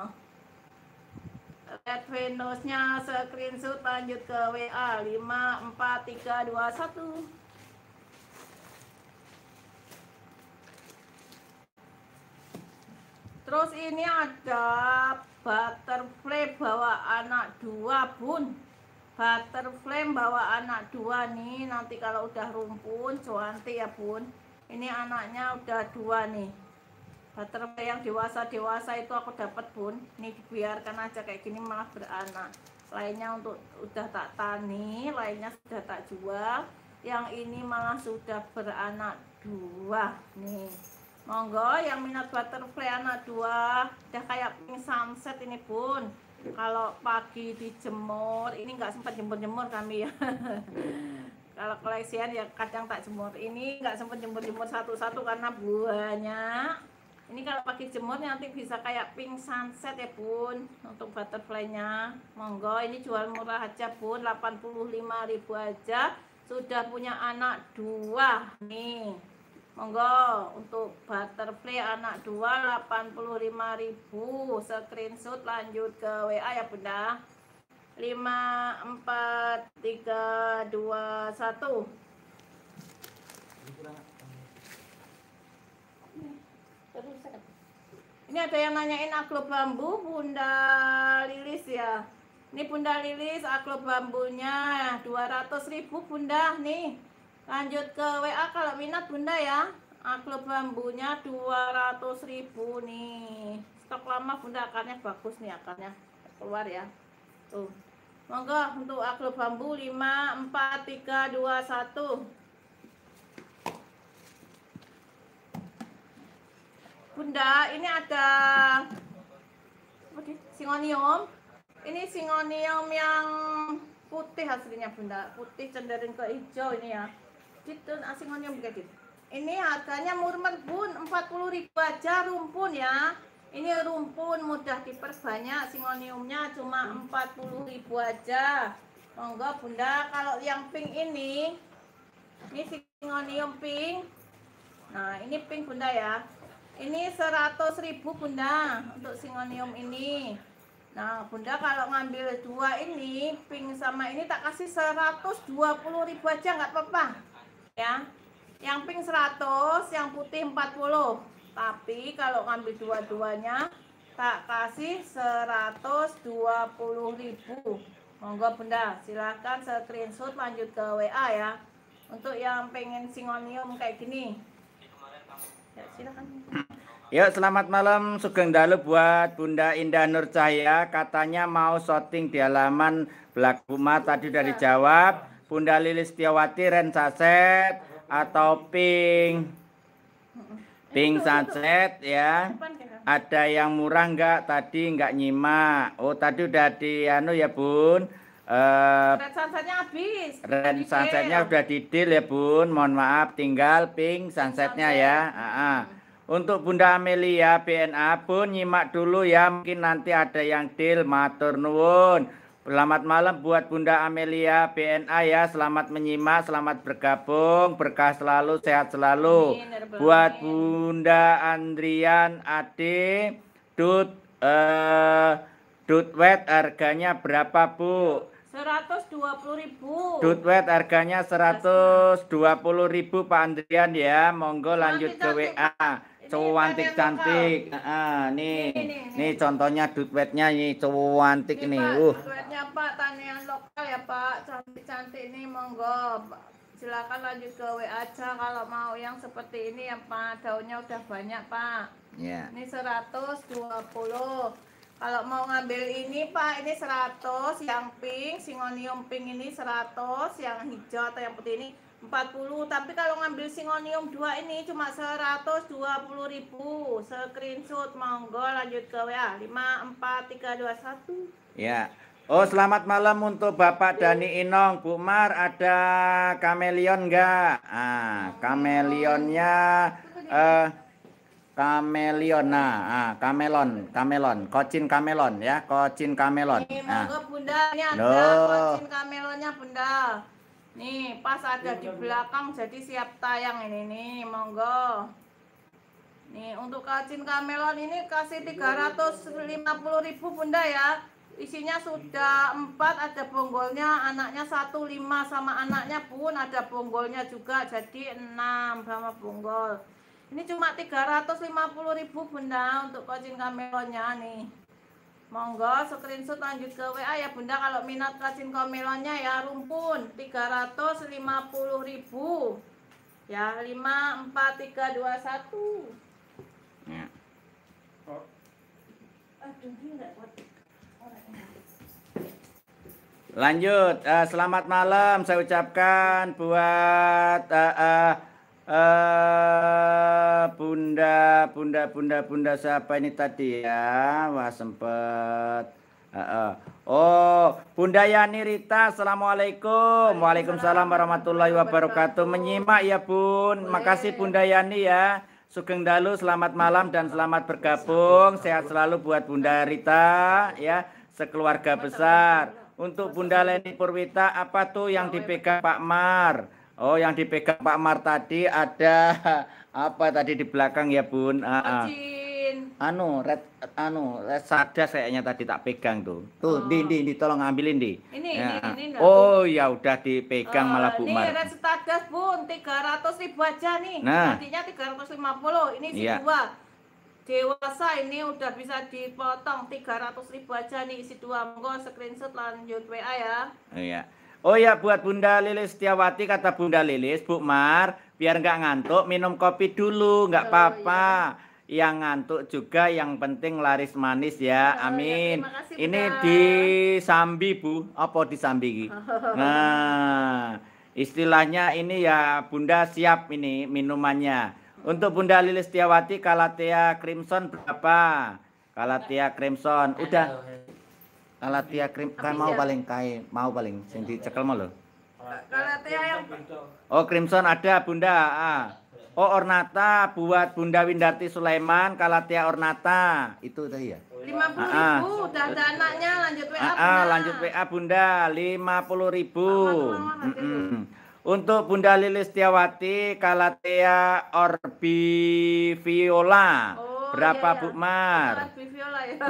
Red Venusnya screenshot lanjut ke WA 54321 Terus ini ada butterfly bawa anak dua bun. Butterfly bawa anak dua nih. Nanti kalau udah rumpun, cuanti ya bun. Ini anaknya udah dua nih. Butterfly yang dewasa-dewasa itu aku dapat bun. Ini dibiarkan aja kayak gini malah beranak. Lainnya untuk udah tak tani, lainnya sudah tak jual. Yang ini malah sudah beranak dua nih. Monggo yang minat butterfly anak dua Udah kayak pink sunset ini pun, Kalau pagi dijemur Ini nggak sempat jemur-jemur kami ya hmm. Kalau koleksian ya kadang tak jemur Ini nggak sempat jemur-jemur satu-satu Karena buahnya. Ini kalau pagi jemur nanti bisa kayak pink sunset ya pun Untuk butterfly-nya Monggo ini jual murah aja pun, 85 ribu aja Sudah punya anak dua Nih Monggo untuk butterfly anak 2 85.000 screenshot lanjut ke WA ya Bunda. 5 4 3 2 1 Ini ada yang nanyain aklop bambu Bunda Lilis ya. Ini Bunda Lilis aklop bambunya 200.000 Bunda nih lanjut ke WA kalau minat bunda ya aglok ah, bambunya 200.000 nih stok lama bunda akarnya bagus nih akarnya keluar ya tuh monggo untuk aglok bambu 5 4 3 2 1 Bunda, ini ada singonium. Ini singonium yang putih hasilnya Bunda, putih cenderung ke hijau ini ya gitu nasi yang begitu ini harganya murmer bun ribu aja rumpun ya ini rumpun mudah diperbanyak singoniumnya cuma 40 ribu aja monggo bunda kalau yang pink ini ini singonium pink nah ini pink bunda ya ini 100 ribu bunda untuk singonium ini Nah, Bunda kalau ngambil dua ini, pink sama ini tak kasih 120 ribu aja nggak apa-apa ya yang pink 100 yang putih 40 tapi kalau ngambil dua-duanya tak kasih 120.000 monggo bunda silahkan screenshot lanjut ke WA ya untuk yang pengen singonium kayak gini ya silakan. Yuk ya, selamat malam Sugeng Dalu buat Bunda Indah Nur Cahaya katanya mau shooting di halaman belakang rumah tadi udah dijawab Bunda Lili Setiawati, ren saset atau pink pink saset ya ada yang murah enggak tadi enggak nyimak oh tadi udah di anu ya bun eh, Ren red sunsetnya habis Ren sunsetnya udah di ya bun mohon maaf tinggal pink sunsetnya ya Untuk Bunda Amelia BNA pun nyimak dulu ya mungkin nanti ada yang deal matur Selamat malam buat Bunda Amelia PNA ya. Selamat menyimak, selamat bergabung, berkah selalu, sehat selalu. Amin, buat Bunda Andrian Ade, Dut uh, wet, harganya berapa, Bu? 120.000. wet harganya 120.000 Pak Andrian ya. Monggo lanjut ke WA cuantik cantik. ah, nih. Nih, nih, nih. Nih contohnya duetnya nih cantik nih. Pak, uh. Duetnya Pak tanian lokal ya Pak. Cantik-cantik nih monggo. Silakan lanjut ke WA aja kalau mau yang seperti ini ya Pak. Daunnya udah banyak Pak. Ya. Yeah. Ini 120. Kalau mau ngambil ini Pak, ini 100, yang pink, singonium pink ini 100, yang hijau atau yang putih ini 40 tapi kalau ngambil singonium 2 ini cuma puluh ribu screenshot monggo lanjut ke WA satu ya Oh selamat malam untuk Bapak Dani Inong Bu Mar ada kameleon enggak ah kameleonnya eh kameleon nah ah, kamelon kamelon kocin kamelon ya kocin kamelon nah. Bunda ini ada kocin kamelonnya Bunda Nih, pas ada di belakang jadi siap tayang ini nih, monggo. Nih, untuk kacin kamelon ini kasih ribu Bunda ya. Isinya sudah empat ada bonggolnya, anaknya satu lima sama anaknya pun ada bonggolnya juga. Jadi enam sama bonggol. Ini cuma ribu Bunda untuk kacin kamelonnya nih. Monggo screenshot lanjut ke WA ya Bunda kalau minat kasih komelonnya ya rumpun 350.000 ya 54321 ya. Lanjut, uh, selamat malam saya ucapkan buat uh, uh, Eh, bunda, bunda, bunda, bunda siapa ini tadi ya? Wah sempet. Uh, uh. Oh, Bunda Yani Rita, assalamualaikum. Waalaikumsalam warahmatullahi wabarakatuh. Menyimak ya Bun. Makasih Bunda Yani ya. Sugeng Dalu, selamat malam dan selamat bergabung. Sehat selalu buat Bunda Rita ya, sekeluarga besar. Untuk Bunda Leni Purwita, apa tuh yang ya, dipegang Pak Mar? Oh, yang dipegang Pak Mar tadi ada (laughs) apa tadi di belakang ya, Bun? Ah, ah. anu, red anu, red sada kayaknya tadi tak pegang tuh. Tuh, oh. di, di, di tolong ambilin di. Ini, ya. ini, ini. Oh, ya udah dipegang uh, malah Bu Mar. Ini red sada, Bun, 300 ribu aja nih. Nah. Tadinya 350, ini si Ini iya. dua. Dewasa ini udah bisa dipotong 300 ribu aja nih isi dua. Monggo screenshot lanjut WA ya. Iya. Oh ya buat Bunda Lilis Setiawati kata Bunda Lilis, Bu Mar, biar nggak ngantuk minum kopi dulu, nggak oh, iya, apa-apa. Oh, iya. Yang ngantuk juga yang penting laris manis ya. Oh, iya, Amin. Ya, kasih, Ini Bunda. di Sambi, Bu. Apa di Sambi? Oh. Nah, istilahnya ini ya Bunda siap ini minumannya. Untuk Bunda Lilis Setiawati Kalatea Crimson berapa? Kalatea Crimson. Udah Kalatia krim kan mau paling kain, mau paling sing dicekel mau lho. Kalatia yang Oh, Crimson ada Bunda. Ah. Oh, Ornata buat Bunda Windati Sulaiman, Kalatia Ornata. Itu tadi ya. 50.000 ah, ah, udah ada anaknya lanjut WA. Ah, ah, lanjut WA Bunda 50.000. Heeh. Untuk Bunda Lilis Tiawati, Kalatia Orbi Viola. Oh. Oh, iya, Berapa ya. Bu Mar?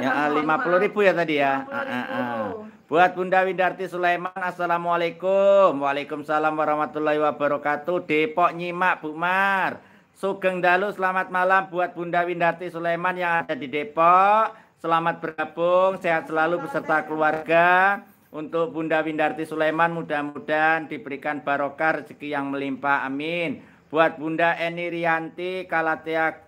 Ya, ya ah, lima puluh ribu ya tadi ya. Ah, ah, ah. Buat Bunda Windarti Sulaiman, Assalamualaikum. Waalaikumsalam warahmatullahi wabarakatuh. Depok nyimak Bu Mar. Sugeng Dalu, selamat malam buat Bunda Windarti Sulaiman yang ada di Depok. Selamat bergabung, sehat selalu beserta keluarga. Untuk Bunda Windarti Sulaiman mudah-mudahan diberikan barokah rezeki yang melimpah. Amin. Buat Bunda Eni Rianti, Kalatea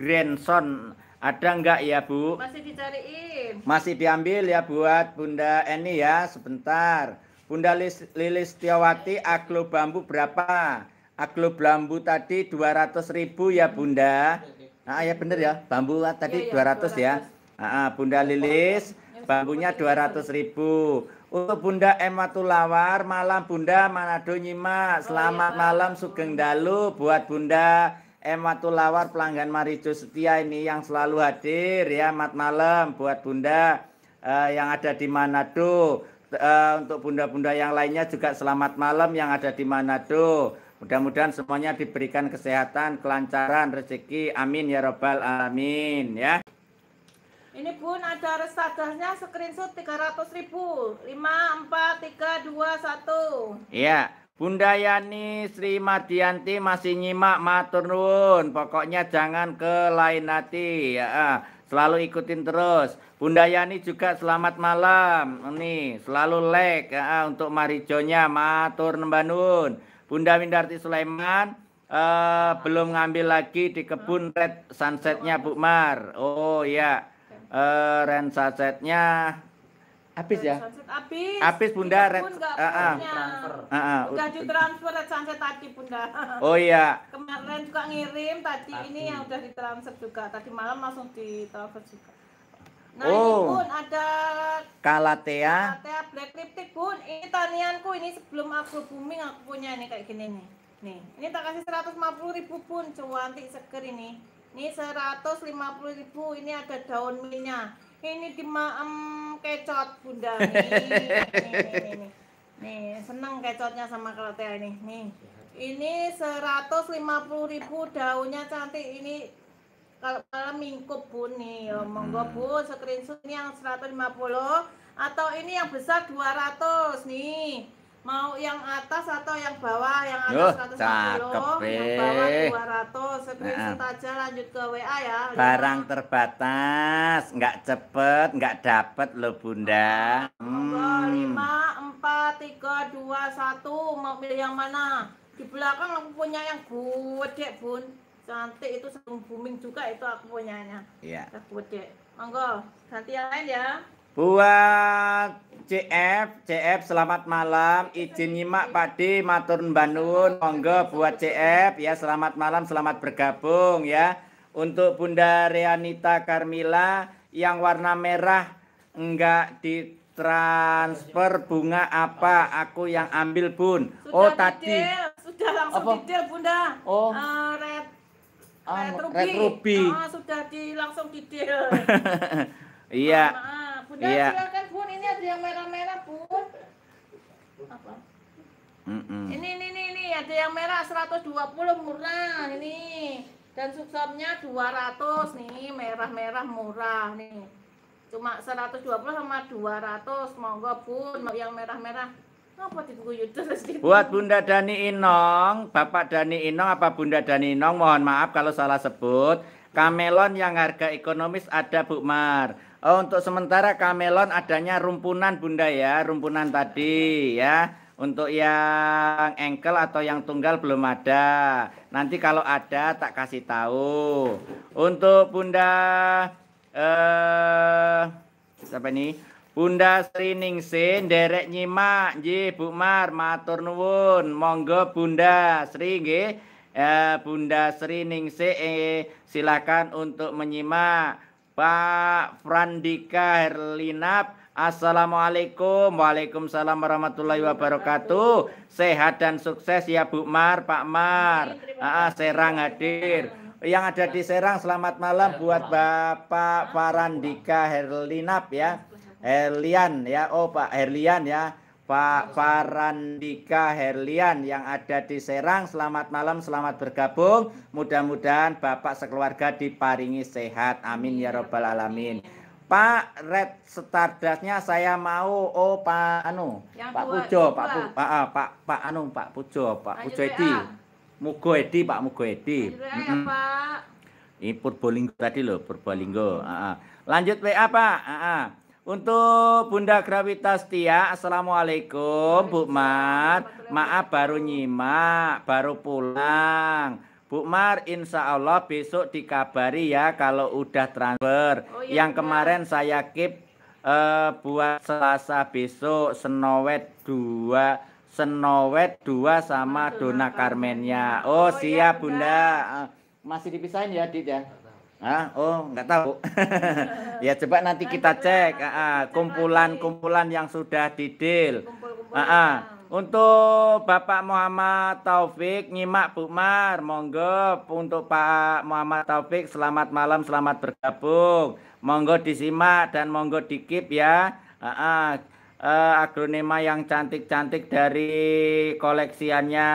grandson ada enggak ya Bu? Masih dicariin. Masih diambil ya buat Bunda Eni ya sebentar. Bunda Lilis Setiawati aglo bambu berapa? Aglo bambu tadi ratus ribu ya Bunda. Nah ya bener ya bambu tadi iya, iya, ya, ya, 200, 200 ya. Ah, Bunda Lilis bambunya ratus ribu. Untuk Bunda Emma Tulawar, malam Bunda Manado Nyimak. Oh, Selamat iya, malam Sugeng Dalu buat Bunda Ematul Lawar pelanggan Marido Setia ini yang selalu hadir ya mat malam buat Bunda uh, yang ada di Manado uh, untuk bunda-bunda yang lainnya juga selamat malam yang ada di Manado mudah-mudahan semuanya diberikan kesehatan kelancaran rezeki amin ya robbal alamin ya ini pun ada resadahnya screenshot 300 ribu 5, 4, 3, 2, 1 Iya Bunda Yani Sri Madianti masih nyimak matur nuwun. Pokoknya jangan ke lain hati ya. Ah. Selalu ikutin terus. Bunda Yani juga selamat malam. Nih, selalu like ya, ah, untuk Marijonya matur nembanun. Bunda Windarti Sulaiman uh, belum ngambil lagi di kebun red sunsetnya Bu Mar. Oh ya, uh, red sunsetnya Apis ya. Sunset Apis. Apis Bunda Kita Red. uh, uh. Udah ditransfer Red Sunset tadi Bunda. (laughs) Oh iya. Kemarin juga ngirim tadi Arti. ini yang udah ditransfer juga. Tadi malam langsung ditransfer juga. Nah, oh. ini Bun ada Kalatea. Kalatea Black Lipstick Bun. Ini tanianku ini sebelum aku booming aku punya ini kayak gini nih. Nih, ini tak kasih 150 ribu Bun, cuantik seger ini. Ini 150 ribu, ini ada daun minyak ini dimaem kecot bunda (laughs) nih. nih, nih, nih, nih. seneng kecotnya sama kelotel ini, nih ini 150.000 daunnya cantik ini kalau malam mingkup pun nih ya monggo bu screenshot yang 150 atau ini yang besar 200 nih Mau yang atas atau yang bawah? Yang atas Yuh, 150, cakep, yang bawah 200. Screenshot nah. aja lanjut ke WA ya. ya. Barang terbatas, nggak cepet, nggak dapet loh Bunda. Hmm. lima lima tiga tiga satu satu. Mau pilih yang mana? Di belakang aku punya yang gede, Bun. Cantik itu sebelum booming juga itu aku punyanya. Iya. Yeah. Gede. Monggo, ganti yang lain ya. Buat CF, CF selamat malam. Izin nyimak Pak D, matur banun, Monggo buat CF ya selamat malam, selamat bergabung ya. Untuk Bunda Reanita Karmila yang warna merah enggak ditransfer bunga apa aku yang ambil bun sudah oh tadi sudah langsung apa? detail bunda oh uh, red red ruby, red ruby. Oh, sudah di langsung detail. (laughs) iya oh, Bunda iya. silakan Bun, ini ada yang merah-merah Bun. Apa? Mm -mm. Ini ini ini ini ada yang merah 120 murah ini. Dan suksopnya 200 nih, merah-merah murah nih. Cuma 120 sama 200 monggo Bun, mau yang merah-merah. Buat Bunda Dani Inong, Bapak Dani Inong apa Bunda Dani Inong mohon maaf kalau salah sebut. Kamelon yang harga ekonomis ada Bu Mar. Oh, untuk sementara kamelon adanya rumpunan Bunda ya, rumpunan tadi ya. Untuk yang engkel atau yang tunggal belum ada. Nanti kalau ada tak kasih tahu. Untuk Bunda eh siapa ini? Bunda Sri Ningsih derek nyimak ji Bu Mar matur nuwun. Monggo Bunda Sri eh, Bunda Sri Ningsih eh, silakan untuk menyimak Pak Frandika Herlinap Assalamualaikum Waalaikumsalam warahmatullahi wabarakatuh Sehat dan sukses ya Bu Mar Pak Mar ah, Serang hadir Yang ada di Serang selamat malam Buat Bapak Farandika Herlinap ya Herlian ya Oh Pak Herlian ya Pak Farandika Herlian yang ada di Serang. Selamat malam, selamat bergabung. Mudah-mudahan Bapak sekeluarga diparingi sehat. Amin ya robbal alamin. Pak Red Stardustnya saya mau oh Pak Anu, yang Pak Pujo, Pak Pu, Pak, ah, ah, Pak Pak Anu, Pak Pujo, Pak Pujo Edi. Mugo Edi, Pak Mugo Edi. mm -hmm. Ini Purbolinggo tadi loh, Purbolinggo Mm -hmm. Lanjut WA Pak. Ah, ah. Untuk Bunda Gravitas Tia, Assalamualaikum Bu Mar. Maaf baru nyimak, baru pulang. Bu Mar, insya Allah besok dikabari ya kalau udah transfer. Oh, iya, Yang kemarin iya. saya keep uh, buat Selasa besok Senowet 2, Senowet 2 sama Dona Carmennya. Oh, oh iya, siap iya, Bunda. Eh, masih dipisahin ya, Dit ya? Ah, oh, nggak tahu. (laughs) ya coba nanti kita cek ah, kumpulan-kumpulan yang sudah didil. Ah, ah. Untuk Bapak Muhammad Taufik nyimak Bukmar, monggo untuk Pak Muhammad Taufik selamat malam, selamat bergabung. Monggo disimak dan monggo dikip ya. Ah, ah eh, agronema yang cantik-cantik dari koleksiannya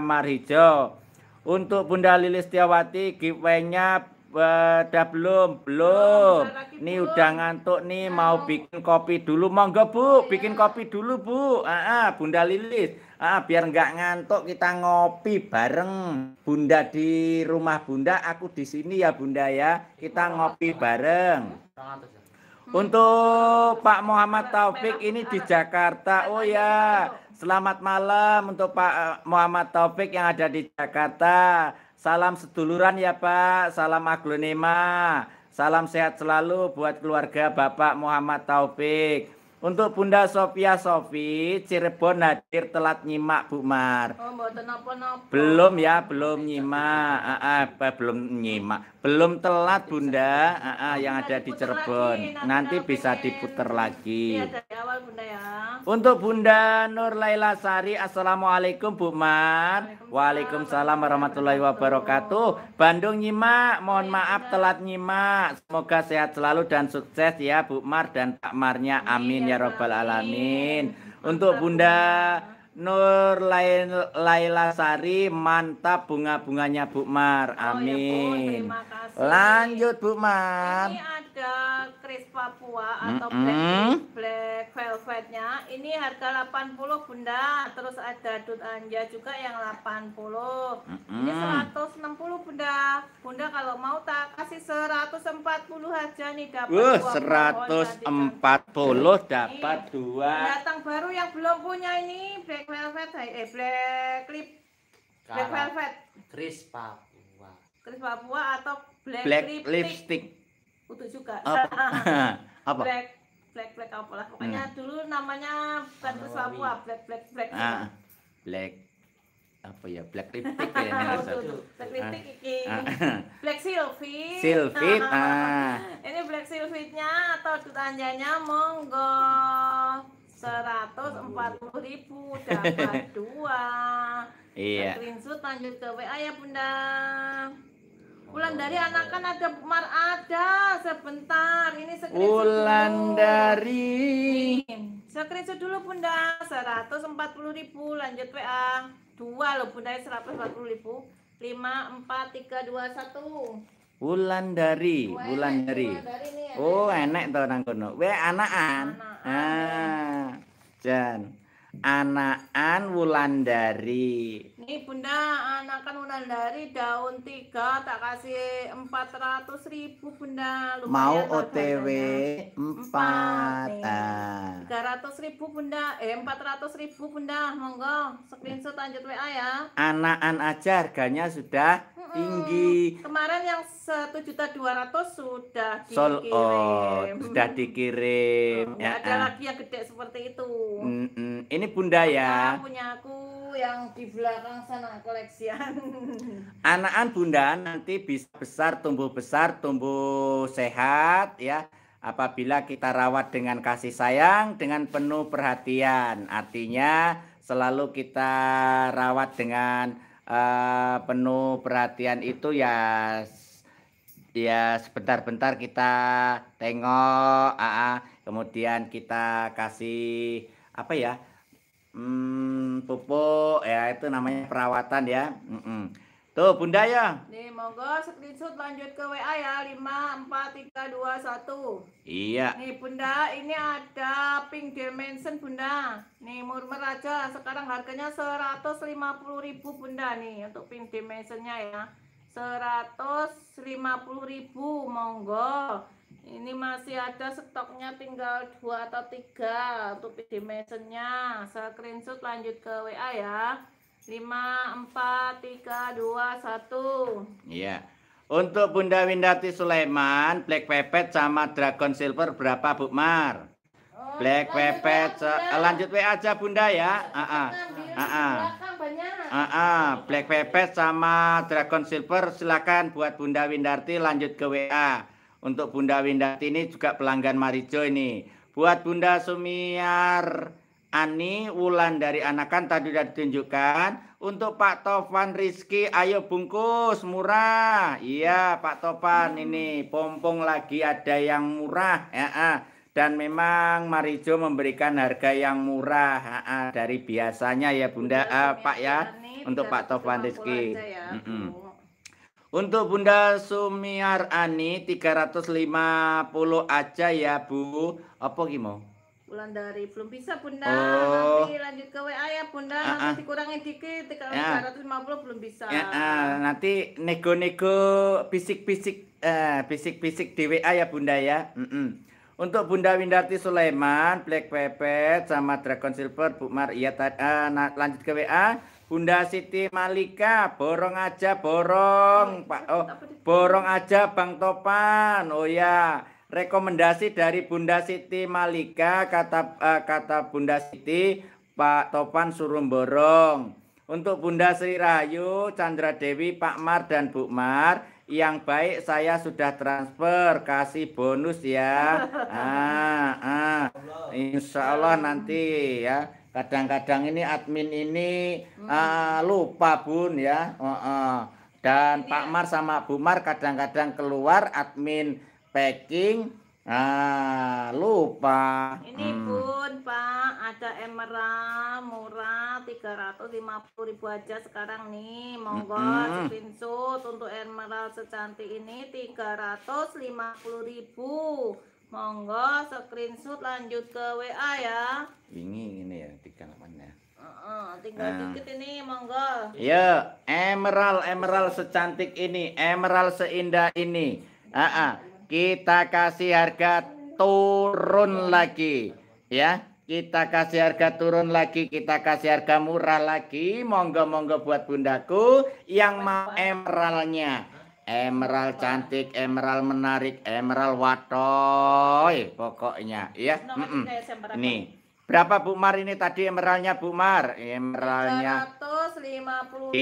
Marhijo. Untuk Bunda Lilis Tiawati giveaway-nya Wadah belum? Belum. Nih udah ngantuk nih nah. mau bikin kopi dulu. Monggo Bu, iya. bikin kopi dulu Bu. Ah, Bunda Lilis. Ah, biar nggak ngantuk kita ngopi bareng. Bunda di rumah Bunda, aku di sini ya Bunda ya. Kita iya. ngopi bareng. Iya, hmm. Untuk Pak Muhammad Taufik ini di Jakarta. Oh ya, selamat malam untuk Pak Muhammad Taufik yang ada di Jakarta. Salam seduluran ya Pak, salam aglonema, salam sehat selalu buat keluarga Bapak Muhammad Taufik. Untuk Bunda Sofia Sofi, Cirebon hadir telat nyimak Bu Mar. Oh, belum ya, belum nyimak. Ah, ah, apa belum nyimak. Belum telat Bunda, ah, ah yang ada di Cirebon. nanti, bisa diputar lagi. Iya, ya. Untuk Bunda Nur Laila Sari, Assalamualaikum Bu Mar. Waalaikumsalam warahmatullahi wabarakatuh. Bandung nyimak, mohon iya, maaf telat nyimak. Semoga sehat selalu dan sukses ya Bu Mar dan Pak Marnya. Amin ya, ya ya Rabbal Alamin. Untuk Bunda Nur Laila Sari mantap bunga-bunganya Bu Mar. Amin. Oh, ya, Bu. kasih. Lanjut Bu Mar. Ini ada Chris Papua atau mm -hmm. black, black velvetnya. Ini harga 80 Bunda. Terus ada Dut Anja juga yang 80. Mm -hmm. Ini 160 Bunda. Bunda kalau mau tak kasih 140 aja nih dapat. Uh, 140 kan. dapat dua. Datang baru yang belum punya ini black Black Velvet eh Black Clip Black Velvet Chris Papua Chris Papua atau Black, Black Lipstick, Lipstick. Utuh juga apa? (laughs) apa? Black Black Black apalah pokoknya hmm. dulu namanya bukan Chris Papua Black Black Black ah, Black apa ya black (laughs) lipstick ya ini black lipstick ah. iki ah. (laughs) black silvi silvi ah ini black Sylvie-nya atau tutanjanya monggo 140 ribu dapat (laughs) dua. Iya. Screenshot lanjut ke WA ya Bunda. Ulan dari anak kan ada Mar ada sebentar ini screenshot Ulan dari screenshot dulu Bunda 140 ribu lanjut WA dua loh Bunda 140 ribu lima empat tiga dua satu. Wulandari Wulandari Oh, enek to nang kono. We anakan. ah. Jan. Anakan Wulandari. Nih Bunda, anakan unan dari daun tiga tak kasih empat ratus ribu Bunda. Lumayan Mau OTW empat. Ah. Tiga ratus ribu Bunda, eh empat ratus ribu Bunda, monggo screenshot lanjut WA ya. Anakan aja harganya sudah mm hmm tinggi. Kemarin yang satu juta dua ratus sudah dikirim. Sol, oh, sudah dikirim. ya, ada uh. lagi yang gede seperti itu. Mm hmm Ini Bunda ya. Bunda punya aku yang di belakang sana koleksian. anak Bunda nanti bisa besar, tumbuh besar, tumbuh sehat ya. Apabila kita rawat dengan kasih sayang, dengan penuh perhatian. Artinya selalu kita rawat dengan uh, penuh perhatian itu ya ya sebentar-bentar kita tengok, ah, ah. kemudian kita kasih apa ya? hmm, pupuk ya itu namanya perawatan ya. Mm -mm. Tuh Bunda ya. Nih monggo screenshot lanjut ke WA ya lima empat tiga dua satu. Iya. Nih Bunda, ini ada pink dimension Bunda. Nih murmer aja sekarang harganya seratus lima puluh ribu Bunda nih untuk pink dimensionnya ya. seratus lima puluh ribu monggo ini masih ada stoknya tinggal dua atau tiga untuk PD saya screenshot lanjut ke WA ya 5, 4, 3, 2, 1 iya untuk Bunda Windati Sulaiman Black Pepet sama Dragon Silver berapa Bu Mar? Oh, black lanjut Pepet lanjut WA aja Bunda ya Aa. Ah, ah. Ah, ah Black Pepet sama Dragon Silver silakan buat Bunda Windarti lanjut ke WA untuk Bunda Windati ini juga pelanggan Marijo ini. Buat Bunda Sumiar Ani Wulan dari Anakan tadi sudah ditunjukkan. Untuk Pak Tovan Rizky, ayo bungkus murah. Iya Pak Tovan ini pompong lagi ada yang murah. Ya, ah dan memang Marijo memberikan harga yang murah ha, ah, ah, dari biasanya ya Bunda uh, Pak ya, untuk Pak Tovan Rizky. Ya. Mm -mm. Untuk Bunda Sumiar Ani 350 aja ya Bu. Apa mau? Bulan dari belum bisa Bunda. Oh. Nanti lanjut ke WA ya Bunda. Uh -uh. Nanti ah. kurangin dikit. Kalau lima 350 ya. belum bisa. Ya, uh. Nanti nego-nego bisik-bisik eh bisik-bisik di WA ya Bunda ya. Mm -mm. Untuk Bunda Windarti Sulaiman, Black Pepet sama Dragon Silver, Bu Mar, iya uh, lanjut ke WA. Bunda Siti Malika, borong aja borong, oh, Pak. Iya. Oh, borong aja Bang Topan. Oh ya, rekomendasi dari Bunda Siti Malika kata uh, kata Bunda Siti, Pak Topan suruh borong. Untuk Bunda Sri Rahayu, Chandra Dewi, Pak Mar dan Bu Mar, yang baik saya sudah transfer kasih bonus ya. (laughs) Ah, ah. Insya Allah nanti ya kadang-kadang ini admin ini hmm. uh, lupa bun ya uh, uh. dan ini Pak ya. Mar sama Bu Mar kadang-kadang keluar admin packing ah lupa ini hmm. bun Pak ada emerald murah 350 ribu aja sekarang nih monggo hmm. screenshot untuk emerald secantik ini 350 ribu Monggo screenshot lanjut ke WA ya. Ini ini ya tiga namanya. Uh, tinggal nah. dikit ini monggo. ya emerald emerald secantik ini, emerald seindah ini. Uh -uh. Kita kasih harga turun iya. lagi, ya. Kita kasih harga turun lagi, kita kasih harga murah lagi. Monggo monggo buat bundaku yang mau emeraldnya Emerald cantik, emerald menarik, emerald watoy pokoknya ya. Mm -mm. Nih. Berapa Bu Mar ini tadi emeraldnya Bu Mar? Emeralnya 350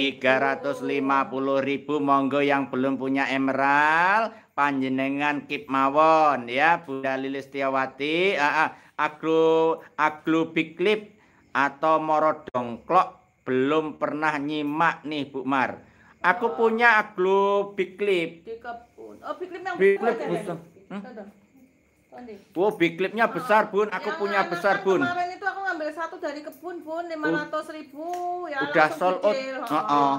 puluh ribu monggo yang belum punya emerald panjenengan kip mawon ya Bunda Lilis Tiawati uh, ah, ah. Aglu big clip atau moro dongklok belum pernah nyimak nih Bu Mar Aku punya aglo big clip. Oh, big clip yang big clip ya, besar. Oh, big clipnya nah, besar, Bun. Aku yang punya besar, Bun. Kemarin itu aku ngambil satu dari kebun, Bun, oh. ratus ribu. Ya, Udah sold out. Oh, oh.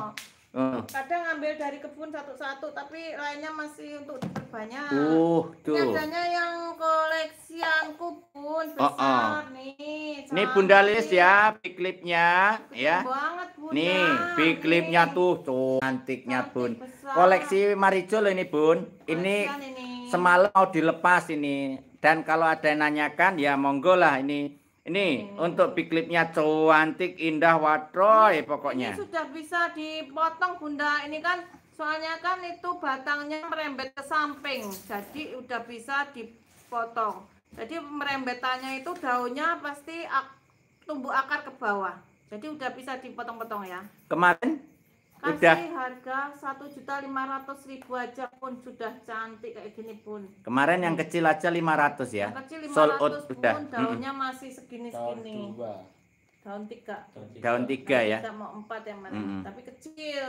Kadang ambil dari kebun satu-satu, tapi lainnya masih untuk diperbanyak. Uh, tuh. Biasanya yang koleksian kubun besar oh, oh. nih. Nih Bunda Lis ya, piklipnya ya. Banget Bunda. Nih, tuh, tuh cantiknya Cantik Bun. Besar. Koleksi maricula ini Bun. Ini, ini semalam mau dilepas ini. Dan kalau ada yang nanyakan ya monggo lah ini ini okay. untuk piklipnya cantik, indah, watroy pokoknya. Ini sudah bisa dipotong Bunda. Ini kan soalnya kan itu batangnya merembet ke samping. Jadi udah bisa dipotong. Jadi merembetannya itu daunnya pasti ak tumbuh akar ke bawah. Jadi udah bisa dipotong-potong ya. Kemarin Kasih Udah. harga satu juta lima ratus ribu aja pun sudah cantik kayak gini pun. Kemarin yang kecil aja lima ratus ya. Yang kecil lima ratus pun udah. daunnya masih segini segini. Daun dua. Daun tiga. Daun tiga, ya. Tidak mau empat ya mana. -hmm. Tapi kecil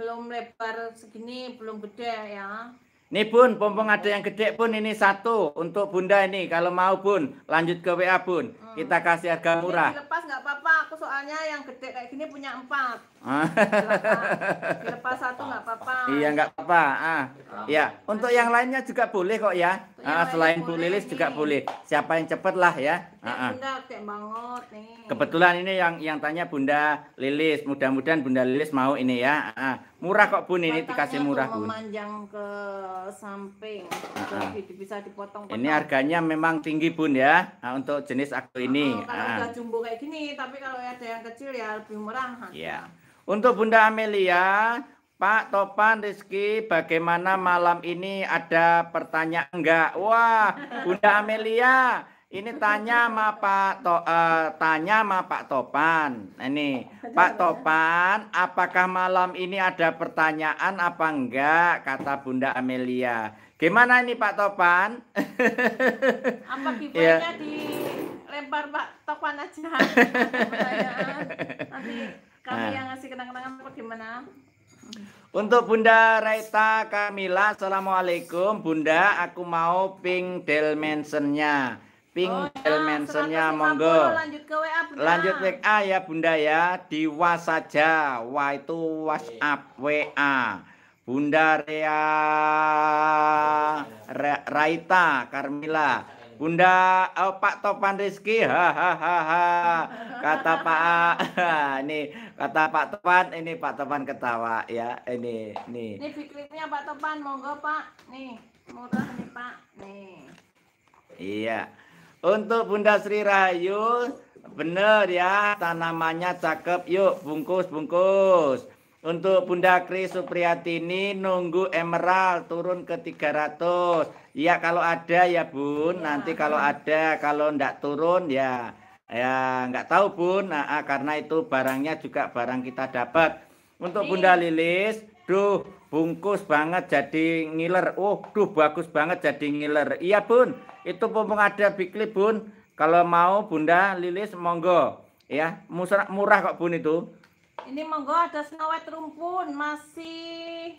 belum lebar segini belum gede ya. Nih pun, pompong ada yang gede pun ini satu untuk bunda ini. Kalau mau pun lanjut ke WA pun, Hmm. Kita kasih harga murah. Ini dilepas nggak apa-apa, aku soalnya yang gede kayak gini punya empat. (laughs) dilepas satu nggak apa-apa. Iya nggak apa-apa. Ah. Iya, untuk yang lainnya juga boleh kok ya. Iya, ah, ya selain Bu Lilis nih. juga boleh. Siapa yang cepet lah ya. Iya, ah, ah. banget nih. Kebetulan ini yang yang tanya Bunda Lilis. Mudah-mudahan Bunda Lilis mau ini ya. Ah, ah. murah kok Bun ini dikasih murah Bun. Memanjang ke samping. Ah, bisa ah. dipotong. Ini harganya memang tinggi Bun ya. Nah, untuk jenis aku ah, ini. Oh, kalau ah. jumbo kayak gini, tapi kalau ada yang kecil ya lebih murah. ya Untuk Bunda Amelia, Pak Topan Rizky, bagaimana malam ini ada pertanyaan enggak? Wah, Bunda Amelia, ini tanya sama Pak to, uh, tanya sama Pak Topan. Ini Pak Topan, apakah malam ini ada pertanyaan apa enggak? Kata Bunda Amelia. Gimana ini Pak Topan? Apa (laughs) giveaway-nya iya. dilempar Pak Topan aja? (laughs) Nanti kami nah. yang ngasih kenang-kenangan bagaimana? Untuk Bunda Raita Kamila, Assalamualaikum. Bunda, aku mau ping del Pink Ping oh, del ya, monggo. Lanjut ke WA, Bunda. Lanjut WA ya, Bunda ya. Di wa saja. wa itu WhatsApp, WA. Bunda Rea Ra, Raita Kamila. Bunda oh, Pak Topan Rizky hahaha kata Pak ini kata Pak Topan ini Pak Topan ketawa ya ini nih. Ini fikirnya Pak Topan monggo Pak nih murah nih Pak nih. Iya. Untuk Bunda Sri Rahayu bener ya tanamannya cakep yuk bungkus bungkus. Untuk Bunda Kris Supriyatini nunggu emerald turun ke 300. Iya kalau ada ya Bun, nanti kalau ada kalau ndak turun ya ya nggak tahu Bun. Nah, ah, karena itu barangnya juga barang kita dapat. Untuk Bunda Lilis, duh bungkus banget jadi ngiler. Oh, duh bagus banget jadi ngiler. Iya Bun, itu mumpung ada bikli Bun. Kalau mau Bunda Lilis monggo ya murah kok Bun itu. Ini monggo ada sengawet rumpun masih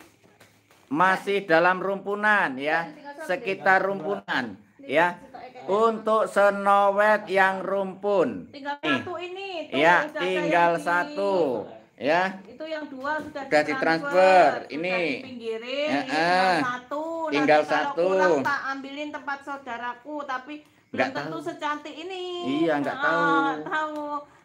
masih dalam rumpunan ya, iya, sekitar rumpunan ya. Untuk senowet yang rumpun. Tinggal satu ini. ya, tinggal satu. Ini. Ya. Itu yang dua sudah, sudah ditransfer. Ini. Sudah dipinggirin. Ya, tinggal satu. Tinggal Nanti satu. Kalau tak ambilin tempat saudaraku, tapi nggak tentu tahu. secantik ini. Iya, nggak tahu. Tahu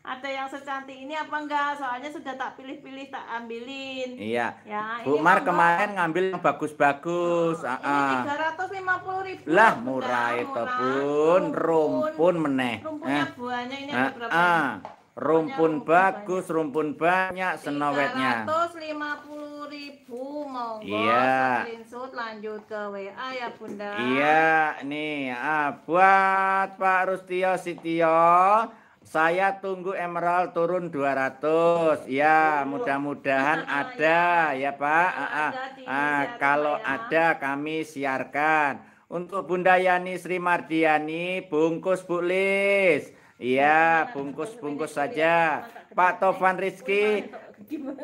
ada yang secantik ini apa enggak soalnya sudah tak pilih-pilih tak ambilin iya ya, Bu Mar kemarin ngambil yang bagus-bagus oh, uh, ini 350 ribu lah murah itu murah. rumpun, rumpun meneh rumpunnya eh. buahnya ini uh, berapa uh, rumpun bagus banyak. rumpun banyak senawetnya puluh ribu mau iya screenshot lanjut ke WA ya bunda iya nih ah, buat Pak Rustio Sitio saya tunggu Emerald turun 200. Ya, mudah-mudahan iya, iya. ada ya, Pak. Iya, ah, ah. ah kalau ya. ada kami siarkan. Untuk Bunda Yani Sri Mardiani, bungkus Bu Lis. Iya, bungkus-bungkus saja. Pak Tovan Rizky,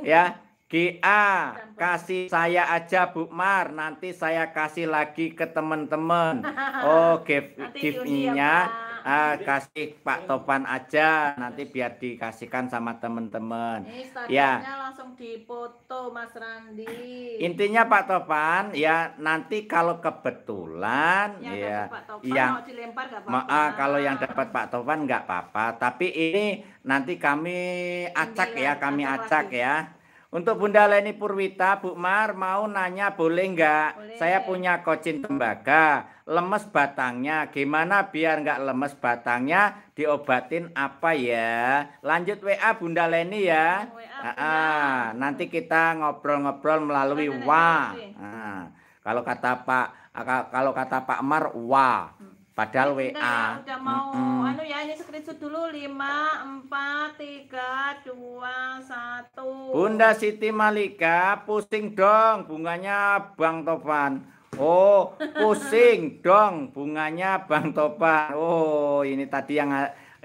ya, GA, kasih saya aja Bu Mar, nanti saya kasih lagi ke teman-teman. (laughs) Oh, give, ya, give-nya ah, kasih Pak Topan aja nanti biar dikasihkan sama teman-teman. Ya. langsung dipoto Mas Randi. Intinya Pak Topan ya nanti kalau kebetulan ya, ya Pak Topan, yang dilempar ah, apa-apa. Ah, kalau yang dapat Pak Topan nggak apa-apa, tapi ini nanti kami acak ya, kami acak ya. Untuk Bunda Leni Purwita, Bu Mar mau nanya boleh nggak? Saya punya kocin tembaga lemes batangnya. Gimana biar nggak lemes batangnya? Diobatin apa ya? Lanjut WA Bunda Leni ya. WA, ah, ah, nanti kita ngobrol-ngobrol melalui Bunda WA. Nah, kalau kata Pak kalau kata Pak Mar WA. Hmm. Padahal eh, WA. Ya, udah mau mm -mm. anu ya ini screenshot dulu 5 4 3 2 1. Bunda Siti Malika pusing dong bunganya Bang Topan. Oh, pusing dong bunganya Bang Topan. Oh, ini tadi yang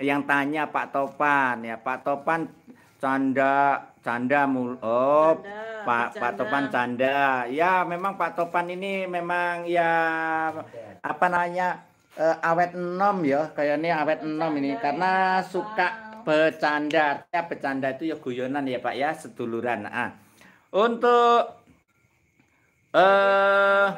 yang tanya Pak Topan ya. Pak Topan canda canda mul. Oh, canda, Pak canda. Pak Topan canda. Ya, memang Pak Topan ini memang ya apa namanya? Uh, awet enom ya, kayaknya awet enom ini karena ya. suka bercanda. Ya, bercanda itu ya guyonan ya, Pak ya, seduluran. Ah. Untuk Eh,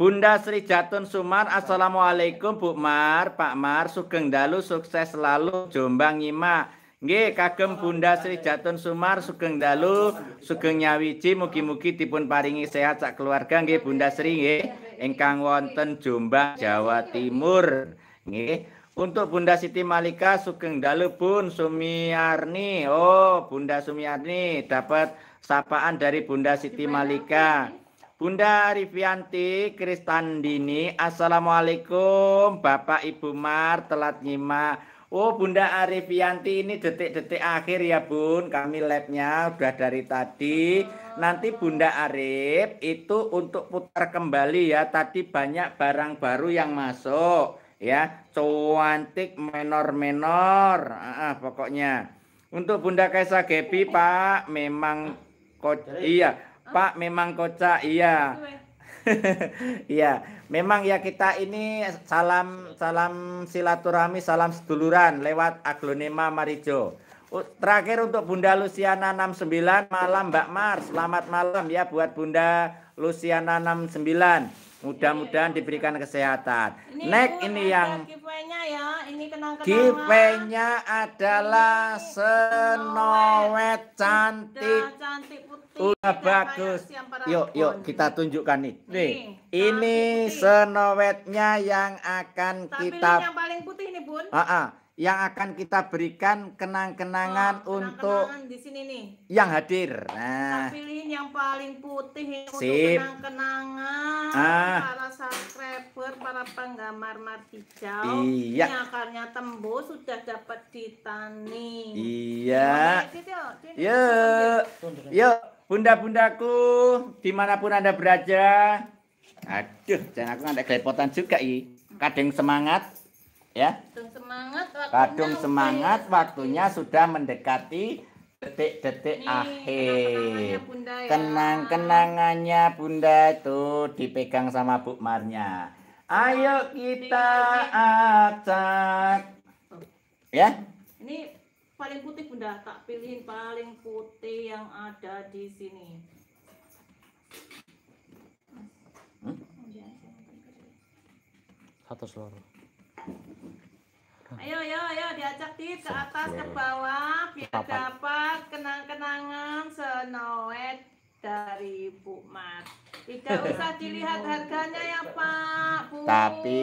Bunda Sri Jatun Sumar, Assalamualaikum Bu Mar, Pak Mar, Sugeng Dalu, sukses selalu, Jombang Nyima. Nge, kagem Bunda Sri Jatun Sumar, Sugeng Dalu, Sugeng Nyawiji, Mugi-mugi dipun paringi sehat sak keluarga, nge Bunda Sri, nge, engkang wonten Jombang, Jawa Timur. Nge, untuk Bunda Siti Malika, Sugeng Dalu pun, Sumiarni, oh Bunda Sumiarni, dapat... sapaan dari Bunda Siti Malika. Bunda Rivianti Kristandini, Assalamualaikum Bapak Ibu Mar telat nyimak. Oh Bunda Arifianti ini detik-detik akhir ya Bun Kami labnya udah dari tadi Nanti Bunda Arif itu untuk putar kembali ya Tadi banyak barang baru yang masuk ya Cuantik menor-menor ah, Pokoknya Untuk Bunda Kaisa Gepi Pak memang Ko iya, ah? Pak memang kocak, iya. (laughs) iya, memang ya kita ini salam salam silaturahmi, salam seduluran lewat aglonema Marijo. Terakhir untuk Bunda Luciana 69 malam Mbak Mar, selamat malam ya buat Bunda Luciana 69. Mudah-mudahan iya. diberikan kesehatan. Ini Next ini, ini yang giveaway-nya ya. Ini kenang Giveaway-nya adalah ini. senowet cantik. Udah cantik bagus. Yuk, yuk kita tunjukkan nih. Nih, ini senowetnya yang akan kita yang paling putih nih, Bun. Uh -uh yang akan kita berikan kenang-kenangan oh, untuk di sini nih. yang hadir. Nah, kita pilihin yang paling putih Sip. untuk kenang-kenangan ah. para subscriber, para penggemar martijau. Iya. Ini akarnya tembus sudah dapat ditani. Iya. Yuk, yuk, bunda-bundaku, dimanapun anda berada. Aduh, jangan aku ada kelepotan juga i. Kadang semangat ya. Semangat, Kadung semangat waktunya sudah mendekati detik-detik akhir. Ya. Kenang-kenangannya Bunda itu dipegang sama Bu Marnya. Ayo nah, kita acak. Ya. Ini paling putih Bunda, tak pilihin paling putih yang ada di sini. Hmm? Iya, Satu seluruh. Ayo, ayo, ayo diajak di ke atas ke bawah biar dapat kenang-kenangan senoet dari Bu Mat. Tidak (laughs) usah dilihat harganya ya Pak Bu. Tapi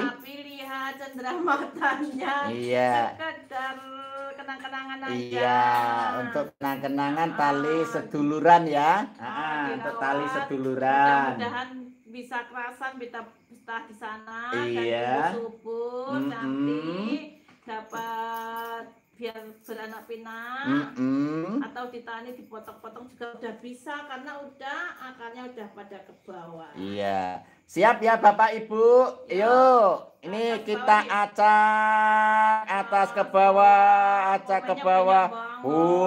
tapi lihat cendera matanya. Iya. Sekedar kenang-kenangan aja. Iya, untuk kenang-kenangan ah. tali seduluran ya. ah, ah untuk tali seduluran. Mudah-mudahan bisa kerasan bisa betah di sana iya. dan subuh mm -hmm. nanti dapat biar beranak pinak mm -hmm. atau ditani dipotong-potong juga udah bisa karena udah akarnya udah pada ke bawah. Iya. Siap ya Bapak Ibu. Ya. Yuk, ini atas kita bawah. Iya. acak atas ke bawah, acak ke bawah.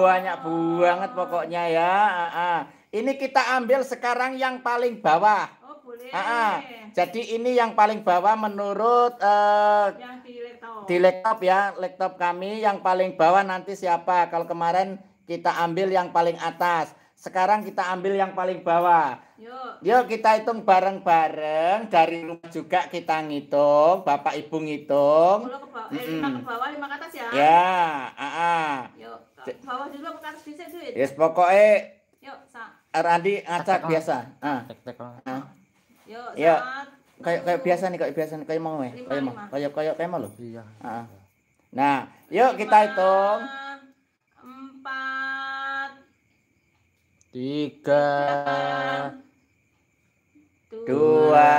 banyak banget pokoknya ya. Ah, ah. Ini kita ambil sekarang yang paling bawah boleh. Ah, ah, jadi ini yang paling bawah menurut uh, yang di laptop. Di laptop ya, laptop kami yang paling bawah nanti siapa? Kalau kemarin kita ambil yang paling atas. Sekarang kita ambil yang paling bawah. Yuk. Yuk kita hitung bareng-bareng dari rumah juga kita ngitung, Bapak Ibu ngitung. Eh, ke bawah, lima atas ya. Ya, ah. ah. bawah dulu ke bisa duit. Yes, pokoknya Yuk, Sa. Randi ngacak biasa. Ah. Tek -tek. Ah. Yuk, ya, Kayak kayak biasa nih, kayak biasa nih, kayak mau eh, Kayak mau. Kayak kayak kayak mau loh. Iya. Ah. Nah, yuk lima, kita hitung. Empat. Tiga. Dua.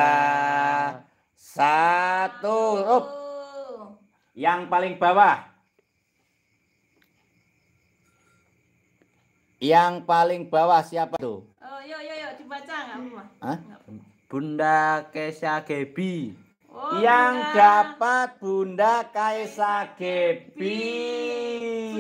satu. Up. Yang paling bawah. Yang paling bawah siapa tuh? Oh, yuk, yuk, yuk, dibaca nggak, Hah? Enggak. Bunda Kesha Gebi oh, iya. yang dapat Bunda Kaisa Gebi.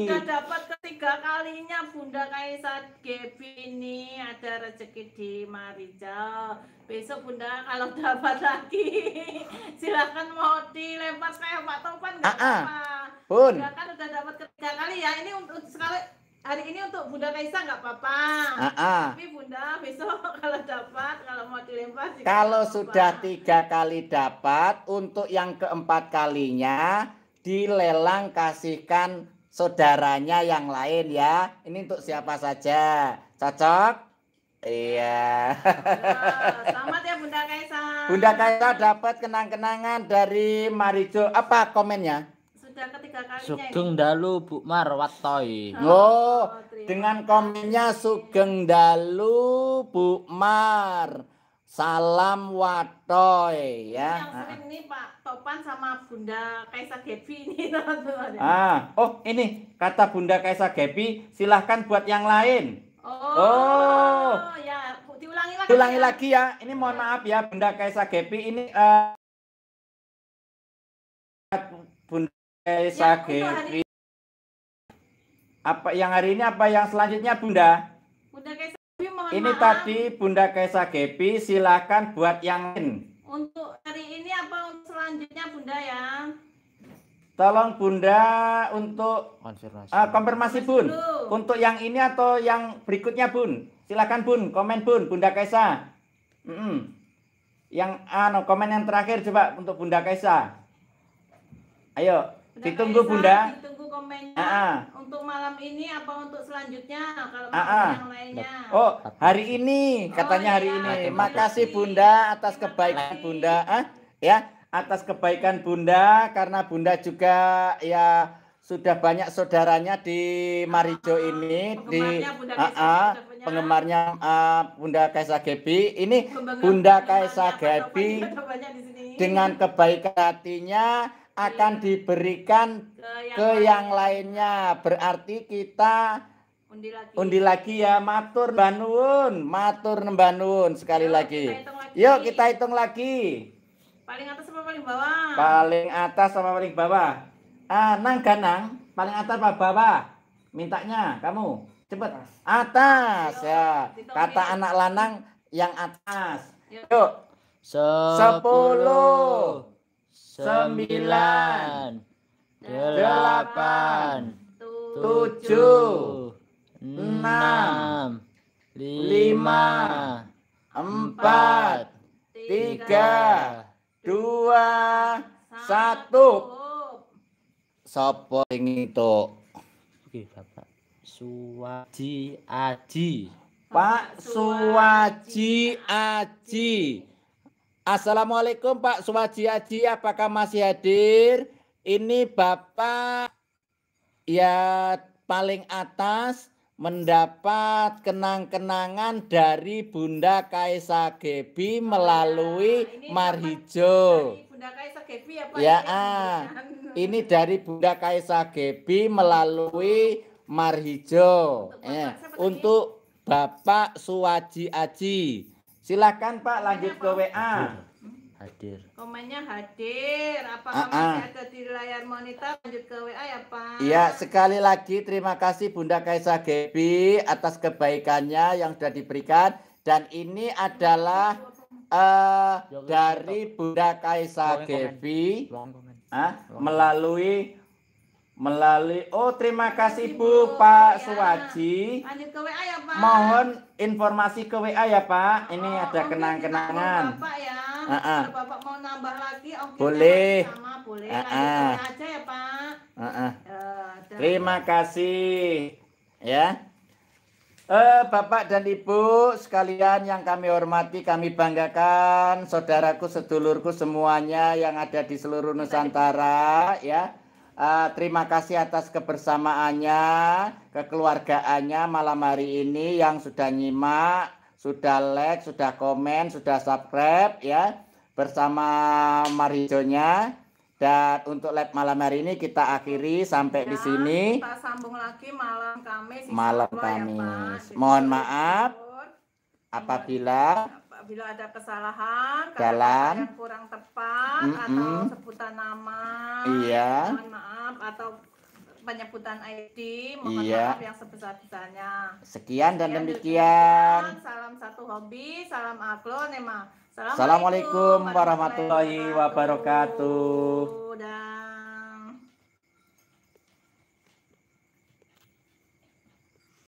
Sudah dapat ketiga kalinya Bunda Kaisa Gebi ini ada rezeki di Marijal. Besok Bunda kalau (laughs) dapat lagi silahkan mau dilempar kayak Pak Topan nggak ah, ah. apa-apa. Bun. Bunda kan udah dapat ketiga kali ya ini untuk sekali hari ini untuk Bunda Kaisa nggak apa-apa. Tapi Bunda besok (laughs) kalau dapat, kalau mau dilempar. Kalau sudah tiga kali dapat, untuk yang keempat kalinya dilelang kasihkan saudaranya yang lain ya. Ini untuk siapa saja. Cocok? Iya. Selamat ya Bunda Kaisa. Bunda Kaisa dapat kenang-kenangan dari Marijo. Apa komennya? sudah ketiga kalinya Sugeng ini. Dalu Bu Mar Watoy. Oh, oh dengan komennya Sugeng Dalu Bu Mar. Salam Watoy ya. Ini yang sering ah. nih Pak Topan sama Bunda Kaisa Gepi ini (laughs) teman-teman. Ah, oh ini kata Bunda Kaisa Gepi, silahkan buat yang lain. Oh, oh. ya diulangi lagi. Diulangi ya. lagi ya. Ini mohon maaf ya Bunda Kaisa Gepi ini uh, Bunda ya, Apa yang hari ini apa yang selanjutnya Bunda? Bunda Kaisa mohon Ini maaf. tadi Bunda Kaisa silakan buat yang lain. Untuk hari ini apa selanjutnya Bunda ya? Tolong Bunda untuk konfirmasi, uh, konfirmasi Bun. Untuk yang ini atau yang berikutnya Bun. Silakan Bun, komen Bun, Bunda Kaisa. Mm -mm. Yang anu uh, komen yang terakhir coba untuk Bunda Kaisa. Ayo ditunggu Kaisa, bunda ditunggu komennya -a. untuk malam ini apa untuk selanjutnya kalau -a. yang lainnya oh hari ini katanya oh, hari iya. ini makasih bunda atas kebaikan bunda ah ya atas kebaikan bunda karena bunda juga ya sudah banyak saudaranya di Marijo ini di bunda Aa, penggemarnya Bunda Kaisa ah, Gebi ini Bunda Kaisa Gebi dengan kebaikan hatinya akan diberikan ke yang, lainnya. Berarti kita undi lagi, undi lagi ya matur banun, matur nembanun sekali Yo, lagi. Kita lagi. Yuk kita hitung lagi. Paling atas sama paling bawah? Paling atas sama paling bawah. Ah, nang ganang, paling atas apa bawah? Mintanya kamu cepet atas Yo, ya. Kata anak lanang yang atas. Yuk. Sepuluh. Sepuluh sembilan, delapan, tujuh, enam, lima, empat, tiga, dua, satu. Sopo sing itu? Oke, Bapak. Suwaji Aji. Pak Suwaji Aji. Assalamualaikum Pak Suwaji Haji, apakah masih hadir? Ini Bapak ya paling atas mendapat kenang-kenangan dari Bunda Kaisa Gebi melalui ya. Ah, Marhijo. Bunda Kaisa Gebi ya Pak? Ya, ya? ah. (laughs) ini dari Bunda Kaisa Gebi melalui Marhijo. Untuk Bapak, eh, untuk Bapak Suwaji Aji Silakan Pak lanjut ke WA. Hadir. Komennya hadir. Apa ah, a ah. ada di layar monitor? Lanjut ke WA ya Pak. Iya sekali lagi terima kasih Bunda Kaisa Gebi atas kebaikannya yang sudah diberikan dan ini adalah uh, dari Bunda Kaisa Gebi uh, melalui melalui oh terima kasih Bu, Pak ya. Suwaji. ya, Pak. Mohon informasi ke WA ya Pak. Ini oh, ada kenang-kenangan. Bapak ya. Uh -uh. Bapak mau nambah lagi okay, boleh. Sama boleh. Uh aja ya Pak. Eh, terima kasih ya. Uh, Bapak dan Ibu sekalian yang kami hormati, kami banggakan saudaraku, sedulurku semuanya yang ada di seluruh Nusantara ya Uh, terima kasih atas kebersamaannya, kekeluargaannya malam hari ini yang sudah nyimak, sudah like, sudah komen, sudah subscribe ya bersama Marijonya. Dan untuk live malam hari ini kita akhiri sampai Dan di ya, sini. Kita sambung lagi malam Kamis. Malam ya, Kamis. Ya, Mohon maaf apabila iya bila ada kesalahan, dalam yang kurang tepat mm -mm. atau sebutan nama, iya. mohon maaf atau penyebutan ID, mohon iya. maaf yang sebesar-besarnya. Sekian dan demikian. Salam satu hobi, salam aglonema. Assalamualaikum, Assalamualaikum warahmatullahi wabarakatuh. Dan